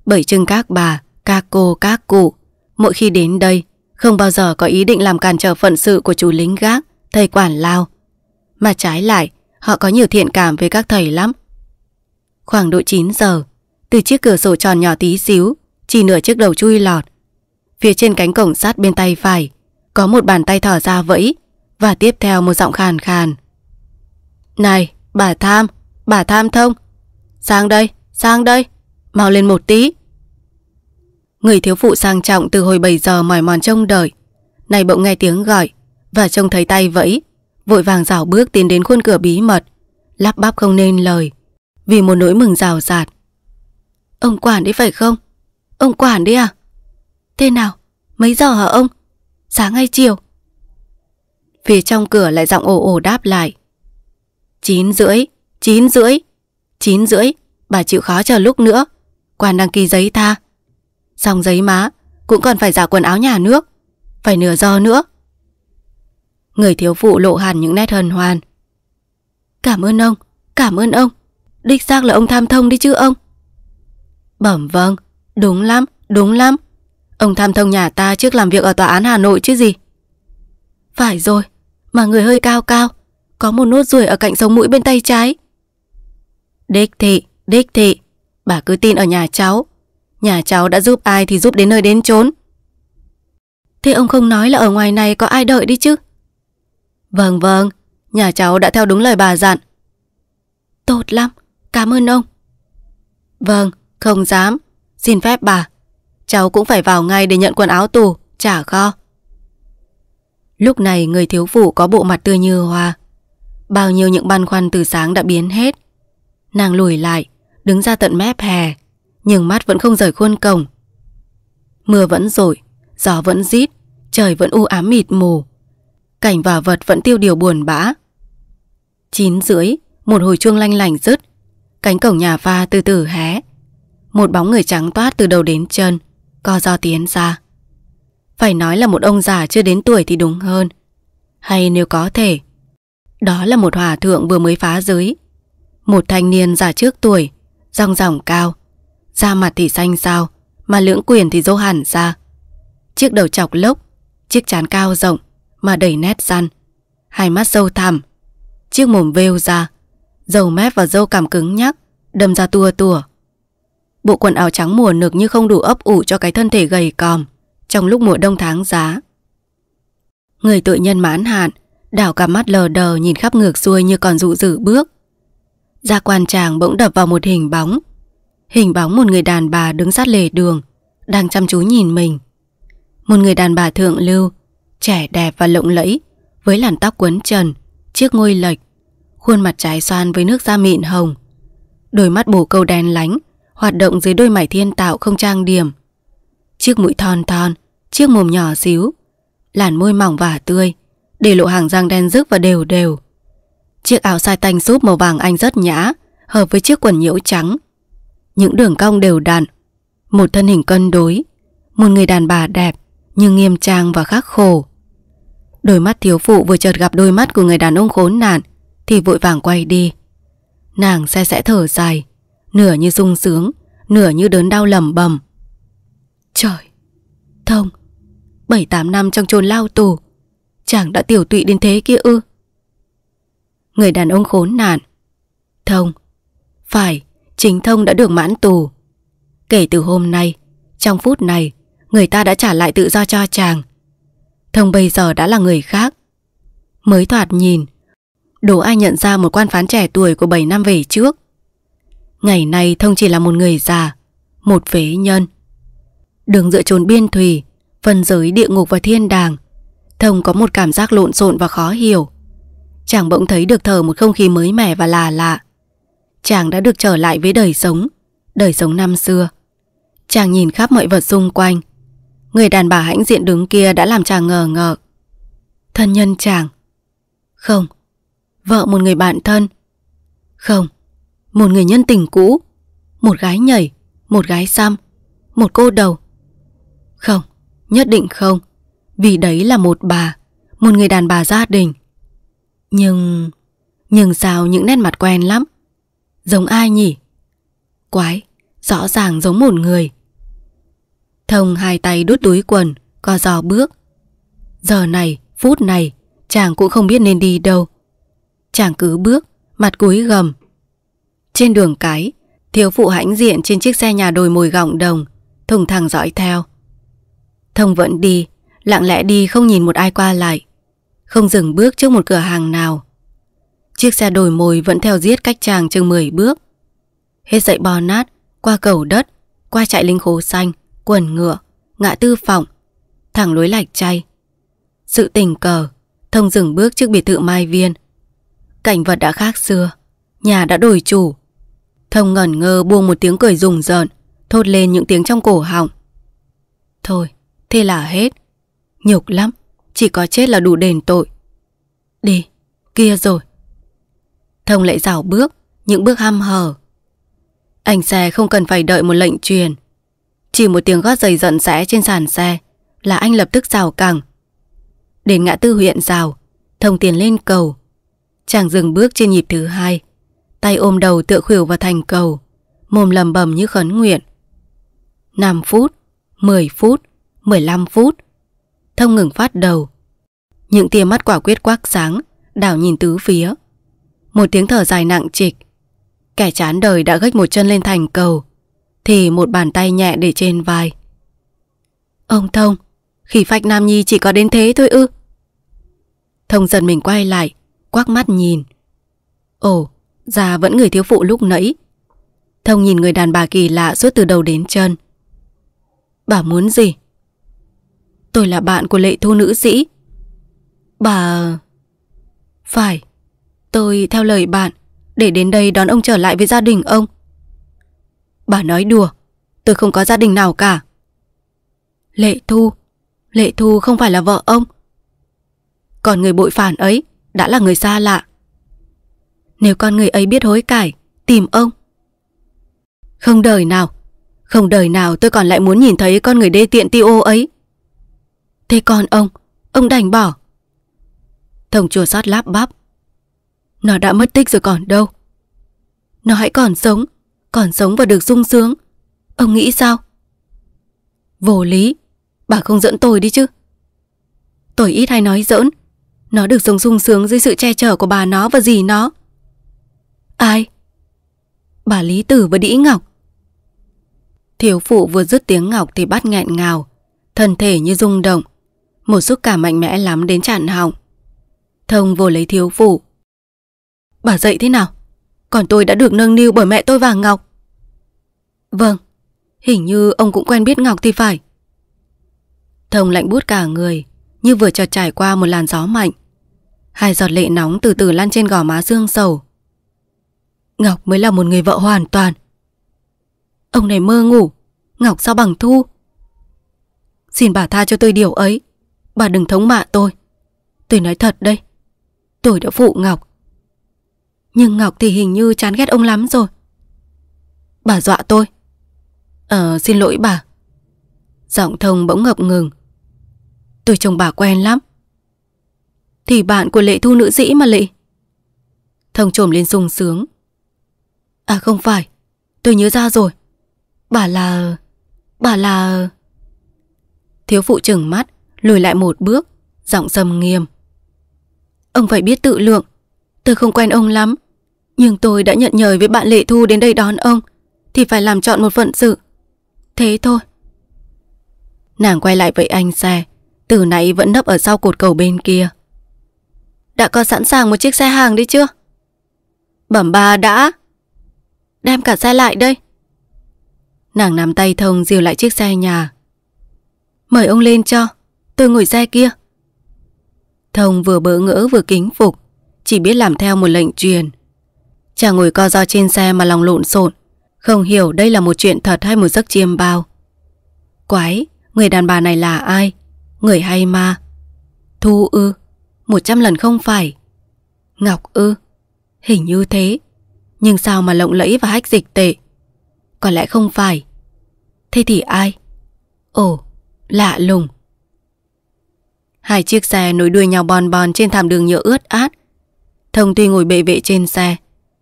bởi chừng các bà, các cô, các cụ Mỗi khi đến đây Không bao giờ có ý định làm cản trở phận sự của chú lính gác Thầy quản lao Mà trái lại Họ có nhiều thiện cảm với các thầy lắm Khoảng độ 9 giờ Từ chiếc cửa sổ tròn nhỏ tí xíu Chỉ nửa chiếc đầu chui lọt Phía trên cánh cổng sắt bên tay phải Có một bàn tay thở ra vẫy Và tiếp theo một giọng khàn khàn Này bà Tham Bà Tham Thông Sang đây, sang đây mau lên một tí. Người thiếu phụ sang trọng từ hồi 7 giờ mỏi mòn trông đợi. nay bỗng nghe tiếng gọi và trông thấy tay vẫy, vội vàng rảo bước tiến đến khuôn cửa bí mật, lắp bắp không nên lời, vì một nỗi mừng rào rạt. Ông quản đấy phải không? Ông quản đấy à? Thế nào? Mấy giờ hả ông? Sáng hay chiều? Phía trong cửa lại giọng ồ ồ đáp lại. Chín rưỡi, chín rưỡi, chín rưỡi, bà chịu khó chờ lúc nữa. Quan đăng ký giấy ta Xong giấy má Cũng còn phải giả quần áo nhà nước Phải nửa do nữa Người thiếu phụ lộ hẳn những nét hần hoàn Cảm ơn ông Cảm ơn ông Đích xác là ông tham thông đi chứ ông Bẩm vâng Đúng lắm Đúng lắm Ông tham thông nhà ta trước làm việc ở tòa án Hà Nội chứ gì Phải rồi Mà người hơi cao cao Có một nốt ruồi ở cạnh sống mũi bên tay trái Đích thị Đích thị Bà cứ tin ở nhà cháu Nhà cháu đã giúp ai thì giúp đến nơi đến chốn Thế ông không nói là ở ngoài này có ai đợi đi chứ Vâng vâng Nhà cháu đã theo đúng lời bà dặn Tốt lắm Cảm ơn ông Vâng không dám Xin phép bà Cháu cũng phải vào ngay để nhận quần áo tù Trả kho Lúc này người thiếu phụ có bộ mặt tươi như hoa Bao nhiêu những băn khoăn từ sáng đã biến hết Nàng lùi lại đứng ra tận mép hè, nhưng mắt vẫn không rời khuôn cổng. Mưa vẫn rội, gió vẫn rít, trời vẫn u ám mịt mù. Cảnh và vật vẫn tiêu điều buồn bã. Chín rưỡi, một hồi chuông lanh lành rứt, cánh cổng nhà pha từ từ hé. Một bóng người trắng toát từ đầu đến chân, co do tiến ra. Phải nói là một ông già chưa đến tuổi thì đúng hơn. Hay nếu có thể, đó là một hòa thượng vừa mới phá giới. Một thanh niên già trước tuổi, rong ròng cao, da mặt thì xanh xao, mà lưỡng quyền thì dô hẳn ra. Chiếc đầu chọc lốc, chiếc trán cao rộng mà đầy nét răn, hai mắt sâu thẳm, chiếc mồm vêu ra, dầu mép và dâu cảm cứng nhắc, đâm ra tua tua. Bộ quần áo trắng mùa nực như không đủ ấp ủ cho cái thân thể gầy còm trong lúc mùa đông tháng giá. Người tự nhân mãn hạn, đảo cả mắt lờ đờ nhìn khắp ngược xuôi như còn dụ dử bước. Gia quan chàng bỗng đập vào một hình bóng Hình bóng một người đàn bà đứng sát lề đường Đang chăm chú nhìn mình Một người đàn bà thượng lưu Trẻ đẹp và lộng lẫy Với làn tóc quấn trần Chiếc ngôi lệch Khuôn mặt trái xoan với nước da mịn hồng Đôi mắt bổ câu đen lánh Hoạt động dưới đôi mảy thiên tạo không trang điểm Chiếc mũi thon thon Chiếc mồm nhỏ xíu Làn môi mỏng và tươi Để lộ hàng răng đen rức và đều đều Chiếc áo sai tanh súp màu vàng anh rất nhã, hợp với chiếc quần nhiễu trắng. Những đường cong đều đặn, một thân hình cân đối, một người đàn bà đẹp nhưng nghiêm trang và khắc khổ. Đôi mắt thiếu phụ vừa chợt gặp đôi mắt của người đàn ông khốn nạn thì vội vàng quay đi. Nàng xe sẽ thở dài, nửa như sung sướng, nửa như đớn đau lầm bầm. Trời, thông, bảy tám năm trong chôn lao tù, chàng đã tiểu tụy đến thế kia ư người đàn ông khốn nạn. Thông. Phải, chính Thông đã được mãn tù. Kể từ hôm nay, trong phút này, người ta đã trả lại tự do cho chàng. Thông bây giờ đã là người khác. Mới thoạt nhìn, đủ ai nhận ra một quan phán trẻ tuổi của 7 năm về trước. Ngày nay Thông chỉ là một người già, một phế nhân. Đường dựa trốn biên thùy, phân giới địa ngục và thiên đàng. Thông có một cảm giác lộn xộn và khó hiểu chàng bỗng thấy được thở một không khí mới mẻ và lạ lạ. Chàng đã được trở lại với đời sống, đời sống năm xưa. Chàng nhìn khắp mọi vật xung quanh. Người đàn bà hãnh diện đứng kia đã làm chàng ngờ ngợ. Thân nhân chàng. Không, vợ một người bạn thân. Không, một người nhân tình cũ. Một gái nhảy, một gái xăm, một cô đầu. Không, nhất định không. Vì đấy là một bà, một người đàn bà gia đình. Nhưng... Nhưng sao những nét mặt quen lắm Giống ai nhỉ? Quái, rõ ràng giống một người Thông hai tay đút túi quần Co giò bước Giờ này, phút này Chàng cũng không biết nên đi đâu Chàng cứ bước, mặt cúi gầm Trên đường cái Thiếu phụ hãnh diện trên chiếc xe nhà đồi mồi gọng đồng Thùng thẳng dõi theo Thông vẫn đi Lặng lẽ đi không nhìn một ai qua lại không dừng bước trước một cửa hàng nào. Chiếc xe đồi mồi vẫn theo giết cách chàng chừng 10 bước. Hết dậy bò nát, qua cầu đất, qua chạy linh khố xanh, quần ngựa, ngã tư phỏng, thẳng lối lạch chay. Sự tình cờ, thông dừng bước trước biệt thự Mai Viên. Cảnh vật đã khác xưa, nhà đã đổi chủ. Thông ngẩn ngơ buông một tiếng cười rùng rợn, thốt lên những tiếng trong cổ họng. Thôi, thế là hết. Nhục lắm, chỉ có chết là đủ đền tội Đi, kia rồi Thông lại rảo bước Những bước ham hở Anh xe không cần phải đợi một lệnh truyền Chỉ một tiếng gót giày giận rẽ trên sàn xe Là anh lập tức rào cẳng Đến ngã tư huyện rào Thông tiền lên cầu Chàng dừng bước trên nhịp thứ hai Tay ôm đầu tựa khuỷu vào thành cầu Mồm lầm bầm như khấn nguyện 5 phút 10 phút 15 phút Thông ngừng phát đầu Những tia mắt quả quyết quắc sáng Đảo nhìn tứ phía Một tiếng thở dài nặng trịch Kẻ chán đời đã gách một chân lên thành cầu Thì một bàn tay nhẹ để trên vai Ông Thông Khỉ phách Nam Nhi chỉ có đến thế thôi ư Thông dần mình quay lại Quắc mắt nhìn Ồ già vẫn người thiếu phụ lúc nãy Thông nhìn người đàn bà kỳ lạ suốt từ đầu đến chân Bà muốn gì Tôi là bạn của lệ thu nữ sĩ. Bà... Phải, tôi theo lời bạn để đến đây đón ông trở lại với gia đình ông. Bà nói đùa, tôi không có gia đình nào cả. Lệ Thu, Lệ Thu không phải là vợ ông. Còn người bội phản ấy đã là người xa lạ. Nếu con người ấy biết hối cải, tìm ông. Không đời nào, không đời nào tôi còn lại muốn nhìn thấy con người đê tiện tiêu ô ấy. Thế còn ông, ông đành bỏ. Thằng chùa sót láp bắp. Nó đã mất tích rồi còn đâu. Nó hãy còn sống, còn sống và được sung sướng. Ông nghĩ sao? Vô lý, bà không dẫn tôi đi chứ. Tôi ít hay nói giỡn, nó được sống sung sướng dưới sự che chở của bà nó và dì nó. Ai? Bà Lý Tử và Đĩ Ngọc. Thiếu phụ vừa dứt tiếng Ngọc thì bắt nghẹn ngào, thân thể như rung động. Một xúc cảm mạnh mẽ lắm đến chản họng Thông vô lấy thiếu phụ Bà dậy thế nào Còn tôi đã được nâng niu bởi mẹ tôi và Ngọc Vâng Hình như ông cũng quen biết Ngọc thì phải Thông lạnh bút cả người Như vừa chợt trải qua một làn gió mạnh Hai giọt lệ nóng từ từ lan trên gò má dương sầu Ngọc mới là một người vợ hoàn toàn Ông này mơ ngủ Ngọc sao bằng thu Xin bà tha cho tôi điều ấy Bà đừng thống mạ tôi Tôi nói thật đây Tôi đã phụ Ngọc Nhưng Ngọc thì hình như chán ghét ông lắm rồi Bà dọa tôi Ờ xin lỗi bà Giọng thông bỗng ngập ngừng Tôi chồng bà quen lắm Thì bạn của lệ thu nữ sĩ mà lệ Thông trồm lên sung sướng À không phải Tôi nhớ ra rồi Bà là... Bà là... Thiếu phụ trừng mắt lùi lại một bước, giọng sầm nghiêm. Ông phải biết tự lượng, tôi không quen ông lắm, nhưng tôi đã nhận nhời với bạn Lệ Thu đến đây đón ông, thì phải làm chọn một phận sự. Thế thôi. Nàng quay lại với anh xe, từ nãy vẫn nấp ở sau cột cầu bên kia. Đã có sẵn sàng một chiếc xe hàng đi chưa? Bẩm bà đã. Đem cả xe lại đây. Nàng nắm tay thông dìu lại chiếc xe nhà. Mời ông lên cho. Từ ngồi xe kia. Thông vừa bỡ ngỡ vừa kính phục, chỉ biết làm theo một lệnh truyền. Chàng ngồi co do trên xe mà lòng lộn xộn, không hiểu đây là một chuyện thật hay một giấc chiêm bao. Quái, người đàn bà này là ai? Người hay ma? Thu ư? Một trăm lần không phải. Ngọc ư? Hình như thế. Nhưng sao mà lộng lẫy và hách dịch tệ? Có lẽ không phải. Thế thì ai? Ồ, lạ lùng. Hai chiếc xe nối đuôi nhau bon bon trên thảm đường nhựa ướt át. Thông tuy ngồi bệ vệ trên xe,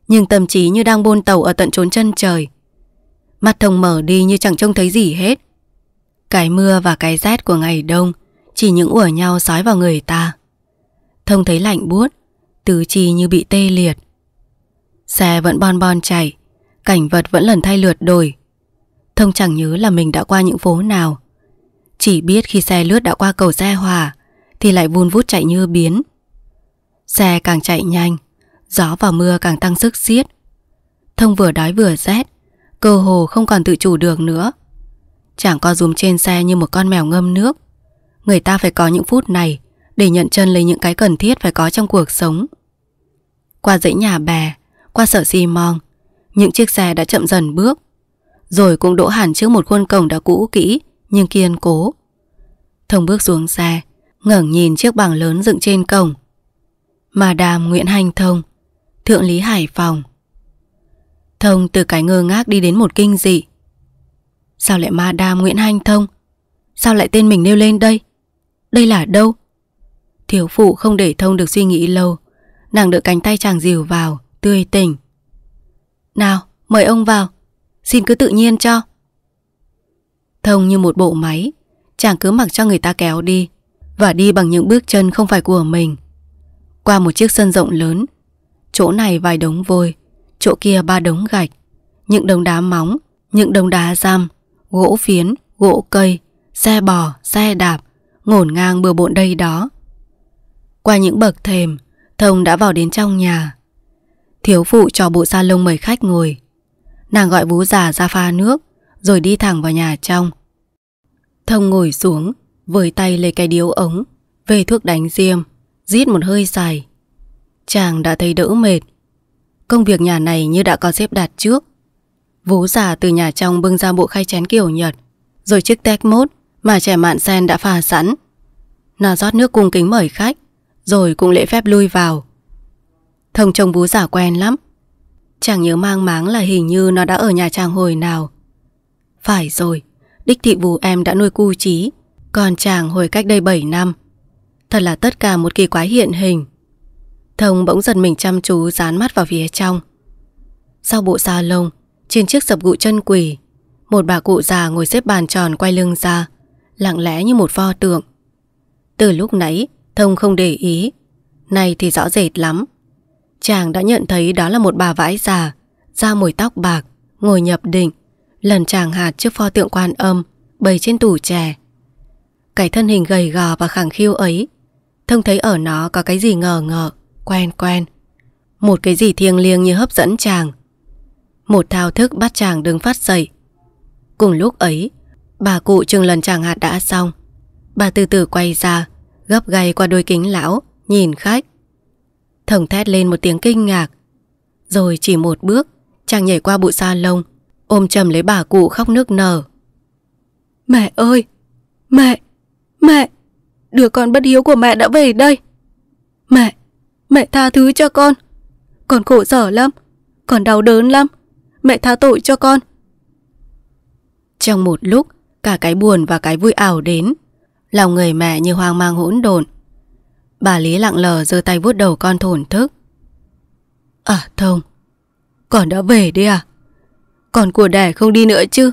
nhưng tâm trí như đang bôn tàu ở tận trốn chân trời. Mắt thông mở đi như chẳng trông thấy gì hết. Cái mưa và cái rét của ngày đông chỉ những ủa nhau sói vào người ta. Thông thấy lạnh buốt, tứ chi như bị tê liệt. Xe vẫn bon bon chạy, cảnh vật vẫn lần thay lượt đổi. Thông chẳng nhớ là mình đã qua những phố nào. Chỉ biết khi xe lướt đã qua cầu xe hòa, thì lại vun vút chạy như biến. Xe càng chạy nhanh, gió và mưa càng tăng sức xiết. Thông vừa đói vừa rét, cơ hồ không còn tự chủ được nữa. chẳng co dùm trên xe như một con mèo ngâm nước. Người ta phải có những phút này để nhận chân lấy những cái cần thiết phải có trong cuộc sống. Qua dãy nhà bè, qua sở xi mong, những chiếc xe đã chậm dần bước, rồi cũng đỗ hẳn trước một khuôn cổng đã cũ kỹ nhưng kiên cố. Thông bước xuống xe, ngẩng nhìn chiếc bảng lớn dựng trên cổng. Mà đàm Nguyễn Hành Thông, Thượng Lý Hải Phòng. Thông từ cái ngơ ngác đi đến một kinh dị. Sao lại ma đàm Nguyễn Hành Thông? Sao lại tên mình nêu lên đây? Đây là đâu? Thiếu phụ không để Thông được suy nghĩ lâu. Nàng đỡ cánh tay chàng dìu vào, tươi tỉnh. Nào, mời ông vào. Xin cứ tự nhiên cho. Thông như một bộ máy, chàng cứ mặc cho người ta kéo đi, và đi bằng những bước chân không phải của mình. Qua một chiếc sân rộng lớn, chỗ này vài đống vôi, chỗ kia ba đống gạch, những đống đá móng, những đống đá giam, gỗ phiến, gỗ cây, xe bò, xe đạp, ngổn ngang bừa bộn đây đó. Qua những bậc thềm, Thông đã vào đến trong nhà. Thiếu phụ cho bộ sa lông mời khách ngồi. Nàng gọi vú già ra pha nước, rồi đi thẳng vào nhà trong. Thông ngồi xuống, với tay lấy cái điếu ống, về thuốc đánh diêm, rít một hơi dài. Chàng đã thấy đỡ mệt. Công việc nhà này như đã có xếp đặt trước. Vú già từ nhà trong bưng ra bộ khay chén kiểu Nhật, rồi chiếc tét mốt mà trẻ mạn sen đã pha sẵn. Nó rót nước cung kính mời khách, rồi cũng lễ phép lui vào. Thông chồng vú già quen lắm. Chàng nhớ mang máng là hình như nó đã ở nhà chàng hồi nào. Phải rồi, đích thị vú em đã nuôi cu trí còn chàng hồi cách đây 7 năm Thật là tất cả một kỳ quái hiện hình Thông bỗng giật mình chăm chú Dán mắt vào phía trong Sau bộ sa lông Trên chiếc sập gụ chân quỷ Một bà cụ già ngồi xếp bàn tròn quay lưng ra Lặng lẽ như một pho tượng Từ lúc nãy Thông không để ý Này thì rõ rệt lắm Chàng đã nhận thấy đó là một bà vãi già Da mồi tóc bạc Ngồi nhập định Lần chàng hạt trước pho tượng quan âm Bày trên tủ chè cái thân hình gầy gò và khẳng khiu ấy Thông thấy ở nó có cái gì ngờ ngờ Quen quen Một cái gì thiêng liêng như hấp dẫn chàng Một thao thức bắt chàng đứng phát dậy Cùng lúc ấy Bà cụ chừng lần chàng hạt đã xong Bà từ từ quay ra Gấp gầy qua đôi kính lão Nhìn khách Thồng thét lên một tiếng kinh ngạc Rồi chỉ một bước Chàng nhảy qua bụi sa lông Ôm chầm lấy bà cụ khóc nước nở Mẹ ơi Mẹ Mẹ, đứa con bất hiếu của mẹ đã về đây. Mẹ, mẹ tha thứ cho con. Con khổ sở lắm, con đau đớn lắm. Mẹ tha tội cho con. Trong một lúc, cả cái buồn và cái vui ảo đến. Lòng người mẹ như hoang mang hỗn độn. Bà Lý lặng lờ giơ tay vuốt đầu con thổn thức. À thông, con đã về đi à? Con của đẻ không đi nữa chứ?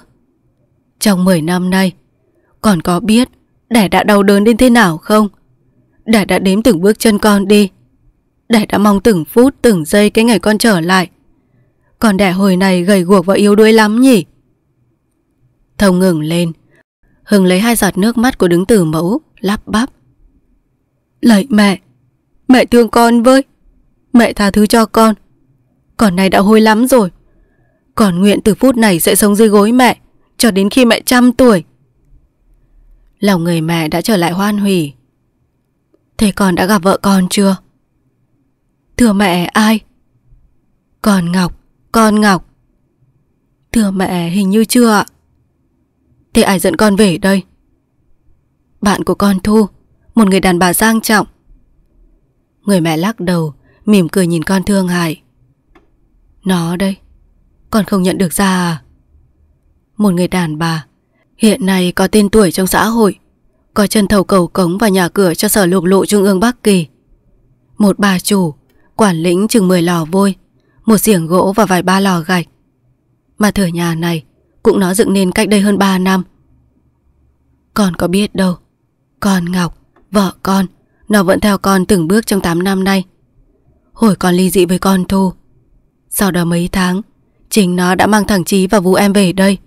Trong 10 năm nay, con có biết Đẻ đã đau đớn đến thế nào không? Đẻ đã đếm từng bước chân con đi. Đẻ đã mong từng phút, từng giây cái ngày con trở lại. Còn đẻ hồi này gầy guộc và yếu đuối lắm nhỉ? Thông ngừng lên. Hưng lấy hai giọt nước mắt của đứng tử mẫu, lắp bắp. Lạy mẹ, mẹ thương con với. Mẹ tha thứ cho con. Con này đã hôi lắm rồi. Còn nguyện từ phút này sẽ sống dưới gối mẹ, cho đến khi mẹ trăm tuổi. Lòng người mẹ đã trở lại hoan hỉ Thế con đã gặp vợ con chưa? Thưa mẹ ai? Con Ngọc, con Ngọc Thưa mẹ hình như chưa ạ Thế ai dẫn con về đây? Bạn của con Thu Một người đàn bà sang trọng Người mẹ lắc đầu Mỉm cười nhìn con thương hại Nó đây Con không nhận được ra à Một người đàn bà Hiện nay có tên tuổi trong xã hội Có chân thầu cầu cống và nhà cửa cho sở lục lộ Trung ương Bắc Kỳ Một bà chủ Quản lĩnh chừng 10 lò vôi Một xiềng gỗ và vài ba lò gạch Mà thửa nhà này Cũng nó dựng nên cách đây hơn 3 năm Con có biết đâu Con Ngọc Vợ con Nó vẫn theo con từng bước trong 8 năm nay Hồi còn ly dị với con Thu Sau đó mấy tháng Chính nó đã mang thằng Chí và Vũ em về đây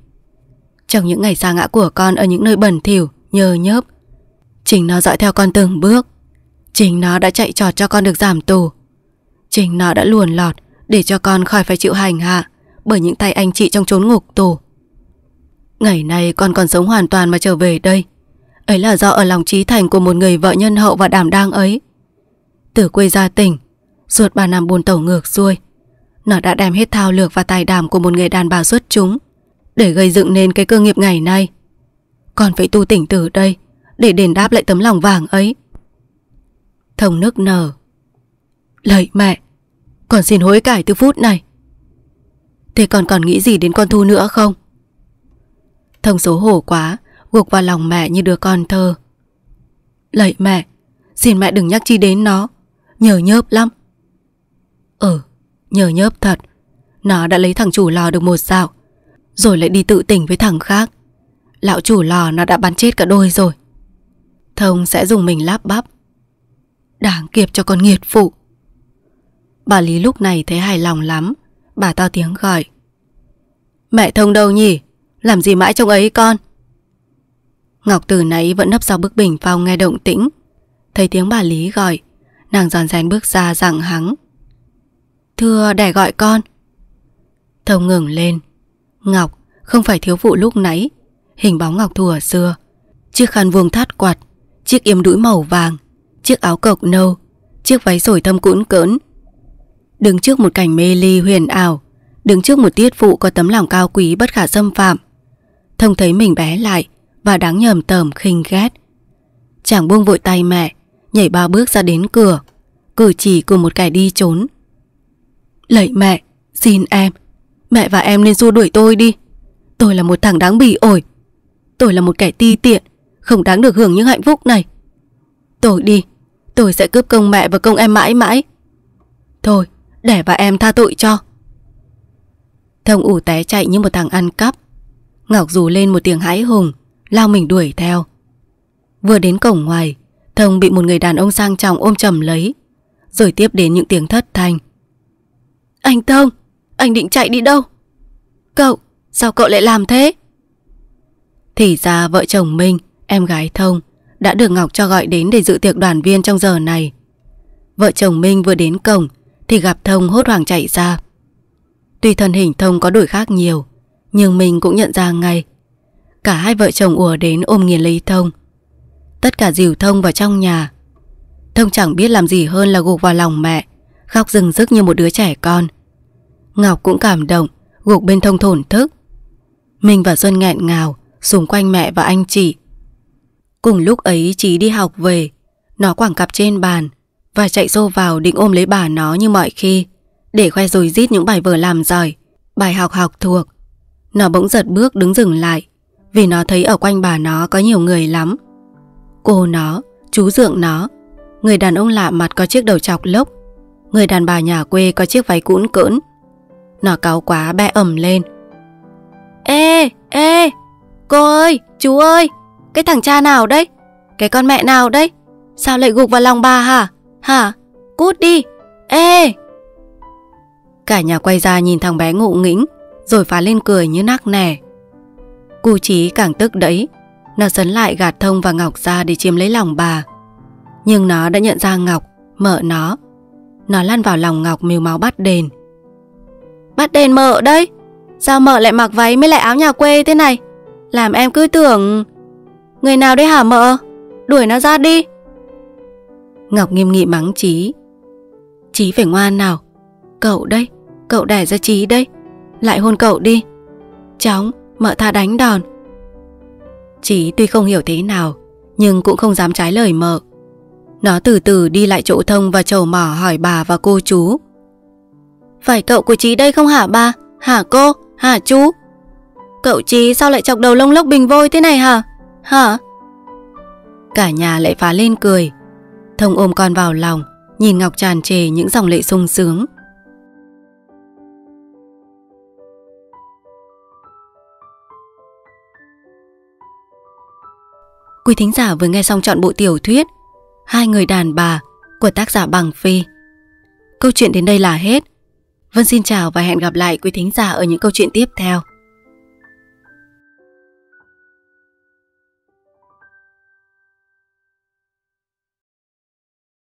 trong những ngày xa ngã của con ở những nơi bẩn thỉu, nhơ nhớp, chính nó dõi theo con từng bước. Chính nó đã chạy trọt cho con được giảm tù. Chính nó đã luồn lọt để cho con khỏi phải chịu hành hạ bởi những tay anh chị trong trốn ngục tù. Ngày nay con còn sống hoàn toàn mà trở về đây. Ấy là do ở lòng trí thành của một người vợ nhân hậu và đảm đang ấy. Từ quê gia tỉnh, suốt 3 năm buồn tẩu ngược xuôi. Nó đã đem hết thao lược và tài đảm của một người đàn bà xuất chúng để gây dựng nên cái cơ nghiệp ngày nay. Còn phải tu tỉnh từ đây để đền đáp lại tấm lòng vàng ấy. Thông nước nở. Lạy mẹ, con xin hối cải từ phút này. Thế còn còn nghĩ gì đến con Thu nữa không? Thông số hổ quá, gục vào lòng mẹ như đứa con thơ. Lạy mẹ, xin mẹ đừng nhắc chi đến nó, nhờ nhớp lắm. Ừ, nhờ nhớp thật, nó đã lấy thằng chủ lò được một dạo, rồi lại đi tự tỉnh với thằng khác Lão chủ lò nó đã bắn chết cả đôi rồi Thông sẽ dùng mình lắp bắp Đáng kiệp cho con nghiệt phụ Bà Lý lúc này thấy hài lòng lắm Bà to tiếng gọi Mẹ Thông đâu nhỉ Làm gì mãi trông ấy con Ngọc từ nãy vẫn nấp sau bức bình phong nghe động tĩnh Thấy tiếng bà Lý gọi Nàng giòn rén bước ra dặn hắng Thưa đẻ gọi con Thông ngừng lên Ngọc Không phải thiếu phụ lúc nãy Hình bóng Ngọc Thu ở xưa Chiếc khăn vuông thắt quạt Chiếc yếm đũi màu vàng Chiếc áo cộc nâu Chiếc váy sổi thâm cũn cỡn Đứng trước một cảnh mê ly huyền ảo Đứng trước một tiết phụ có tấm lòng cao quý bất khả xâm phạm Thông thấy mình bé lại Và đáng nhầm tởm khinh ghét Chàng buông vội tay mẹ Nhảy ba bước ra đến cửa Cử chỉ của một kẻ đi trốn Lạy mẹ, xin em Mẹ và em nên xua đuổi tôi đi Tôi là một thằng đáng bị ổi Tôi là một kẻ ti tiện Không đáng được hưởng những hạnh phúc này Tôi đi Tôi sẽ cướp công mẹ và công em mãi mãi Thôi để bà em tha tội cho Thông ủ té chạy như một thằng ăn cắp Ngọc rủ lên một tiếng hãi hùng Lao mình đuổi theo Vừa đến cổng ngoài Thông bị một người đàn ông sang trọng ôm chầm lấy Rồi tiếp đến những tiếng thất thanh Anh Thông anh định chạy đi đâu? Cậu, sao cậu lại làm thế? Thì ra vợ chồng Minh, em gái Thông đã được Ngọc cho gọi đến để dự tiệc đoàn viên trong giờ này. Vợ chồng Minh vừa đến cổng thì gặp Thông hốt hoảng chạy ra. Tuy thân hình Thông có đổi khác nhiều, nhưng mình cũng nhận ra ngay. Cả hai vợ chồng ùa đến ôm nghiền lấy Thông. Tất cả dìu Thông vào trong nhà. Thông chẳng biết làm gì hơn là gục vào lòng mẹ, khóc rừng rức như một đứa trẻ con. Ngọc cũng cảm động Gục bên thông thổn thức Mình và Xuân nghẹn ngào Xung quanh mẹ và anh chị Cùng lúc ấy Chí đi học về Nó quẳng cặp trên bàn Và chạy xô vào định ôm lấy bà nó như mọi khi Để khoe rồi rít những bài vừa làm giỏi Bài học học thuộc Nó bỗng giật bước đứng dừng lại Vì nó thấy ở quanh bà nó có nhiều người lắm Cô nó Chú dượng nó Người đàn ông lạ mặt có chiếc đầu chọc lốc Người đàn bà nhà quê có chiếc váy cũn cỡn nó cáu quá bẽ ẩm lên. Ê, ê, cô ơi, chú ơi, cái thằng cha nào đấy? Cái con mẹ nào đấy? Sao lại gục vào lòng bà hả? Hả? Cút đi! Ê! Cả nhà quay ra nhìn thằng bé ngụ nghĩnh rồi phá lên cười như nắc nẻ. Cú chí càng tức đấy. Nó sấn lại gạt thông và Ngọc ra để chiếm lấy lòng bà. Nhưng nó đã nhận ra Ngọc, mở nó. Nó lăn vào lòng Ngọc mìu máu bắt đền bắt đèn mợ đấy Sao mợ lại mặc váy mới lại áo nhà quê thế này Làm em cứ tưởng Người nào đây hả mợ Đuổi nó ra đi Ngọc nghiêm nghị mắng Chí Chí phải ngoan nào Cậu đây, cậu đẻ ra Chí đây Lại hôn cậu đi Chóng, mợ tha đánh đòn Chí tuy không hiểu thế nào Nhưng cũng không dám trái lời mợ Nó từ từ đi lại chỗ thông và chầu mỏ hỏi bà và cô chú phải cậu của Trí đây không hả ba? Hả cô? Hả chú? Cậu Trí sao lại chọc đầu lông lốc bình vôi thế này hả? Hả? Cả nhà lại phá lên cười. Thông ôm con vào lòng, nhìn Ngọc tràn trề những dòng lệ sung sướng. Quý thính giả vừa nghe xong trọn bộ tiểu thuyết Hai người đàn bà của tác giả Bằng Phi. Câu chuyện đến đây là hết. Vân xin chào và hẹn gặp lại quý thính giả ở những câu chuyện tiếp theo.